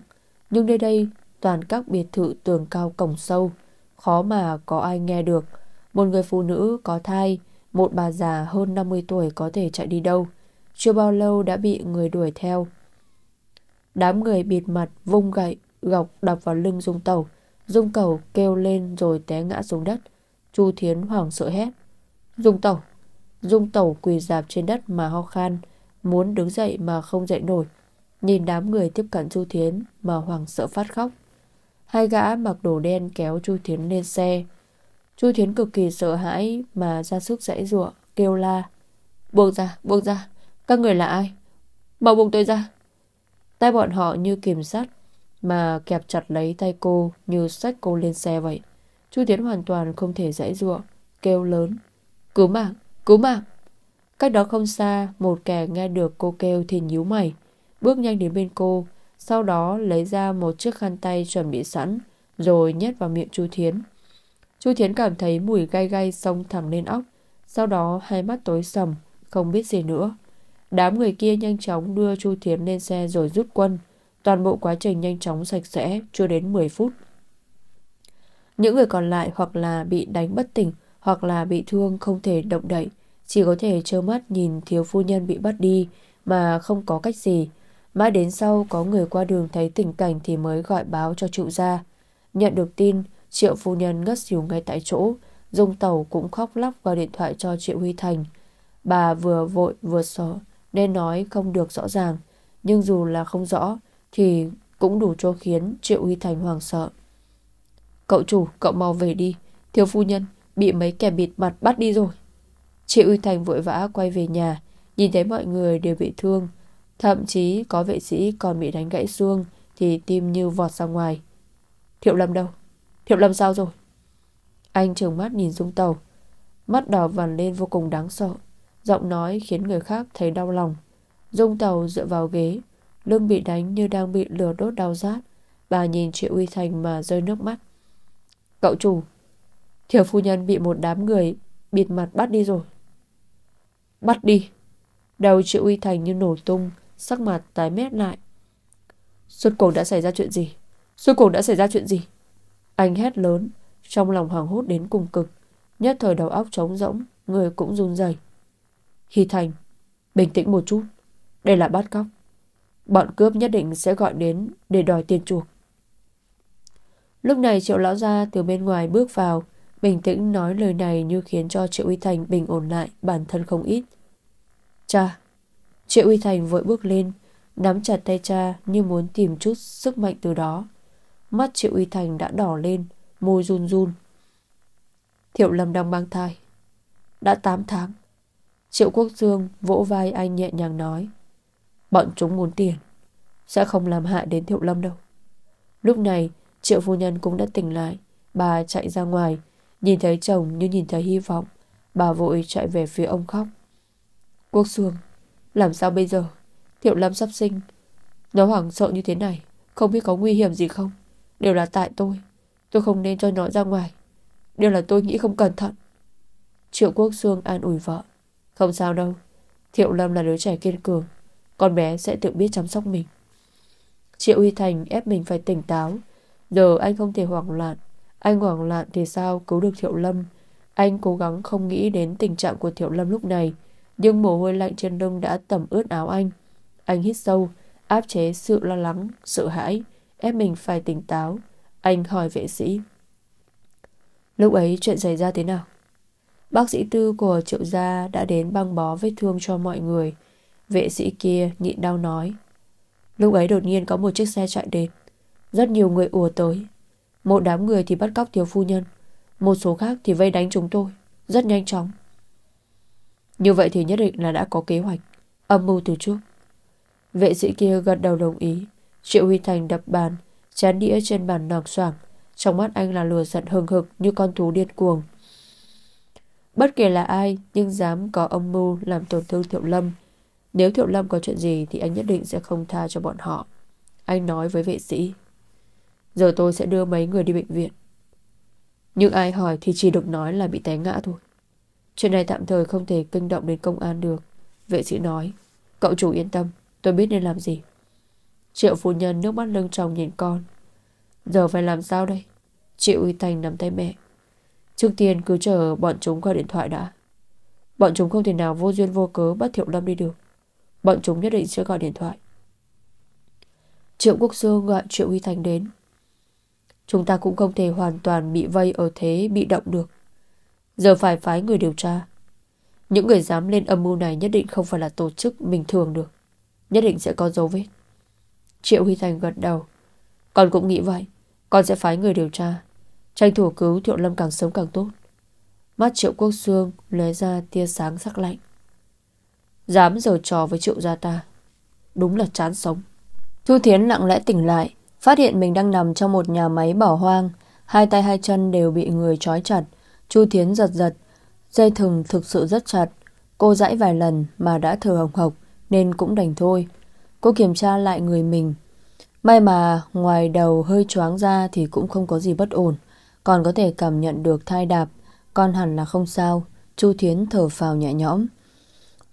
Nhưng nơi đây toàn các biệt thự tường cao cổng sâu Khó mà có ai nghe được Một người phụ nữ có thai Một bà già hơn 50 tuổi có thể chạy đi đâu Chưa bao lâu đã bị người đuổi theo Đám người bịt mặt vung gậy Gọc đập vào lưng dung tàu Dung cầu kêu lên rồi té ngã xuống đất Chu Thiến hoảng sợ hét Dung tàu Dung tàu quỳ dạp trên đất mà ho khan Muốn đứng dậy mà không dậy nổi Nhìn đám người tiếp cận Chu Thiến Mà hoảng sợ phát khóc Hai gã mặc đồ đen kéo Chu Thiến lên xe Chu Thiến cực kỳ sợ hãi Mà ra sức dãy ruộng Kêu la Buông ra, buông ra Các người là ai Mau buông tôi ra Tay bọn họ như kìm sắt Mà kẹp chặt lấy tay cô Như xách cô lên xe vậy Chu Thiến hoàn toàn không thể dãy ruộng Kêu lớn Cứu mạng, cứu mạng Cách đó không xa, một kẻ nghe được cô kêu thì nhíu mày, bước nhanh đến bên cô, sau đó lấy ra một chiếc khăn tay chuẩn bị sẵn, rồi nhét vào miệng Chu Thiến. Chu Thiến cảm thấy mùi gai gai xông thẳng lên óc, sau đó hai mắt tối sầm, không biết gì nữa. Đám người kia nhanh chóng đưa Chu Thiến lên xe rồi rút quân. Toàn bộ quá trình nhanh chóng sạch sẽ, chưa đến 10 phút. Những người còn lại hoặc là bị đánh bất tỉnh, hoặc là bị thương không thể động đậy. Chỉ có thể trơ mắt nhìn thiếu phu nhân bị bắt đi mà không có cách gì. Mãi đến sau có người qua đường thấy tình cảnh thì mới gọi báo cho trụ gia Nhận được tin, triệu phu nhân ngất xỉu ngay tại chỗ, Dung Tẩu cũng khóc lóc gọi điện thoại cho Triệu Huy Thành. Bà vừa vội vừa sợ nên nói không được rõ ràng, nhưng dù là không rõ thì cũng đủ cho khiến Triệu Huy Thành hoảng sợ. Cậu chủ, cậu mau về đi, thiếu phu nhân bị mấy kẻ bịt mặt bắt đi rồi. Chị Uy Thành vội vã quay về nhà, nhìn thấy mọi người đều bị thương. Thậm chí có vệ sĩ còn bị đánh gãy xương thì tim như vọt ra ngoài. Thiệu Lâm đâu? Thiệu Lâm sao rồi? Anh trừng mắt nhìn Dung Tàu. Mắt đỏ vằn lên vô cùng đáng sợ. Giọng nói khiến người khác thấy đau lòng. Dung Tàu dựa vào ghế. Lưng bị đánh như đang bị lửa đốt đau rát. Bà nhìn chị Uy Thành mà rơi nước mắt. Cậu chủ, Thiểu phu nhân bị một đám người bịt mặt bắt đi rồi. Bắt đi. Đầu triệu uy thành như nổ tung, sắc mặt tái mét lại. Suốt cùng đã xảy ra chuyện gì? Suốt cùng đã xảy ra chuyện gì? Anh hét lớn, trong lòng hoảng hốt đến cùng cực. Nhất thời đầu óc trống rỗng, người cũng run rẩy. Hy Thành, bình tĩnh một chút. Đây là bắt cóc. Bọn cướp nhất định sẽ gọi đến để đòi tiền chuộc. Lúc này triệu lão gia từ bên ngoài bước vào, Bình tĩnh nói lời này như khiến cho Triệu Uy Thành bình ổn lại bản thân không ít. Cha! Triệu Uy Thành vội bước lên, nắm chặt tay cha như muốn tìm chút sức mạnh từ đó. Mắt Triệu Uy Thành đã đỏ lên, môi run run. Thiệu Lâm đang mang thai. Đã 8 tháng. Triệu Quốc Dương vỗ vai anh nhẹ nhàng nói. Bọn chúng muốn tiền. Sẽ không làm hại đến Thiệu Lâm đâu. Lúc này, Triệu Phu Nhân cũng đã tỉnh lại. Bà chạy ra ngoài, Nhìn thấy chồng như nhìn thấy hy vọng Bà vội chạy về phía ông khóc Quốc Xuân Làm sao bây giờ Thiệu Lâm sắp sinh Nó hoảng sợ như thế này Không biết có nguy hiểm gì không Đều là tại tôi Tôi không nên cho nó ra ngoài Đều là tôi nghĩ không cẩn thận Triệu Quốc Xuân an ủi vợ Không sao đâu Thiệu Lâm là đứa trẻ kiên cường Con bé sẽ tự biết chăm sóc mình Triệu Huy Thành ép mình phải tỉnh táo Giờ anh không thể hoảng loạn anh hoảng loạn thì sao cứu được Thiệu Lâm Anh cố gắng không nghĩ đến tình trạng của Thiệu Lâm lúc này Nhưng mồ hôi lạnh trên lưng đã tẩm ướt áo anh Anh hít sâu Áp chế sự lo lắng, sợ hãi Ép mình phải tỉnh táo Anh hỏi vệ sĩ Lúc ấy chuyện xảy ra thế nào? Bác sĩ tư của triệu gia đã đến băng bó vết thương cho mọi người Vệ sĩ kia nhịn đau nói Lúc ấy đột nhiên có một chiếc xe chạy đến Rất nhiều người ùa tới một đám người thì bắt cóc thiếu phu nhân Một số khác thì vây đánh chúng tôi Rất nhanh chóng Như vậy thì nhất định là đã có kế hoạch Âm mưu từ trước Vệ sĩ kia gật đầu đồng ý Triệu Huy Thành đập bàn chén đĩa trên bàn nòng soảng Trong mắt anh là lừa giận hừng hực như con thú điên cuồng Bất kể là ai Nhưng dám có âm mưu làm tổn thương Thiệu Lâm Nếu Thiệu Lâm có chuyện gì Thì anh nhất định sẽ không tha cho bọn họ Anh nói với vệ sĩ Giờ tôi sẽ đưa mấy người đi bệnh viện Nhưng ai hỏi thì chỉ được nói là bị té ngã thôi Chuyện này tạm thời không thể kinh động đến công an được Vệ sĩ nói Cậu chủ yên tâm Tôi biết nên làm gì Triệu phu nhân nước mắt lưng tròng nhìn con Giờ phải làm sao đây Triệu uy thành nắm tay mẹ Trước tiên cứ chờ bọn chúng qua điện thoại đã Bọn chúng không thể nào vô duyên vô cớ Bắt Thiệu Lâm đi được Bọn chúng nhất định sẽ gọi điện thoại Triệu Quốc Sư gọi Triệu uy Thành đến Chúng ta cũng không thể hoàn toàn bị vây ở thế bị động được. Giờ phải phái người điều tra. Những người dám lên âm mưu này nhất định không phải là tổ chức bình thường được. Nhất định sẽ có dấu vết. Triệu Huy Thành gật đầu. Con cũng nghĩ vậy. Con sẽ phái người điều tra. Tranh thủ cứu Thiệu Lâm càng sớm càng tốt. Mắt Triệu Quốc xương lóe ra tia sáng sắc lạnh. Dám giở trò với Triệu gia ta. Đúng là chán sống. Thu Thiến lặng lẽ tỉnh lại. Phát hiện mình đang nằm trong một nhà máy bỏ hoang Hai tay hai chân đều bị người trói chặt Chu Thiến giật giật Dây thừng thực sự rất chặt Cô giãy vài lần mà đã thở hồng hộc Nên cũng đành thôi Cô kiểm tra lại người mình May mà ngoài đầu hơi choáng ra Thì cũng không có gì bất ổn Còn có thể cảm nhận được thai đạp Con hẳn là không sao Chu Thiến thở phào nhẹ nhõm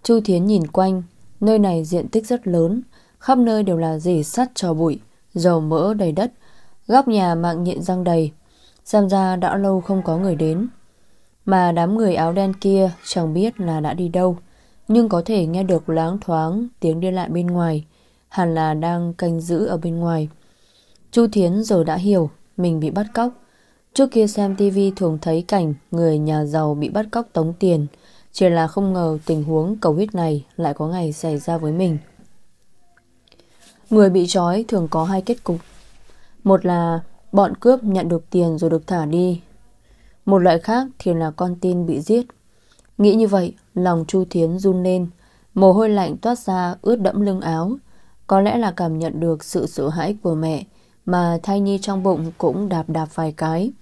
Chu Thiến nhìn quanh Nơi này diện tích rất lớn Khắp nơi đều là rỉ sắt cho bụi dầu mỡ đầy đất, góc nhà mạng nhện răng đầy. Xem ra đã lâu không có người đến. Mà đám người áo đen kia chẳng biết là đã đi đâu, nhưng có thể nghe được láng thoáng tiếng đi lại bên ngoài, hẳn là đang canh giữ ở bên ngoài. Chu Thiến giờ đã hiểu mình bị bắt cóc. Trước kia xem TV thường thấy cảnh người nhà giàu bị bắt cóc tống tiền, chỉ là không ngờ tình huống cầu huyết này lại có ngày xảy ra với mình. Người bị trói thường có hai kết cục Một là bọn cướp nhận được tiền rồi được thả đi Một loại khác thì là con tin bị giết Nghĩ như vậy Lòng Chu Thiến run lên Mồ hôi lạnh toát ra ướt đẫm lưng áo Có lẽ là cảm nhận được sự sợ hãi của mẹ Mà thai nhi trong bụng cũng đạp đạp vài cái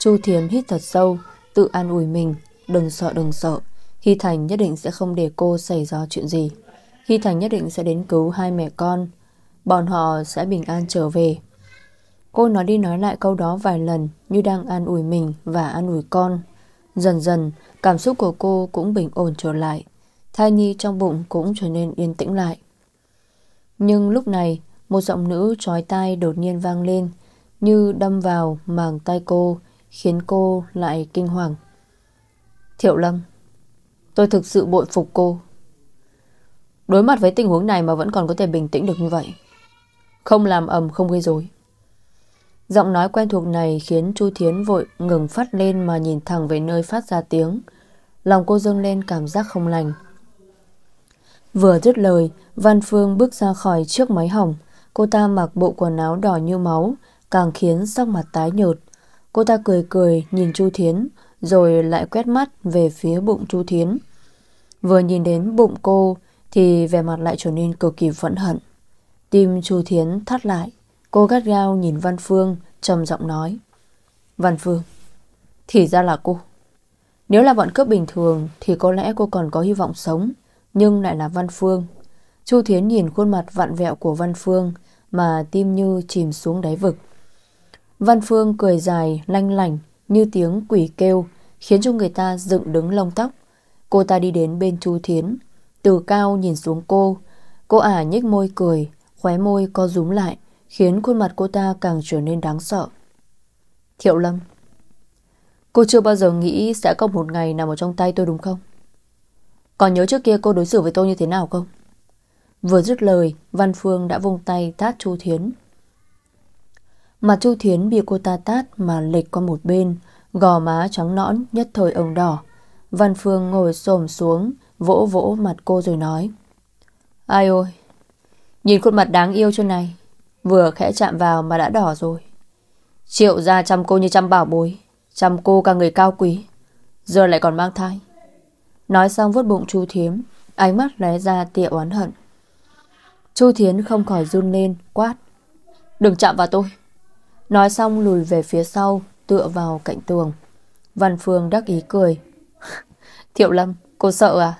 Chu Thiến hít thật sâu Tự an ủi mình Đừng sợ đừng sợ Hy Thành nhất định sẽ không để cô xảy ra chuyện gì Hy Thành nhất định sẽ đến cứu hai mẹ con Bọn họ sẽ bình an trở về Cô nói đi nói lại câu đó vài lần Như đang an ủi mình và an ủi con Dần dần Cảm xúc của cô cũng bình ổn trở lại Thai nhi trong bụng cũng trở nên yên tĩnh lại Nhưng lúc này Một giọng nữ trói tai đột nhiên vang lên Như đâm vào màng tay cô Khiến cô lại kinh hoàng Thiệu Lâm Tôi thực sự bội phục cô Đối mặt với tình huống này mà vẫn còn có thể bình tĩnh được như vậy không làm ầm không gây rối Giọng nói quen thuộc này khiến Chu Thiến vội ngừng phát lên mà nhìn thẳng về nơi phát ra tiếng. Lòng cô dâng lên cảm giác không lành. Vừa dứt lời, Văn Phương bước ra khỏi trước máy hỏng. Cô ta mặc bộ quần áo đỏ như máu, càng khiến sắc mặt tái nhợt. Cô ta cười cười nhìn Chu Thiến, rồi lại quét mắt về phía bụng Chu Thiến. Vừa nhìn đến bụng cô thì vẻ mặt lại trở nên cực kỳ phẫn hận. Tim Chu Thiến thắt lại, cô gắt gao nhìn Văn Phương, trầm giọng nói. Văn Phương, thì ra là cô. Nếu là bọn cướp bình thường thì có lẽ cô còn có hy vọng sống, nhưng lại là Văn Phương. Chu Thiến nhìn khuôn mặt vặn vẹo của Văn Phương mà tim như chìm xuống đáy vực. Văn Phương cười dài, lanh lảnh, như tiếng quỷ kêu, khiến cho người ta dựng đứng lông tóc. Cô ta đi đến bên Chu Thiến, từ cao nhìn xuống cô. Cô ả à nhếch môi cười, Khóe môi co rúm lại Khiến khuôn mặt cô ta càng trở nên đáng sợ Thiệu Lâm Cô chưa bao giờ nghĩ sẽ có một ngày nằm ở trong tay tôi đúng không? Còn nhớ trước kia cô đối xử với tôi như thế nào không? Vừa dứt lời, Văn Phương đã vung tay tát Chu Thiến. Mặt Chu Thiến bị cô ta tát mà lệch qua một bên, gò má trắng nõn nhất thời ửng đỏ. Văn Phương ngồi xổm xuống, vỗ vỗ mặt cô rồi nói. Ai ôi, Nhìn khuôn mặt đáng yêu chỗ này Vừa khẽ chạm vào mà đã đỏ rồi Triệu ra chăm cô như chăm bảo bối Chăm cô cả người cao quý Giờ lại còn mang thai Nói xong vuốt bụng chu thiếm Ánh mắt lóe ra tia oán hận Chu Thiến không khỏi run lên Quát Đừng chạm vào tôi Nói xong lùi về phía sau Tựa vào cạnh tường Văn Phương đắc ý cười Thiệu Lâm cô sợ à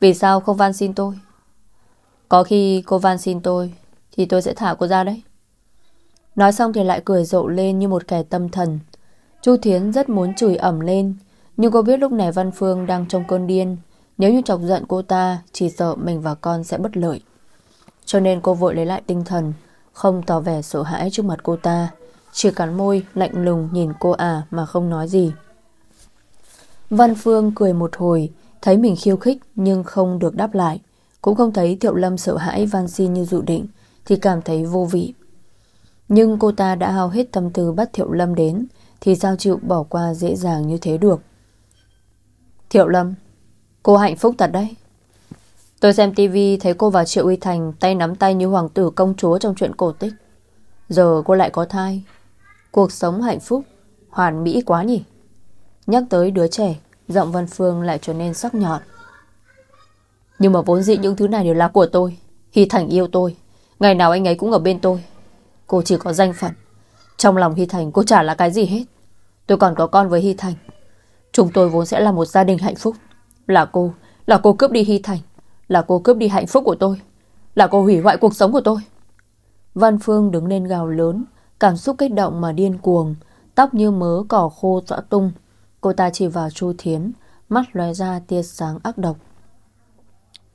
Vì sao không van xin tôi có khi cô van xin tôi Thì tôi sẽ thả cô ra đấy Nói xong thì lại cười rộ lên như một kẻ tâm thần Chu Thiến rất muốn chửi ẩm lên Nhưng cô biết lúc này Văn Phương đang trong cơn điên Nếu như chọc giận cô ta Chỉ sợ mình và con sẽ bất lợi Cho nên cô vội lấy lại tinh thần Không tỏ vẻ sợ hãi trước mặt cô ta Chỉ cắn môi lạnh lùng nhìn cô à Mà không nói gì Văn Phương cười một hồi Thấy mình khiêu khích nhưng không được đáp lại cũng không thấy Thiệu Lâm sợ hãi van xin như dự định Thì cảm thấy vô vị Nhưng cô ta đã hao hết tâm tư bắt Thiệu Lâm đến Thì sao chịu bỏ qua dễ dàng như thế được Thiệu Lâm Cô hạnh phúc thật đấy Tôi xem tivi thấy cô và Triệu Uy Thành Tay nắm tay như hoàng tử công chúa trong chuyện cổ tích Giờ cô lại có thai Cuộc sống hạnh phúc Hoàn mỹ quá nhỉ Nhắc tới đứa trẻ Giọng Văn Phương lại trở nên sắc nhọn nhưng mà vốn dĩ những thứ này đều là của tôi Hy Thành yêu tôi Ngày nào anh ấy cũng ở bên tôi Cô chỉ có danh phận Trong lòng Hy Thành cô chả là cái gì hết Tôi còn có con với Hy Thành Chúng tôi vốn sẽ là một gia đình hạnh phúc Là cô, là cô cướp đi Hy Thành Là cô cướp đi hạnh phúc của tôi Là cô hủy hoại cuộc sống của tôi Văn Phương đứng lên gào lớn Cảm xúc kích động mà điên cuồng Tóc như mớ cỏ khô tọa tung Cô ta chỉ vào Chu Thiến Mắt lóe ra tia sáng ác độc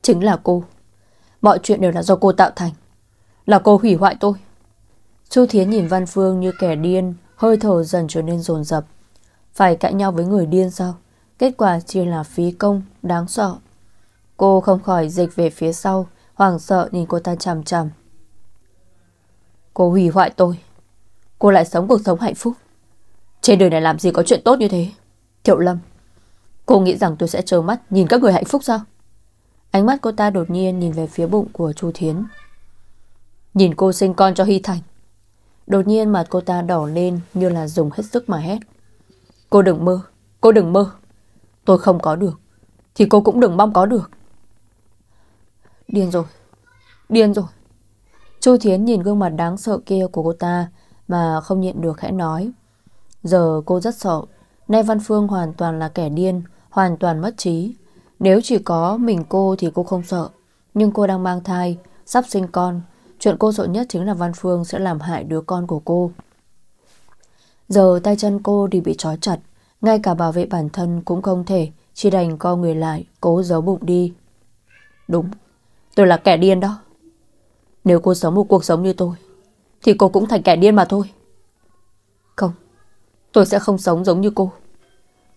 Chính là cô Mọi chuyện đều là do cô tạo thành Là cô hủy hoại tôi Chu Thiến nhìn Văn Phương như kẻ điên Hơi thở dần trở nên rồn rập. Phải cãi nhau với người điên sao Kết quả chỉ là phí công Đáng sợ Cô không khỏi dịch về phía sau Hoàng sợ nhìn cô ta chằm chằm Cô hủy hoại tôi Cô lại sống cuộc sống hạnh phúc Trên đời này làm gì có chuyện tốt như thế Thiệu Lâm Cô nghĩ rằng tôi sẽ trơ mắt nhìn các người hạnh phúc sao Ánh mắt cô ta đột nhiên nhìn về phía bụng của Chu Thiến Nhìn cô sinh con cho Hy Thành Đột nhiên mặt cô ta đỏ lên Như là dùng hết sức mà hét Cô đừng mơ, cô đừng mơ Tôi không có được Thì cô cũng đừng mong có được Điên rồi Điên rồi Chu Thiến nhìn gương mặt đáng sợ kia của cô ta Mà không nhịn được hẽ nói Giờ cô rất sợ Nay Văn Phương hoàn toàn là kẻ điên Hoàn toàn mất trí nếu chỉ có mình cô thì cô không sợ Nhưng cô đang mang thai Sắp sinh con Chuyện cô sợ nhất chính là Văn Phương sẽ làm hại đứa con của cô Giờ tay chân cô thì bị trói chặt Ngay cả bảo vệ bản thân cũng không thể Chỉ đành co người lại Cố giấu bụng đi Đúng Tôi là kẻ điên đó Nếu cô sống một cuộc sống như tôi Thì cô cũng thành kẻ điên mà thôi Không Tôi sẽ không sống giống như cô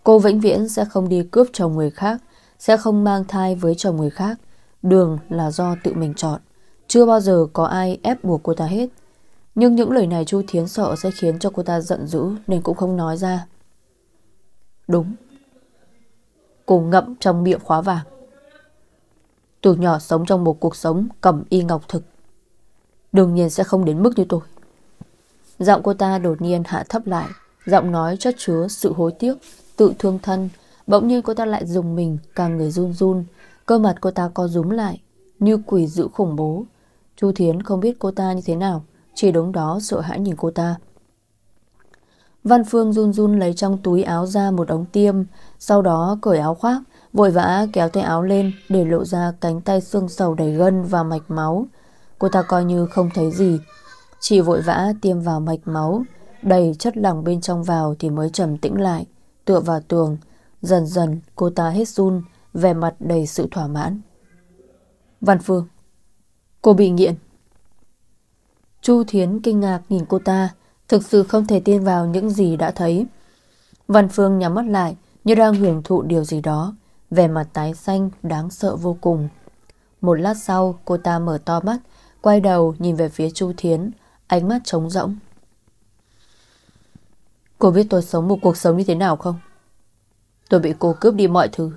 Cô vĩnh viễn sẽ không đi cướp chồng người khác sẽ không mang thai với chồng người khác Đường là do tự mình chọn Chưa bao giờ có ai ép buộc cô ta hết Nhưng những lời này Chu Thiến sợ sẽ khiến cho cô ta giận dữ Nên cũng không nói ra Đúng Cô ngậm trong miệng khóa vàng Từ nhỏ sống trong một cuộc sống cầm y ngọc thực Đương nhiên sẽ không đến mức như tôi Giọng cô ta đột nhiên hạ thấp lại Giọng nói chất chứa sự hối tiếc Tự thương thân Bỗng nhiên cô ta lại dùng mình Cả người run run Cơ mặt cô ta co rúm lại Như quỷ dữ khủng bố Chu Thiến không biết cô ta như thế nào Chỉ đúng đó sợ hãi nhìn cô ta Văn Phương run run lấy trong túi áo ra một ống tiêm Sau đó cởi áo khoác Vội vã kéo tay áo lên Để lộ ra cánh tay xương sầu đầy gân và mạch máu Cô ta coi như không thấy gì Chỉ vội vã tiêm vào mạch máu Đầy chất lỏng bên trong vào Thì mới trầm tĩnh lại Tựa vào tường Dần dần cô ta hết run, vẻ mặt đầy sự thỏa mãn. Văn Phương, cô bị nghiện. Chu Thiến kinh ngạc nhìn cô ta, thực sự không thể tin vào những gì đã thấy. Văn Phương nhắm mắt lại như đang hưởng thụ điều gì đó, vẻ mặt tái xanh đáng sợ vô cùng. Một lát sau, cô ta mở to mắt, quay đầu nhìn về phía Chu Thiến, ánh mắt trống rỗng. Cô biết tôi sống một cuộc sống như thế nào không? Tôi bị cô cướp đi mọi thứ.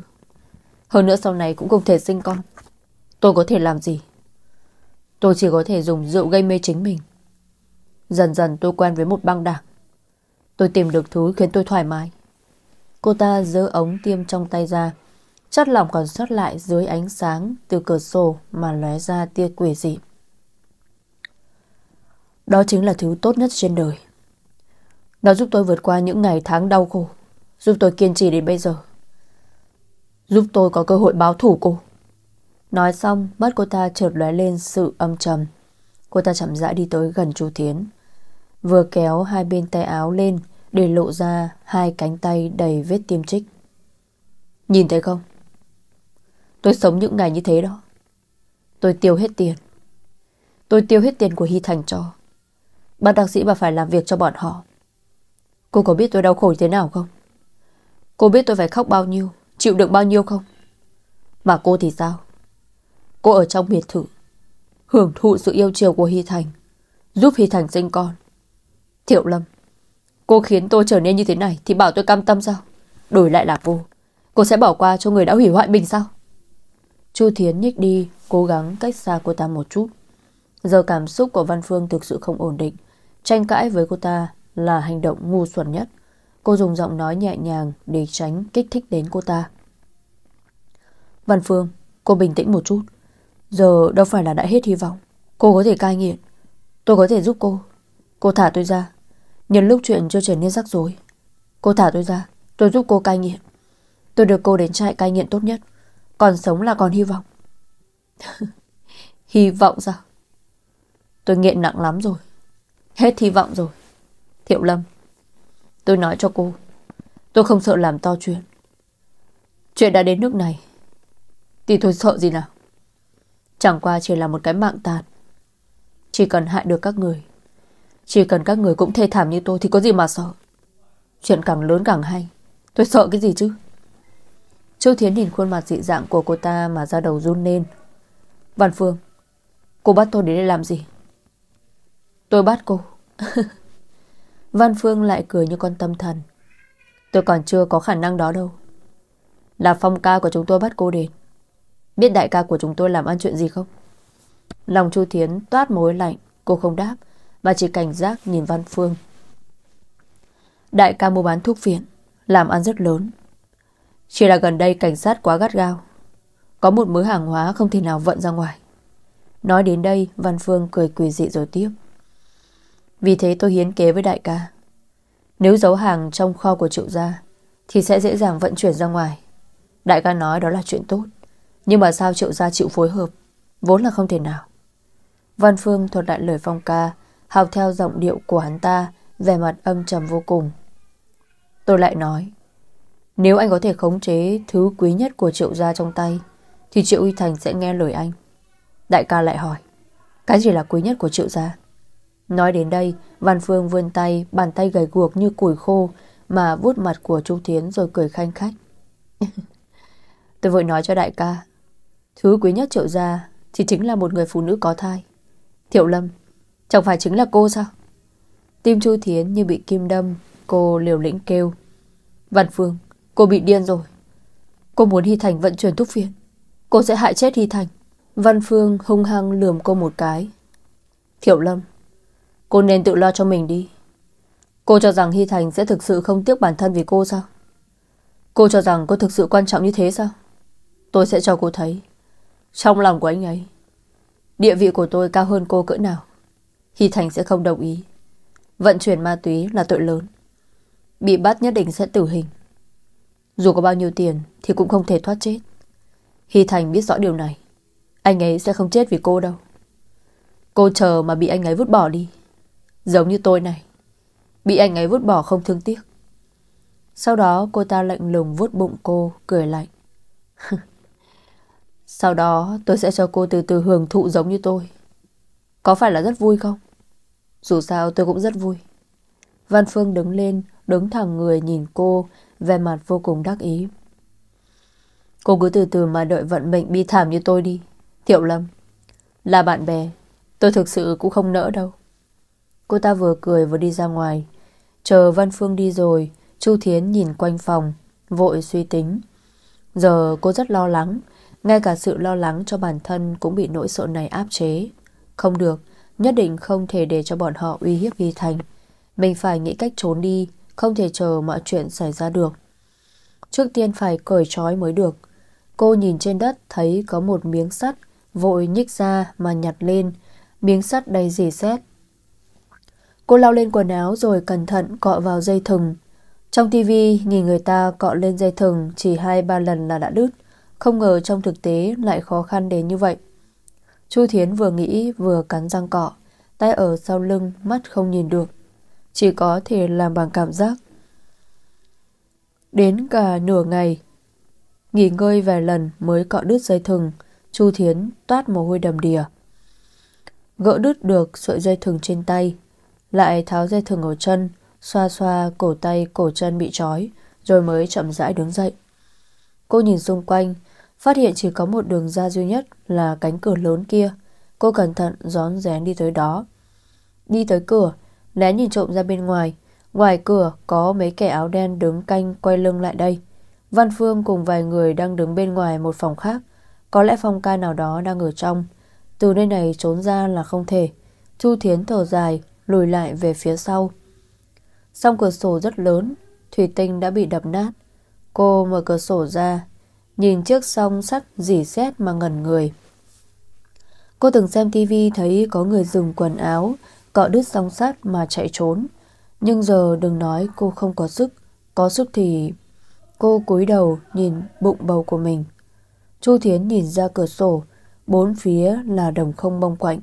Hơn nữa sau này cũng không thể sinh con. Tôi có thể làm gì? Tôi chỉ có thể dùng rượu gây mê chính mình. Dần dần tôi quen với một băng đảng. Tôi tìm được thứ khiến tôi thoải mái. Cô ta giơ ống tiêm trong tay ra. Chất lỏng còn sót lại dưới ánh sáng từ cửa sổ mà lóe ra tia quỷ dị. Đó chính là thứ tốt nhất trên đời. Nó giúp tôi vượt qua những ngày tháng đau khổ. Giúp tôi kiên trì đến bây giờ Giúp tôi có cơ hội báo thủ cô Nói xong Mắt cô ta chợt lóe lên sự âm trầm Cô ta chậm rãi đi tới gần chú Thiến Vừa kéo hai bên tay áo lên Để lộ ra Hai cánh tay đầy vết tiêm trích Nhìn thấy không Tôi sống những ngày như thế đó Tôi tiêu hết tiền Tôi tiêu hết tiền của Hy Thành cho Bác đặc sĩ bà phải làm việc cho bọn họ Cô có biết tôi đau khổ thế nào không Cô biết tôi phải khóc bao nhiêu Chịu được bao nhiêu không Mà cô thì sao Cô ở trong biệt thự Hưởng thụ sự yêu chiều của Hy Thành Giúp Hy Thành sinh con Thiệu Lâm Cô khiến tôi trở nên như thế này Thì bảo tôi cam tâm sao Đổi lại là cô Cô sẽ bỏ qua cho người đã hủy hoại mình sao Chu Thiến nhích đi Cố gắng cách xa cô ta một chút Giờ cảm xúc của Văn Phương thực sự không ổn định Tranh cãi với cô ta là hành động ngu xuẩn nhất Cô dùng giọng nói nhẹ nhàng để tránh kích thích đến cô ta. Văn Phương, cô bình tĩnh một chút. Giờ đâu phải là đã hết hy vọng. Cô có thể cai nghiện. Tôi có thể giúp cô. Cô thả tôi ra. Nhân lúc chuyện chưa trở nên rắc rối. Cô thả tôi ra. Tôi giúp cô cai nghiện. Tôi được cô đến trại cai nghiện tốt nhất. Còn sống là còn hy vọng. hy vọng sao? Tôi nghiện nặng lắm rồi. Hết hy vọng rồi. Thiệu Lâm. Tôi nói cho cô Tôi không sợ làm to chuyện Chuyện đã đến nước này Thì tôi sợ gì nào Chẳng qua chỉ là một cái mạng tàn Chỉ cần hại được các người Chỉ cần các người cũng thê thảm như tôi Thì có gì mà sợ Chuyện càng lớn càng hay Tôi sợ cái gì chứ Châu Thiến nhìn khuôn mặt dị dạng của cô ta Mà ra đầu run lên Văn Phương Cô bắt tôi đến đây làm gì Tôi bắt cô Văn Phương lại cười như con tâm thần Tôi còn chưa có khả năng đó đâu Là phong ca của chúng tôi bắt cô đến Biết đại ca của chúng tôi làm ăn chuyện gì không Lòng Chu Thiến toát mối lạnh Cô không đáp Và chỉ cảnh giác nhìn Văn Phương Đại ca mua bán thuốc viện Làm ăn rất lớn Chỉ là gần đây cảnh sát quá gắt gao Có một mớ hàng hóa không thể nào vận ra ngoài Nói đến đây Văn Phương cười quỷ dị rồi tiếp vì thế tôi hiến kế với đại ca Nếu giấu hàng trong kho của triệu gia Thì sẽ dễ dàng vận chuyển ra ngoài Đại ca nói đó là chuyện tốt Nhưng mà sao triệu gia chịu phối hợp Vốn là không thể nào Văn Phương thuật lại lời phong ca Học theo giọng điệu của hắn ta Về mặt âm trầm vô cùng Tôi lại nói Nếu anh có thể khống chế thứ quý nhất của triệu gia trong tay Thì triệu uy thành sẽ nghe lời anh Đại ca lại hỏi Cái gì là quý nhất của triệu gia Nói đến đây, Văn Phương vươn tay, bàn tay gầy guộc như củi khô mà vuốt mặt của chu Thiến rồi cười khanh khách. Tôi vội nói cho đại ca, thứ quý nhất triệu gia thì chính là một người phụ nữ có thai. Thiệu Lâm, chẳng phải chính là cô sao? Tim Chu Thiến như bị kim đâm, cô liều lĩnh kêu. Văn Phương, cô bị điên rồi. Cô muốn Hy Thành vận chuyển thuốc phiện. Cô sẽ hại chết Hy Thành. Văn Phương hung hăng lườm cô một cái. Thiệu Lâm, Cô nên tự lo cho mình đi Cô cho rằng Hy Thành sẽ thực sự không tiếc bản thân vì cô sao Cô cho rằng cô thực sự quan trọng như thế sao Tôi sẽ cho cô thấy Trong lòng của anh ấy Địa vị của tôi cao hơn cô cỡ nào Hy Thành sẽ không đồng ý Vận chuyển ma túy là tội lớn Bị bắt nhất định sẽ tử hình Dù có bao nhiêu tiền Thì cũng không thể thoát chết Hy Thành biết rõ điều này Anh ấy sẽ không chết vì cô đâu Cô chờ mà bị anh ấy vứt bỏ đi Giống như tôi này Bị anh ấy vứt bỏ không thương tiếc Sau đó cô ta lạnh lùng vuốt bụng cô Cười lạnh Sau đó tôi sẽ cho cô từ từ hưởng thụ giống như tôi Có phải là rất vui không? Dù sao tôi cũng rất vui Văn Phương đứng lên Đứng thẳng người nhìn cô Về mặt vô cùng đắc ý Cô cứ từ từ mà đợi vận mệnh bi thảm như tôi đi Thiệu Lâm Là bạn bè Tôi thực sự cũng không nỡ đâu Cô ta vừa cười vừa đi ra ngoài Chờ Văn Phương đi rồi Chu Thiến nhìn quanh phòng Vội suy tính Giờ cô rất lo lắng Ngay cả sự lo lắng cho bản thân Cũng bị nỗi sợ này áp chế Không được, nhất định không thể để cho bọn họ uy hiếp vi Thành Mình phải nghĩ cách trốn đi Không thể chờ mọi chuyện xảy ra được Trước tiên phải cởi trói mới được Cô nhìn trên đất thấy có một miếng sắt Vội nhích ra mà nhặt lên Miếng sắt đầy dì xét Cô lau lên quần áo rồi cẩn thận cọ vào dây thừng. Trong tivi nhìn người ta cọ lên dây thừng chỉ hai ba lần là đã đứt. Không ngờ trong thực tế lại khó khăn đến như vậy. Chu Thiến vừa nghĩ vừa cắn răng cọ, tay ở sau lưng, mắt không nhìn được. Chỉ có thể làm bằng cảm giác. Đến cả nửa ngày, nghỉ ngơi vài lần mới cọ đứt dây thừng, Chu Thiến toát mồ hôi đầm đìa. Gỡ đứt được sợi dây thừng trên tay, lại tháo dây thừng ở chân, xoa xoa cổ tay cổ chân bị trói, rồi mới chậm rãi đứng dậy. Cô nhìn xung quanh, phát hiện chỉ có một đường ra duy nhất là cánh cửa lớn kia. Cô cẩn thận rón rén đi tới đó. Đi tới cửa, lén nhìn trộm ra bên ngoài. Ngoài cửa có mấy kẻ áo đen đứng canh quay lưng lại đây. Văn Phương cùng vài người đang đứng bên ngoài một phòng khác. Có lẽ phong ca nào đó đang ở trong. Từ nơi này trốn ra là không thể. Chu Thiến thở dài, lùi lại về phía sau. Song cửa sổ rất lớn, thủy tinh đã bị đập nát. Cô mở cửa sổ ra, nhìn chiếc song sắt dỉ xét mà ngẩn người. Cô từng xem tivi thấy có người dùng quần áo, cọ đứt song sắt mà chạy trốn. Nhưng giờ đừng nói cô không có sức, có sức thì... Cô cúi đầu nhìn bụng bầu của mình. Chu Thiến nhìn ra cửa sổ, bốn phía là đồng không bông quạnh.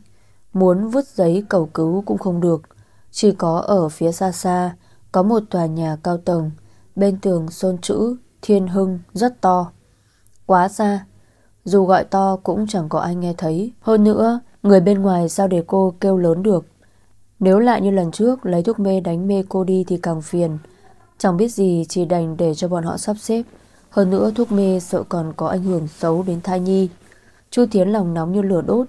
Muốn vứt giấy cầu cứu cũng không được Chỉ có ở phía xa xa Có một tòa nhà cao tầng Bên tường xôn chữ Thiên Hưng rất to Quá xa Dù gọi to cũng chẳng có ai nghe thấy Hơn nữa Người bên ngoài sao để cô kêu lớn được Nếu lại như lần trước Lấy thuốc mê đánh mê cô đi thì càng phiền Chẳng biết gì chỉ đành để cho bọn họ sắp xếp Hơn nữa thuốc mê sợ còn có ảnh hưởng xấu đến thai nhi Chu Thiến lòng nóng như lửa đốt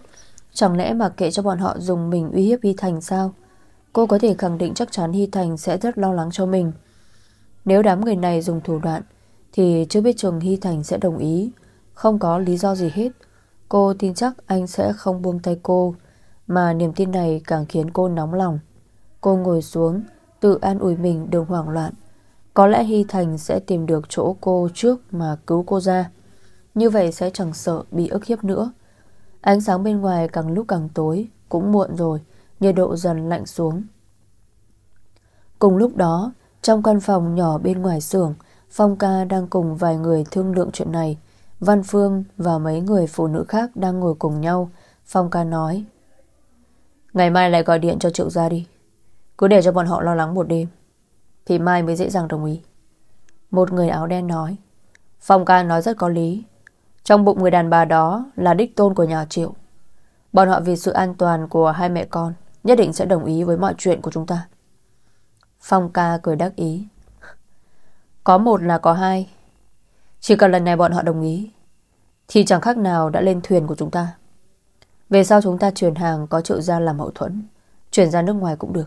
Chẳng lẽ mà kệ cho bọn họ dùng mình uy hiếp Hy Thành sao? Cô có thể khẳng định chắc chắn Hy Thành sẽ rất lo lắng cho mình. Nếu đám người này dùng thủ đoạn, thì chưa biết trường Hy Thành sẽ đồng ý. Không có lý do gì hết. Cô tin chắc anh sẽ không buông tay cô, mà niềm tin này càng khiến cô nóng lòng. Cô ngồi xuống, tự an ủi mình đừng hoảng loạn. Có lẽ Hy Thành sẽ tìm được chỗ cô trước mà cứu cô ra. Như vậy sẽ chẳng sợ bị ức hiếp nữa. Ánh sáng bên ngoài càng lúc càng tối Cũng muộn rồi Nhiệt độ dần lạnh xuống Cùng lúc đó Trong căn phòng nhỏ bên ngoài xưởng Phong ca đang cùng vài người thương lượng chuyện này Văn Phương và mấy người phụ nữ khác Đang ngồi cùng nhau Phong ca nói Ngày mai lại gọi điện cho triệu gia đi Cứ để cho bọn họ lo lắng một đêm Thì mai mới dễ dàng đồng ý Một người áo đen nói Phong ca nói rất có lý trong bụng người đàn bà đó là đích tôn của nhà triệu. Bọn họ vì sự an toàn của hai mẹ con nhất định sẽ đồng ý với mọi chuyện của chúng ta. Phong ca cười đắc ý. Có một là có hai. Chỉ cần lần này bọn họ đồng ý thì chẳng khác nào đã lên thuyền của chúng ta. Về sau chúng ta chuyển hàng có triệu gia làm hậu thuẫn, chuyển ra nước ngoài cũng được.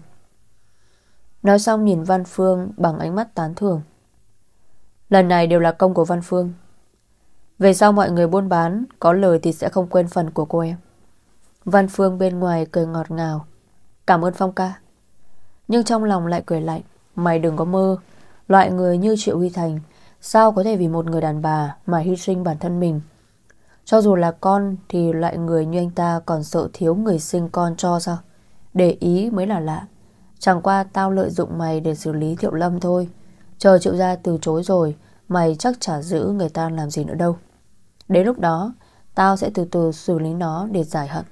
Nói xong nhìn Văn Phương bằng ánh mắt tán thưởng. Lần này đều là công của Văn Phương. Về sau mọi người buôn bán Có lời thì sẽ không quên phần của cô em Văn Phương bên ngoài cười ngọt ngào Cảm ơn Phong ca Nhưng trong lòng lại cười lạnh Mày đừng có mơ Loại người như Triệu Huy Thành Sao có thể vì một người đàn bà Mà hy sinh bản thân mình Cho dù là con Thì loại người như anh ta còn sợ thiếu người sinh con cho sao Để ý mới là lạ Chẳng qua tao lợi dụng mày để xử lý Thiệu Lâm thôi Chờ Triệu gia từ chối rồi Mày chắc chả giữ người ta làm gì nữa đâu Đến lúc đó Tao sẽ từ từ xử lý nó để giải hận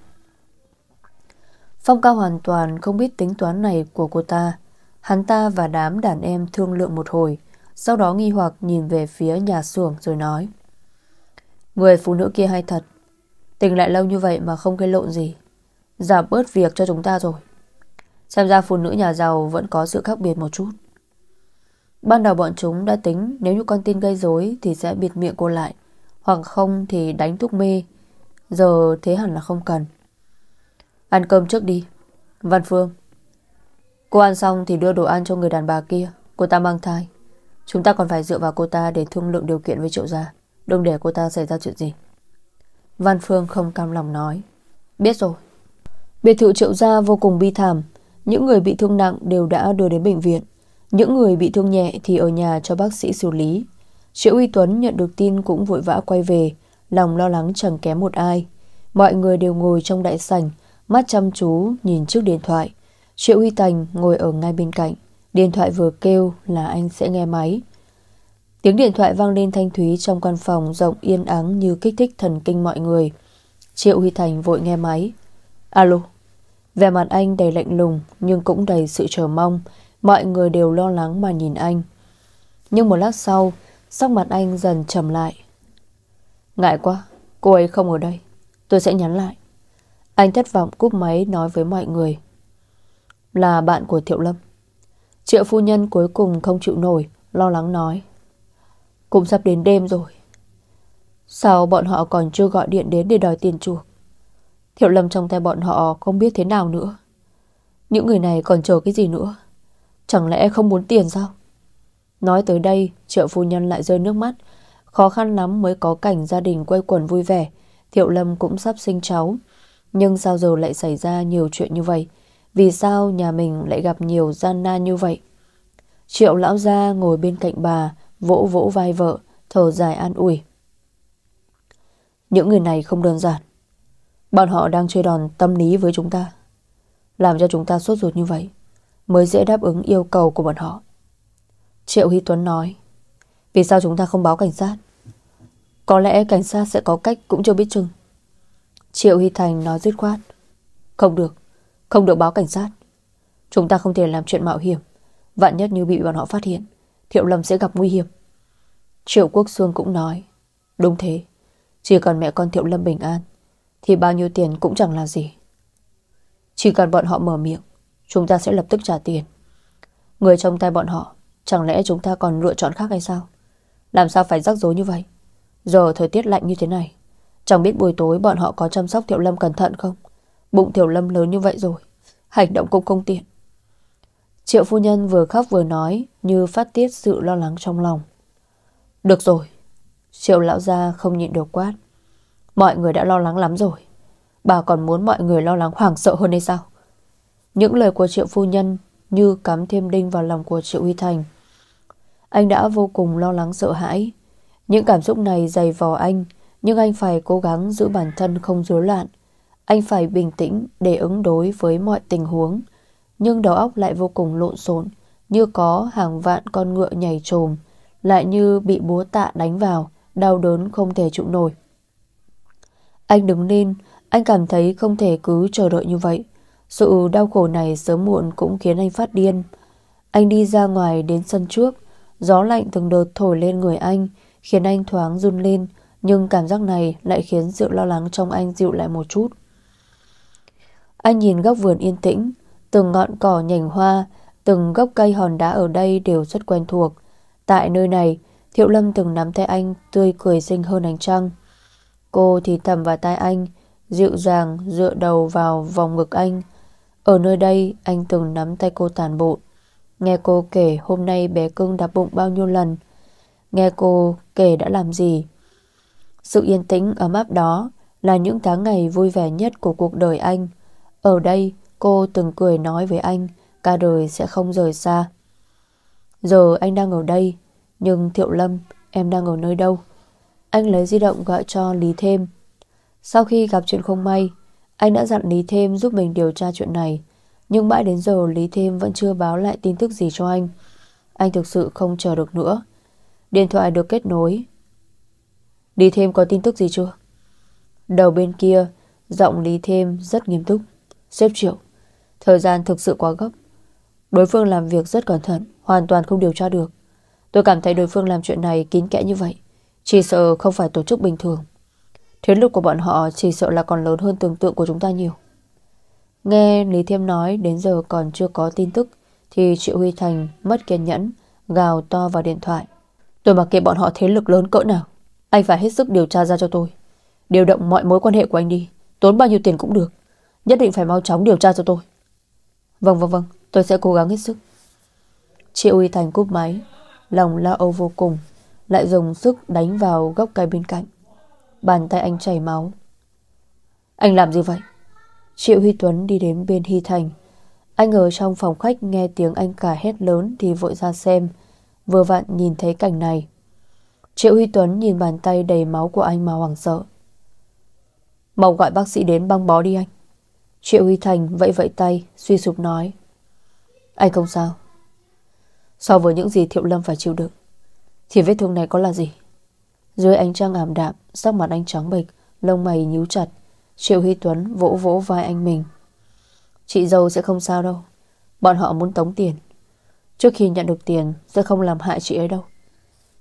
Phong Cao hoàn toàn không biết tính toán này của cô ta Hắn ta và đám đàn em thương lượng một hồi Sau đó nghi hoặc nhìn về phía nhà xưởng rồi nói Người phụ nữ kia hay thật Tình lại lâu như vậy mà không gây lộn gì Giảm bớt việc cho chúng ta rồi Xem ra phụ nữ nhà giàu vẫn có sự khác biệt một chút Ban đầu bọn chúng đã tính nếu như con tin gây rối thì sẽ bịt miệng cô lại hoặc không thì đánh thuốc mê Giờ thế hẳn là không cần Ăn cơm trước đi Văn Phương Cô ăn xong thì đưa đồ ăn cho người đàn bà kia Cô ta mang thai Chúng ta còn phải dựa vào cô ta để thương lượng điều kiện với triệu gia Đừng để cô ta xảy ra chuyện gì Văn Phương không cam lòng nói Biết rồi Biệt thự triệu gia vô cùng bi thảm Những người bị thương nặng đều đã đưa đến bệnh viện Những người bị thương nhẹ thì ở nhà cho bác sĩ xử lý Triệu Uy Tuấn nhận được tin cũng vội vã quay về, lòng lo lắng chẳng kém một ai. Mọi người đều ngồi trong đại sảnh, mắt chăm chú nhìn chiếc điện thoại. Triệu Uy Thành ngồi ở ngay bên cạnh, điện thoại vừa kêu là anh sẽ nghe máy. Tiếng điện thoại vang lên thanh thúy trong căn phòng rộng yên ắng như kích thích thần kinh mọi người. Triệu Huy Thành vội nghe máy. Alo. Vẻ mặt anh đầy lạnh lùng nhưng cũng đầy sự chờ mong. Mọi người đều lo lắng mà nhìn anh. Nhưng một lát sau, Sắc mặt anh dần trầm lại Ngại quá Cô ấy không ở đây Tôi sẽ nhắn lại Anh thất vọng cúp máy nói với mọi người Là bạn của Thiệu Lâm Triệu phu nhân cuối cùng không chịu nổi Lo lắng nói Cũng sắp đến đêm rồi Sao bọn họ còn chưa gọi điện đến để đòi tiền chuộc Thiệu Lâm trong tay bọn họ không biết thế nào nữa Những người này còn chờ cái gì nữa Chẳng lẽ không muốn tiền sao Nói tới đây, triệu phu nhân lại rơi nước mắt. Khó khăn lắm mới có cảnh gia đình quây quần vui vẻ. Thiệu Lâm cũng sắp sinh cháu. Nhưng sao giờ lại xảy ra nhiều chuyện như vậy? Vì sao nhà mình lại gặp nhiều gian nan như vậy? Triệu lão gia ngồi bên cạnh bà, vỗ vỗ vai vợ, thở dài an ủi. Những người này không đơn giản. Bọn họ đang chơi đòn tâm lý với chúng ta. Làm cho chúng ta sốt ruột như vậy, mới dễ đáp ứng yêu cầu của bọn họ. Triệu Huy Tuấn nói Vì sao chúng ta không báo cảnh sát Có lẽ cảnh sát sẽ có cách cũng chưa biết chừng Triệu Huy Thành nói dứt khoát Không được Không được báo cảnh sát Chúng ta không thể làm chuyện mạo hiểm Vạn nhất như bị bọn họ phát hiện Thiệu Lâm sẽ gặp nguy hiểm Triệu Quốc Xuân cũng nói Đúng thế Chỉ cần mẹ con Thiệu Lâm bình an Thì bao nhiêu tiền cũng chẳng là gì Chỉ cần bọn họ mở miệng Chúng ta sẽ lập tức trả tiền Người trong tay bọn họ Chẳng lẽ chúng ta còn lựa chọn khác hay sao Làm sao phải rắc rối như vậy Giờ thời tiết lạnh như thế này Chẳng biết buổi tối bọn họ có chăm sóc Tiểu Lâm cẩn thận không Bụng Tiểu Lâm lớn như vậy rồi Hành động cũng không tiện Triệu phu nhân vừa khóc vừa nói Như phát tiết sự lo lắng trong lòng Được rồi Triệu lão gia không nhịn được quát Mọi người đã lo lắng lắm rồi Bà còn muốn mọi người lo lắng hoảng sợ hơn hay sao Những lời của triệu phu nhân Như cắm thêm đinh vào lòng của triệu uy Thành anh đã vô cùng lo lắng sợ hãi Những cảm xúc này dày vò anh Nhưng anh phải cố gắng giữ bản thân không rối loạn Anh phải bình tĩnh để ứng đối với mọi tình huống Nhưng đầu óc lại vô cùng lộn xộn Như có hàng vạn con ngựa nhảy trồm Lại như bị búa tạ đánh vào Đau đớn không thể trụ nổi Anh đứng lên Anh cảm thấy không thể cứ chờ đợi như vậy sự đau khổ này sớm muộn cũng khiến anh phát điên. Anh đi ra ngoài đến sân trước, Gió lạnh từng đợt thổi lên người anh Khiến anh thoáng run lên Nhưng cảm giác này lại khiến sự lo lắng trong anh dịu lại một chút Anh nhìn góc vườn yên tĩnh Từng ngọn cỏ nhành hoa Từng gốc cây hòn đá ở đây đều rất quen thuộc Tại nơi này Thiệu Lâm từng nắm tay anh Tươi cười xinh hơn ánh trăng Cô thì thầm vào tai anh Dịu dàng dựa đầu vào vòng ngực anh Ở nơi đây anh từng nắm tay cô tàn bộn Nghe cô kể hôm nay bé cưng đạp bụng bao nhiêu lần Nghe cô kể đã làm gì Sự yên tĩnh ấm áp đó Là những tháng ngày vui vẻ nhất của cuộc đời anh Ở đây cô từng cười nói với anh Cả đời sẽ không rời xa Giờ anh đang ở đây Nhưng Thiệu Lâm Em đang ở nơi đâu Anh lấy di động gọi cho Lý Thêm Sau khi gặp chuyện không may Anh đã dặn Lý Thêm giúp mình điều tra chuyện này nhưng mãi đến giờ Lý Thêm vẫn chưa báo lại tin tức gì cho anh Anh thực sự không chờ được nữa Điện thoại được kết nối Lý Thêm có tin tức gì chưa? Đầu bên kia Giọng Lý Thêm rất nghiêm túc Xếp triệu Thời gian thực sự quá gấp Đối phương làm việc rất cẩn thận Hoàn toàn không điều tra được Tôi cảm thấy đối phương làm chuyện này kín kẽ như vậy Chỉ sợ không phải tổ chức bình thường Thế lực của bọn họ chỉ sợ là còn lớn hơn tưởng tượng của chúng ta nhiều Nghe Lý Thiêm nói đến giờ còn chưa có tin tức Thì Triệu Huy Thành mất kiên nhẫn Gào to vào điện thoại Tôi mặc kệ bọn họ thế lực lớn cỡ nào Anh phải hết sức điều tra ra cho tôi Điều động mọi mối quan hệ của anh đi Tốn bao nhiêu tiền cũng được Nhất định phải mau chóng điều tra cho tôi Vâng vâng vâng tôi sẽ cố gắng hết sức Triệu Huy Thành cúp máy Lòng la âu vô cùng Lại dùng sức đánh vào gốc cây bên cạnh Bàn tay anh chảy máu Anh làm gì vậy Triệu Huy Tuấn đi đến bên Hy Thành Anh ở trong phòng khách nghe tiếng anh cả hét lớn Thì vội ra xem Vừa vặn nhìn thấy cảnh này Triệu Huy Tuấn nhìn bàn tay đầy máu của anh mà hoảng sợ Mau gọi bác sĩ đến băng bó đi anh Triệu Huy Thành vẫy vẫy tay Suy sụp nói Anh không sao So với những gì Thiệu Lâm phải chịu đựng Thì vết thương này có là gì Dưới ánh trăng ảm đạm Sắc mặt anh trắng bệch Lông mày nhíu chặt Triệu huy Tuấn vỗ vỗ vai anh mình Chị dâu sẽ không sao đâu Bọn họ muốn tống tiền Trước khi nhận được tiền Sẽ không làm hại chị ấy đâu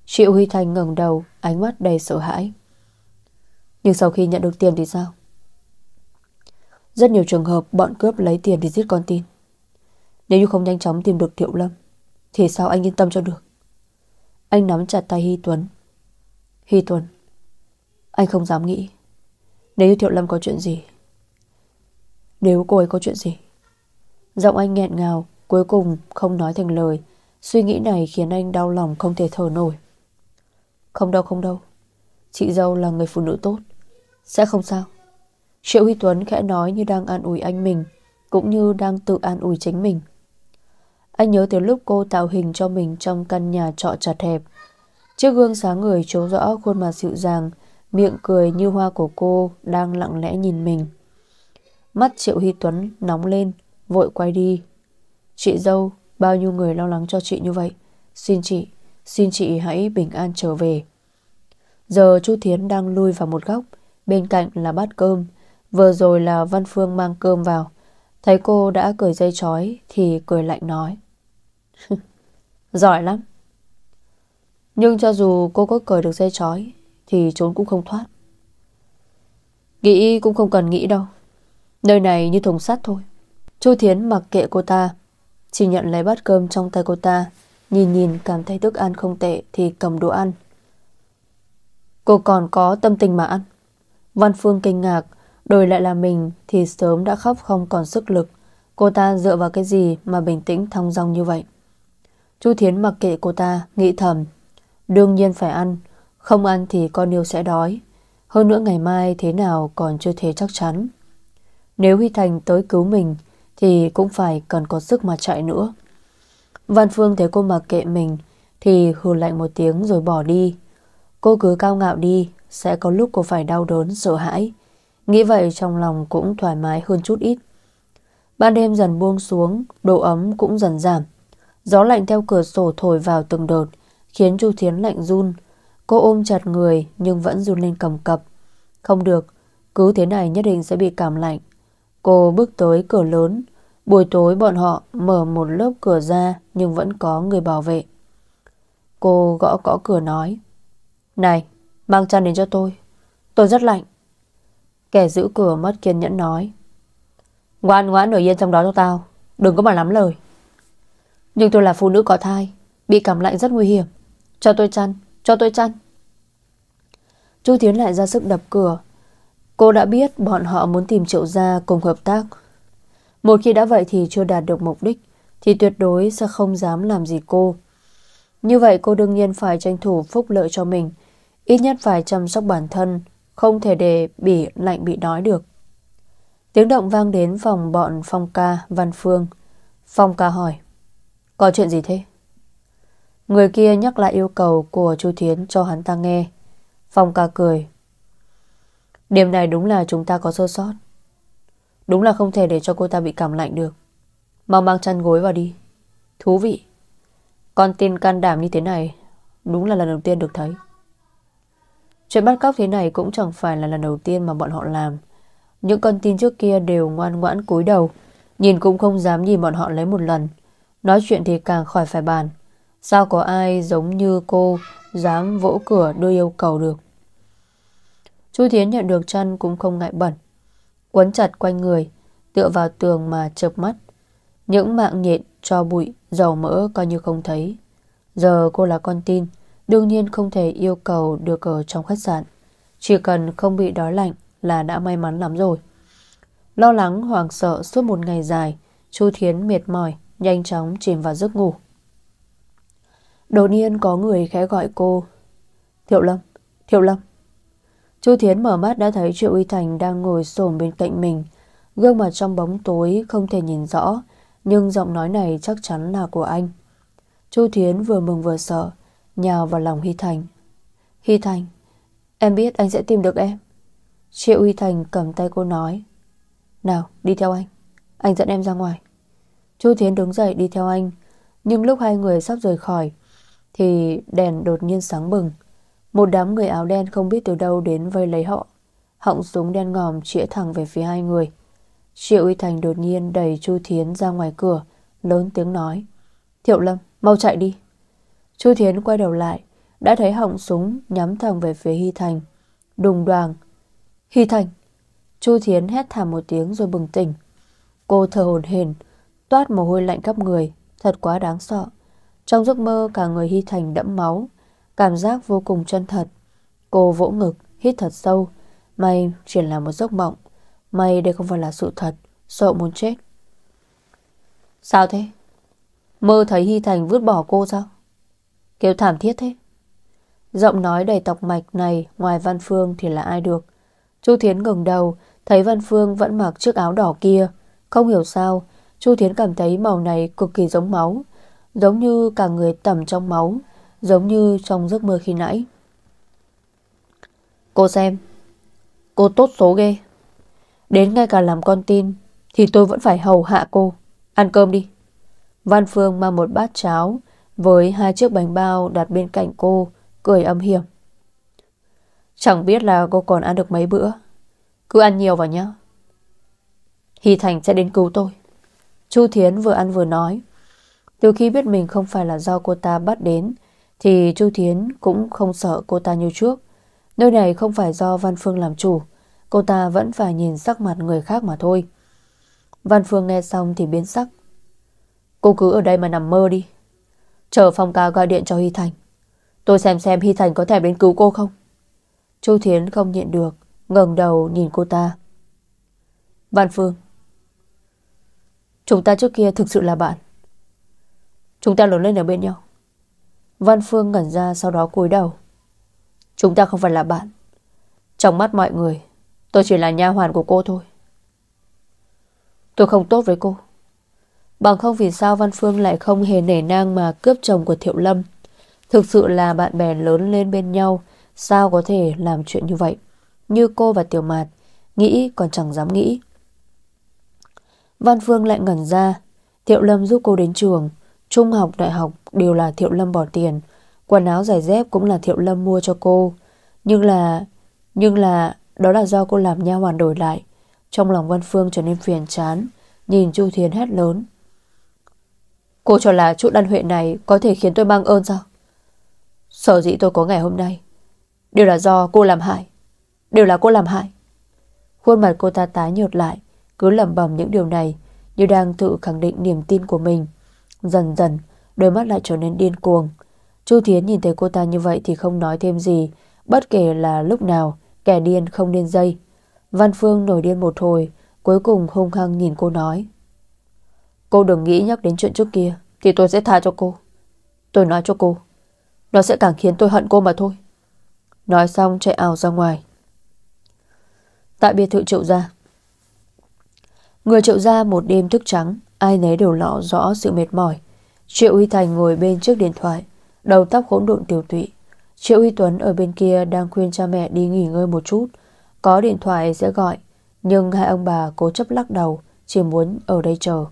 Triệu Huy Thành ngẩng đầu Ánh mắt đầy sợ hãi Nhưng sau khi nhận được tiền thì sao Rất nhiều trường hợp Bọn cướp lấy tiền để giết con tin Nếu như không nhanh chóng tìm được Thiệu Lâm Thì sao anh yên tâm cho được Anh nắm chặt tay Hy Tuấn Hy Tuấn Anh không dám nghĩ nếu như Thiệu Lâm có chuyện gì Nếu cô ấy có chuyện gì Giọng anh nghẹn ngào Cuối cùng không nói thành lời Suy nghĩ này khiến anh đau lòng không thể thở nổi Không đâu không đâu Chị dâu là người phụ nữ tốt Sẽ không sao Triệu Huy Tuấn khẽ nói như đang an ủi anh mình Cũng như đang tự an ủi chính mình Anh nhớ tới lúc cô tạo hình cho mình Trong căn nhà trọ chặt hẹp Chiếc gương sáng người chiếu rõ khuôn mặt dịu dàng Miệng cười như hoa của cô Đang lặng lẽ nhìn mình Mắt Triệu Hy Tuấn nóng lên Vội quay đi Chị dâu bao nhiêu người lo lắng cho chị như vậy Xin chị Xin chị hãy bình an trở về Giờ chu Thiến đang lui vào một góc Bên cạnh là bát cơm Vừa rồi là Văn Phương mang cơm vào Thấy cô đã cười dây chói Thì cười lạnh nói Giỏi lắm Nhưng cho dù cô có cười được dây chói thì trốn cũng không thoát Nghĩ cũng không cần nghĩ đâu Nơi này như thùng sắt thôi Chu Thiến mặc kệ cô ta Chỉ nhận lấy bát cơm trong tay cô ta Nhìn nhìn cảm thấy thức ăn không tệ Thì cầm đồ ăn Cô còn có tâm tình mà ăn Văn Phương kinh ngạc Đổi lại là mình thì sớm đã khóc không còn sức lực Cô ta dựa vào cái gì Mà bình tĩnh thong dong như vậy Chu Thiến mặc kệ cô ta Nghĩ thầm Đương nhiên phải ăn không ăn thì con yêu sẽ đói Hơn nữa ngày mai thế nào còn chưa thể chắc chắn Nếu Huy Thành tới cứu mình Thì cũng phải cần có sức mà chạy nữa Văn Phương thấy cô mặc kệ mình Thì hừ lạnh một tiếng rồi bỏ đi Cô cứ cao ngạo đi Sẽ có lúc cô phải đau đớn sợ hãi Nghĩ vậy trong lòng cũng thoải mái hơn chút ít Ban đêm dần buông xuống Độ ấm cũng dần giảm Gió lạnh theo cửa sổ thổi vào từng đợt Khiến Chu Thiến lạnh run Cô ôm chặt người nhưng vẫn run lên cầm cập. Không được, cứ thế này nhất định sẽ bị cảm lạnh. Cô bước tới cửa lớn. Buổi tối bọn họ mở một lớp cửa ra nhưng vẫn có người bảo vệ. Cô gõ cõ cửa nói. Này, mang chăn đến cho tôi. Tôi rất lạnh. Kẻ giữ cửa mất kiên nhẫn nói. Ngoan ngoãn nổi yên trong đó cho tao. Đừng có mà lắm lời. Nhưng tôi là phụ nữ có thai. Bị cảm lạnh rất nguy hiểm. Cho tôi chăn. Cho tôi chăn Chu Tiến lại ra sức đập cửa Cô đã biết bọn họ muốn tìm triệu gia cùng hợp tác Một khi đã vậy thì chưa đạt được mục đích Thì tuyệt đối sẽ không dám làm gì cô Như vậy cô đương nhiên phải tranh thủ phúc lợi cho mình Ít nhất phải chăm sóc bản thân Không thể để bị lạnh bị đói được Tiếng động vang đến phòng bọn Phong ca, Văn Phương Phong ca hỏi Có chuyện gì thế? Người kia nhắc lại yêu cầu của Chu Thiến cho hắn ta nghe. Phong ca cười. Điểm này đúng là chúng ta có sơ sót. Đúng là không thể để cho cô ta bị cảm lạnh được. Mau mang chăn gối vào đi. Thú vị. Con tin can đảm như thế này đúng là lần đầu tiên được thấy. Chuyện bắt cóc thế này cũng chẳng phải là lần đầu tiên mà bọn họ làm. Những con tin trước kia đều ngoan ngoãn cúi đầu, nhìn cũng không dám nhìn bọn họ lấy một lần. Nói chuyện thì càng khỏi phải bàn. Sao có ai giống như cô Dám vỗ cửa đưa yêu cầu được Chu Thiến nhận được chân cũng không ngại bẩn Quấn chặt quanh người Tựa vào tường mà chợp mắt Những mạng nhện cho bụi Dầu mỡ coi như không thấy Giờ cô là con tin Đương nhiên không thể yêu cầu được ở trong khách sạn Chỉ cần không bị đói lạnh Là đã may mắn lắm rồi Lo lắng hoảng sợ suốt một ngày dài Chu Thiến mệt mỏi Nhanh chóng chìm vào giấc ngủ Đột nhiên có người khẽ gọi cô Thiệu Lâm, Thiệu Lâm Chu Thiến mở mắt đã thấy Triệu Uy Thành đang ngồi xổm bên cạnh mình Gương mặt trong bóng tối không thể nhìn rõ Nhưng giọng nói này chắc chắn là của anh Chu Thiến vừa mừng vừa sợ Nhào vào lòng Hy Thành Hy Thành Em biết anh sẽ tìm được em Triệu Uy Thành cầm tay cô nói Nào đi theo anh Anh dẫn em ra ngoài Chu Thiến đứng dậy đi theo anh Nhưng lúc hai người sắp rời khỏi thì đèn đột nhiên sáng bừng Một đám người áo đen không biết từ đâu đến vây lấy họ Họng súng đen ngòm chĩa thẳng về phía hai người Triệu uy Thành đột nhiên đẩy Chu Thiến ra ngoài cửa Lớn tiếng nói Thiệu Lâm, mau chạy đi Chu Thiến quay đầu lại Đã thấy họng súng nhắm thẳng về phía Hy Thành Đùng đoàn Hy Thành Chu Thiến hét thảm một tiếng rồi bừng tỉnh Cô thở hồn hển Toát mồ hôi lạnh khắp người Thật quá đáng sợ trong giấc mơ cả người Hy Thành đẫm máu Cảm giác vô cùng chân thật Cô vỗ ngực, hít thật sâu May chỉ là một giấc mộng May đây không phải là sự thật Sợ muốn chết Sao thế? Mơ thấy Hy Thành vứt bỏ cô sao? Kêu thảm thiết thế Giọng nói đầy tọc mạch này Ngoài Văn Phương thì là ai được Chu Thiến ngừng đầu Thấy Văn Phương vẫn mặc chiếc áo đỏ kia Không hiểu sao Chu Thiến cảm thấy màu này cực kỳ giống máu Giống như cả người tẩm trong máu Giống như trong giấc mơ khi nãy Cô xem Cô tốt số ghê Đến ngay cả làm con tin Thì tôi vẫn phải hầu hạ cô Ăn cơm đi Văn Phương mang một bát cháo Với hai chiếc bánh bao đặt bên cạnh cô Cười âm hiểm Chẳng biết là cô còn ăn được mấy bữa Cứ ăn nhiều vào nhá. Hy Thành sẽ đến cứu tôi Chu Thiến vừa ăn vừa nói từ khi biết mình không phải là do cô ta bắt đến Thì Chu Thiến cũng không sợ cô ta như trước Nơi này không phải do Văn Phương làm chủ Cô ta vẫn phải nhìn sắc mặt người khác mà thôi Văn Phương nghe xong thì biến sắc Cô cứ ở đây mà nằm mơ đi Chờ phong ca gọi điện cho Hy Thành Tôi xem xem Hy Thành có thể đến cứu cô không Chu Thiến không nhịn được ngẩng đầu nhìn cô ta Văn Phương Chúng ta trước kia thực sự là bạn Chúng ta lớn lên ở bên nhau Văn Phương ngẩn ra sau đó cúi đầu Chúng ta không phải là bạn Trong mắt mọi người Tôi chỉ là nha hoàn của cô thôi Tôi không tốt với cô Bằng không vì sao Văn Phương lại không hề nể nang mà cướp chồng của Thiệu Lâm Thực sự là bạn bè lớn lên bên nhau Sao có thể làm chuyện như vậy Như cô và Tiểu Mạt Nghĩ còn chẳng dám nghĩ Văn Phương lại ngẩn ra Thiệu Lâm giúp cô đến trường Trung học, đại học đều là Thiệu Lâm bỏ tiền Quần áo giải dép cũng là Thiệu Lâm mua cho cô Nhưng là Nhưng là Đó là do cô làm nha hoàn đổi lại Trong lòng Văn Phương trở nên phiền chán Nhìn Chu Thiền hét lớn Cô cho là chút đan huệ này Có thể khiến tôi mang ơn sao Sở dĩ tôi có ngày hôm nay Đều là do cô làm hại Đều là cô làm hại Khuôn mặt cô ta tái nhợt lại Cứ lẩm bẩm những điều này Như đang tự khẳng định niềm tin của mình Dần dần Đôi mắt lại trở nên điên cuồng Chu Thiến nhìn thấy cô ta như vậy thì không nói thêm gì Bất kể là lúc nào Kẻ điên không điên dây Văn Phương nổi điên một hồi Cuối cùng hung hăng nhìn cô nói Cô đừng nghĩ nhắc đến chuyện trước kia Thì tôi sẽ tha cho cô Tôi nói cho cô Nó sẽ càng khiến tôi hận cô mà thôi Nói xong chạy ảo ra ngoài Tại biệt thự triệu gia Người triệu gia một đêm thức trắng Ai nấy đều lọ rõ sự mệt mỏi Triệu Uy Thành ngồi bên trước điện thoại Đầu tóc hỗn độn tiểu tụy Triệu Uy Tuấn ở bên kia đang khuyên cha mẹ đi nghỉ ngơi một chút Có điện thoại sẽ gọi Nhưng hai ông bà cố chấp lắc đầu Chỉ muốn ở đây chờ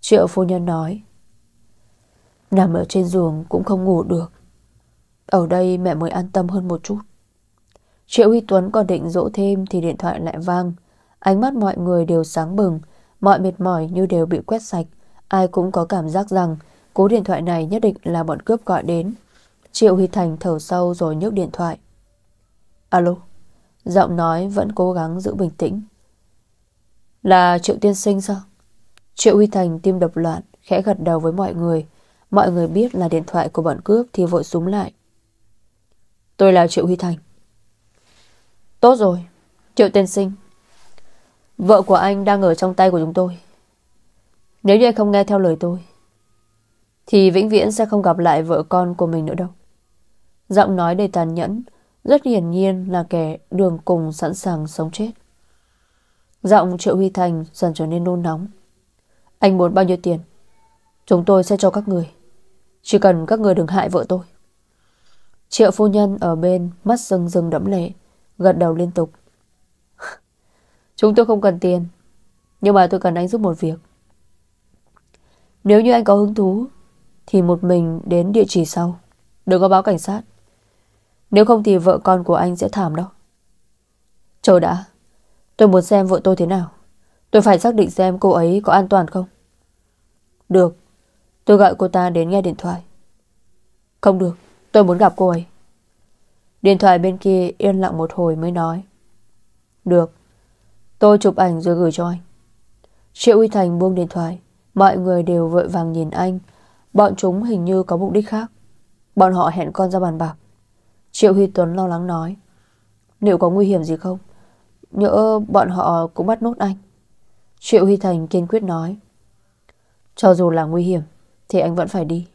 Triệu phu nhân nói Nằm ở trên giường cũng không ngủ được Ở đây mẹ mới an tâm hơn một chút Triệu Huy Tuấn còn định dỗ thêm Thì điện thoại lại vang Ánh mắt mọi người đều sáng bừng Mọi mệt mỏi như đều bị quét sạch Ai cũng có cảm giác rằng Cú điện thoại này nhất định là bọn cướp gọi đến Triệu Huy Thành thở sâu rồi nhấc điện thoại Alo Giọng nói vẫn cố gắng giữ bình tĩnh Là Triệu Tiên Sinh sao Triệu Huy Thành tim đập loạn Khẽ gật đầu với mọi người Mọi người biết là điện thoại của bọn cướp Thì vội súng lại Tôi là Triệu Huy Thành Tốt rồi Triệu Tiên Sinh Vợ của anh đang ở trong tay của chúng tôi Nếu như anh không nghe theo lời tôi Thì vĩnh viễn sẽ không gặp lại vợ con của mình nữa đâu Giọng nói đầy tàn nhẫn Rất hiển nhiên là kẻ đường cùng sẵn sàng sống chết Giọng Triệu Huy Thành dần trở nên nôn nóng Anh muốn bao nhiêu tiền Chúng tôi sẽ cho các người Chỉ cần các người đừng hại vợ tôi Triệu phu nhân ở bên Mắt rưng rưng đẫm lệ Gật đầu liên tục Chúng tôi không cần tiền Nhưng mà tôi cần anh giúp một việc Nếu như anh có hứng thú Thì một mình đến địa chỉ sau Đừng có báo cảnh sát Nếu không thì vợ con của anh sẽ thảm đâu Chờ đã Tôi muốn xem vợ tôi thế nào Tôi phải xác định xem cô ấy có an toàn không Được Tôi gọi cô ta đến nghe điện thoại Không được Tôi muốn gặp cô ấy Điện thoại bên kia yên lặng một hồi mới nói Được Tôi chụp ảnh rồi gửi cho anh Triệu Uy Thành buông điện thoại Mọi người đều vội vàng nhìn anh Bọn chúng hình như có mục đích khác Bọn họ hẹn con ra bàn bạc Triệu Huy Tuấn lo lắng nói Liệu có nguy hiểm gì không Nhỡ bọn họ cũng bắt nốt anh Triệu Huy Thành kiên quyết nói Cho dù là nguy hiểm Thì anh vẫn phải đi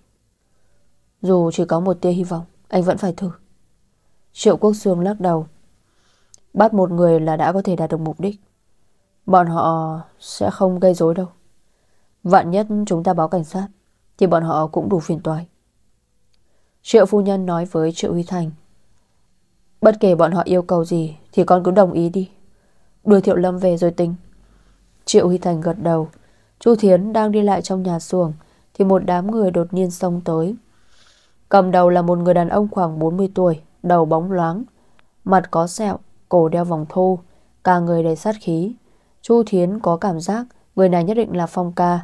Dù chỉ có một tia hy vọng Anh vẫn phải thử Triệu Quốc Sương lắc đầu Bắt một người là đã có thể đạt được mục đích Bọn họ sẽ không gây rối đâu Vạn nhất chúng ta báo cảnh sát Thì bọn họ cũng đủ phiền toái Triệu phu nhân nói với Triệu Huy Thành Bất kể bọn họ yêu cầu gì Thì con cứ đồng ý đi Đưa Thiệu Lâm về rồi tính Triệu Huy Thành gật đầu Chu Thiến đang đi lại trong nhà xuồng Thì một đám người đột nhiên xông tới Cầm đầu là một người đàn ông khoảng 40 tuổi Đầu bóng loáng Mặt có sẹo, cổ đeo vòng thô Cả người đầy sát khí Chu Thiến có cảm giác người này nhất định là Phong ca.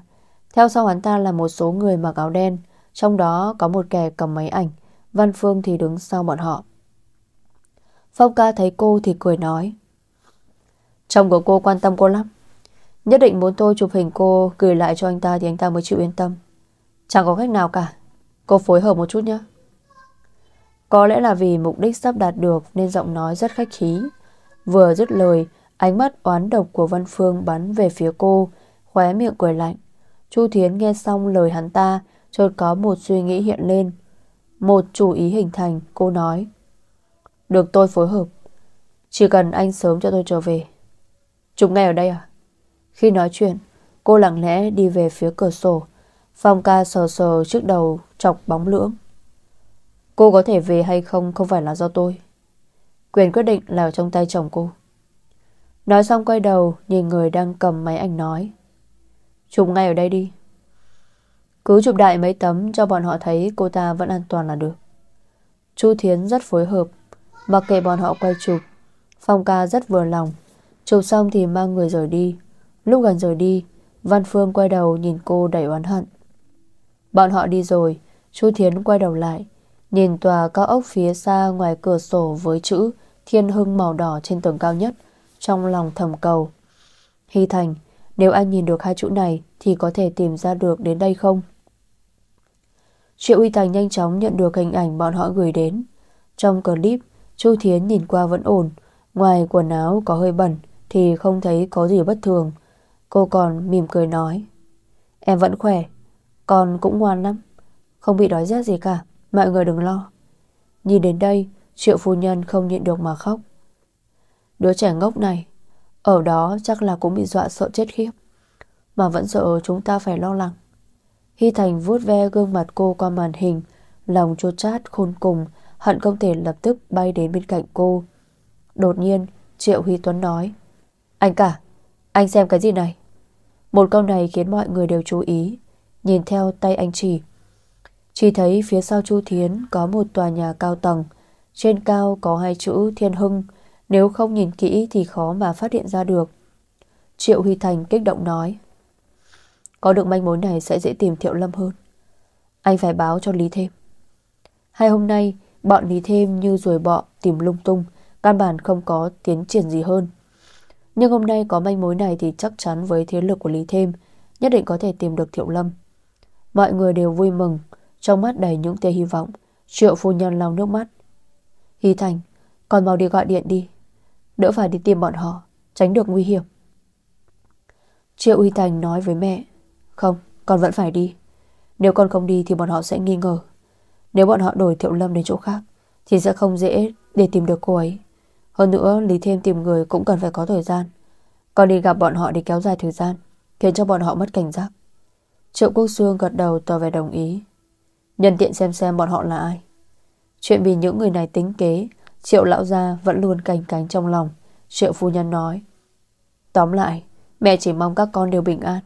Theo sau hắn ta là một số người mặc áo đen, trong đó có một kẻ cầm máy ảnh, Văn Phương thì đứng sau bọn họ. Phong ca thấy cô thì cười nói. Chồng của cô quan tâm cô lắm. Nhất định muốn tôi chụp hình cô gửi lại cho anh ta thì anh ta mới chịu yên tâm. Chẳng có cách nào cả. Cô phối hợp một chút nhé. Có lẽ là vì mục đích sắp đạt được nên giọng nói rất khách khí. Vừa dứt lời, Ánh mắt oán độc của Văn Phương bắn về phía cô, khóe miệng cười lạnh. Chu Thiến nghe xong lời hắn ta, chợt có một suy nghĩ hiện lên. Một chủ ý hình thành, cô nói. Được tôi phối hợp. Chỉ cần anh sớm cho tôi trở về. Chúng ngay ở đây à? Khi nói chuyện, cô lặng lẽ đi về phía cửa sổ. Phong ca sờ sờ trước đầu chọc bóng lưỡng. Cô có thể về hay không không phải là do tôi. Quyền quyết định là ở trong tay chồng cô. Nói xong quay đầu Nhìn người đang cầm máy ảnh nói Chụp ngay ở đây đi Cứ chụp đại mấy tấm Cho bọn họ thấy cô ta vẫn an toàn là được Chu Thiến rất phối hợp Mặc kệ bọn họ quay chụp Phong ca rất vừa lòng Chụp xong thì mang người rời đi Lúc gần rời đi Văn Phương quay đầu nhìn cô đầy oán hận Bọn họ đi rồi Chu Thiến quay đầu lại Nhìn tòa cao ốc phía xa ngoài cửa sổ với chữ Thiên Hưng màu đỏ trên tầng cao nhất trong lòng thầm cầu Hy Thành Nếu anh nhìn được hai chữ này Thì có thể tìm ra được đến đây không Triệu Uy Thành nhanh chóng nhận được hình ảnh bọn họ gửi đến Trong clip Chu Thiến nhìn qua vẫn ổn Ngoài quần áo có hơi bẩn Thì không thấy có gì bất thường Cô còn mỉm cười nói Em vẫn khỏe Con cũng ngoan lắm Không bị đói rét gì cả Mọi người đừng lo Nhìn đến đây Triệu phu nhân không nhịn được mà khóc Đứa trẻ ngốc này Ở đó chắc là cũng bị dọa sợ chết khiếp Mà vẫn sợ chúng ta phải lo lắng Hy Thành vuốt ve gương mặt cô qua màn hình Lòng chua chát khôn cùng Hận không thể lập tức bay đến bên cạnh cô Đột nhiên Triệu Huy Tuấn nói Anh cả, anh xem cái gì này Một câu này khiến mọi người đều chú ý Nhìn theo tay anh chỉ Chỉ thấy phía sau Chu Thiến Có một tòa nhà cao tầng Trên cao có hai chữ Thiên Hưng nếu không nhìn kỹ thì khó mà phát hiện ra được Triệu Huy Thành kích động nói Có được manh mối này sẽ dễ tìm Thiệu Lâm hơn Anh phải báo cho Lý Thêm Hai hôm nay Bọn Lý Thêm như ruồi bọ tìm lung tung Căn bản không có tiến triển gì hơn Nhưng hôm nay có manh mối này Thì chắc chắn với thế lực của Lý Thêm Nhất định có thể tìm được Thiệu Lâm Mọi người đều vui mừng Trong mắt đầy những tia hy vọng Triệu phu nhân lau nước mắt Hy Thành Còn mau đi gọi điện đi Đỡ phải đi tìm bọn họ Tránh được nguy hiểm Triệu Uy Thành nói với mẹ Không, con vẫn phải đi Nếu con không đi thì bọn họ sẽ nghi ngờ Nếu bọn họ đổi Thiệu Lâm đến chỗ khác Thì sẽ không dễ để tìm được cô ấy Hơn nữa Lý Thêm tìm người cũng cần phải có thời gian Con đi gặp bọn họ để kéo dài thời gian Khiến cho bọn họ mất cảnh giác Triệu Quốc Sương gật đầu tỏ vẻ đồng ý Nhân tiện xem xem bọn họ là ai Chuyện vì những người này tính kế Triệu lão gia vẫn luôn cành cánh trong lòng Triệu phu nhân nói Tóm lại Mẹ chỉ mong các con đều bình an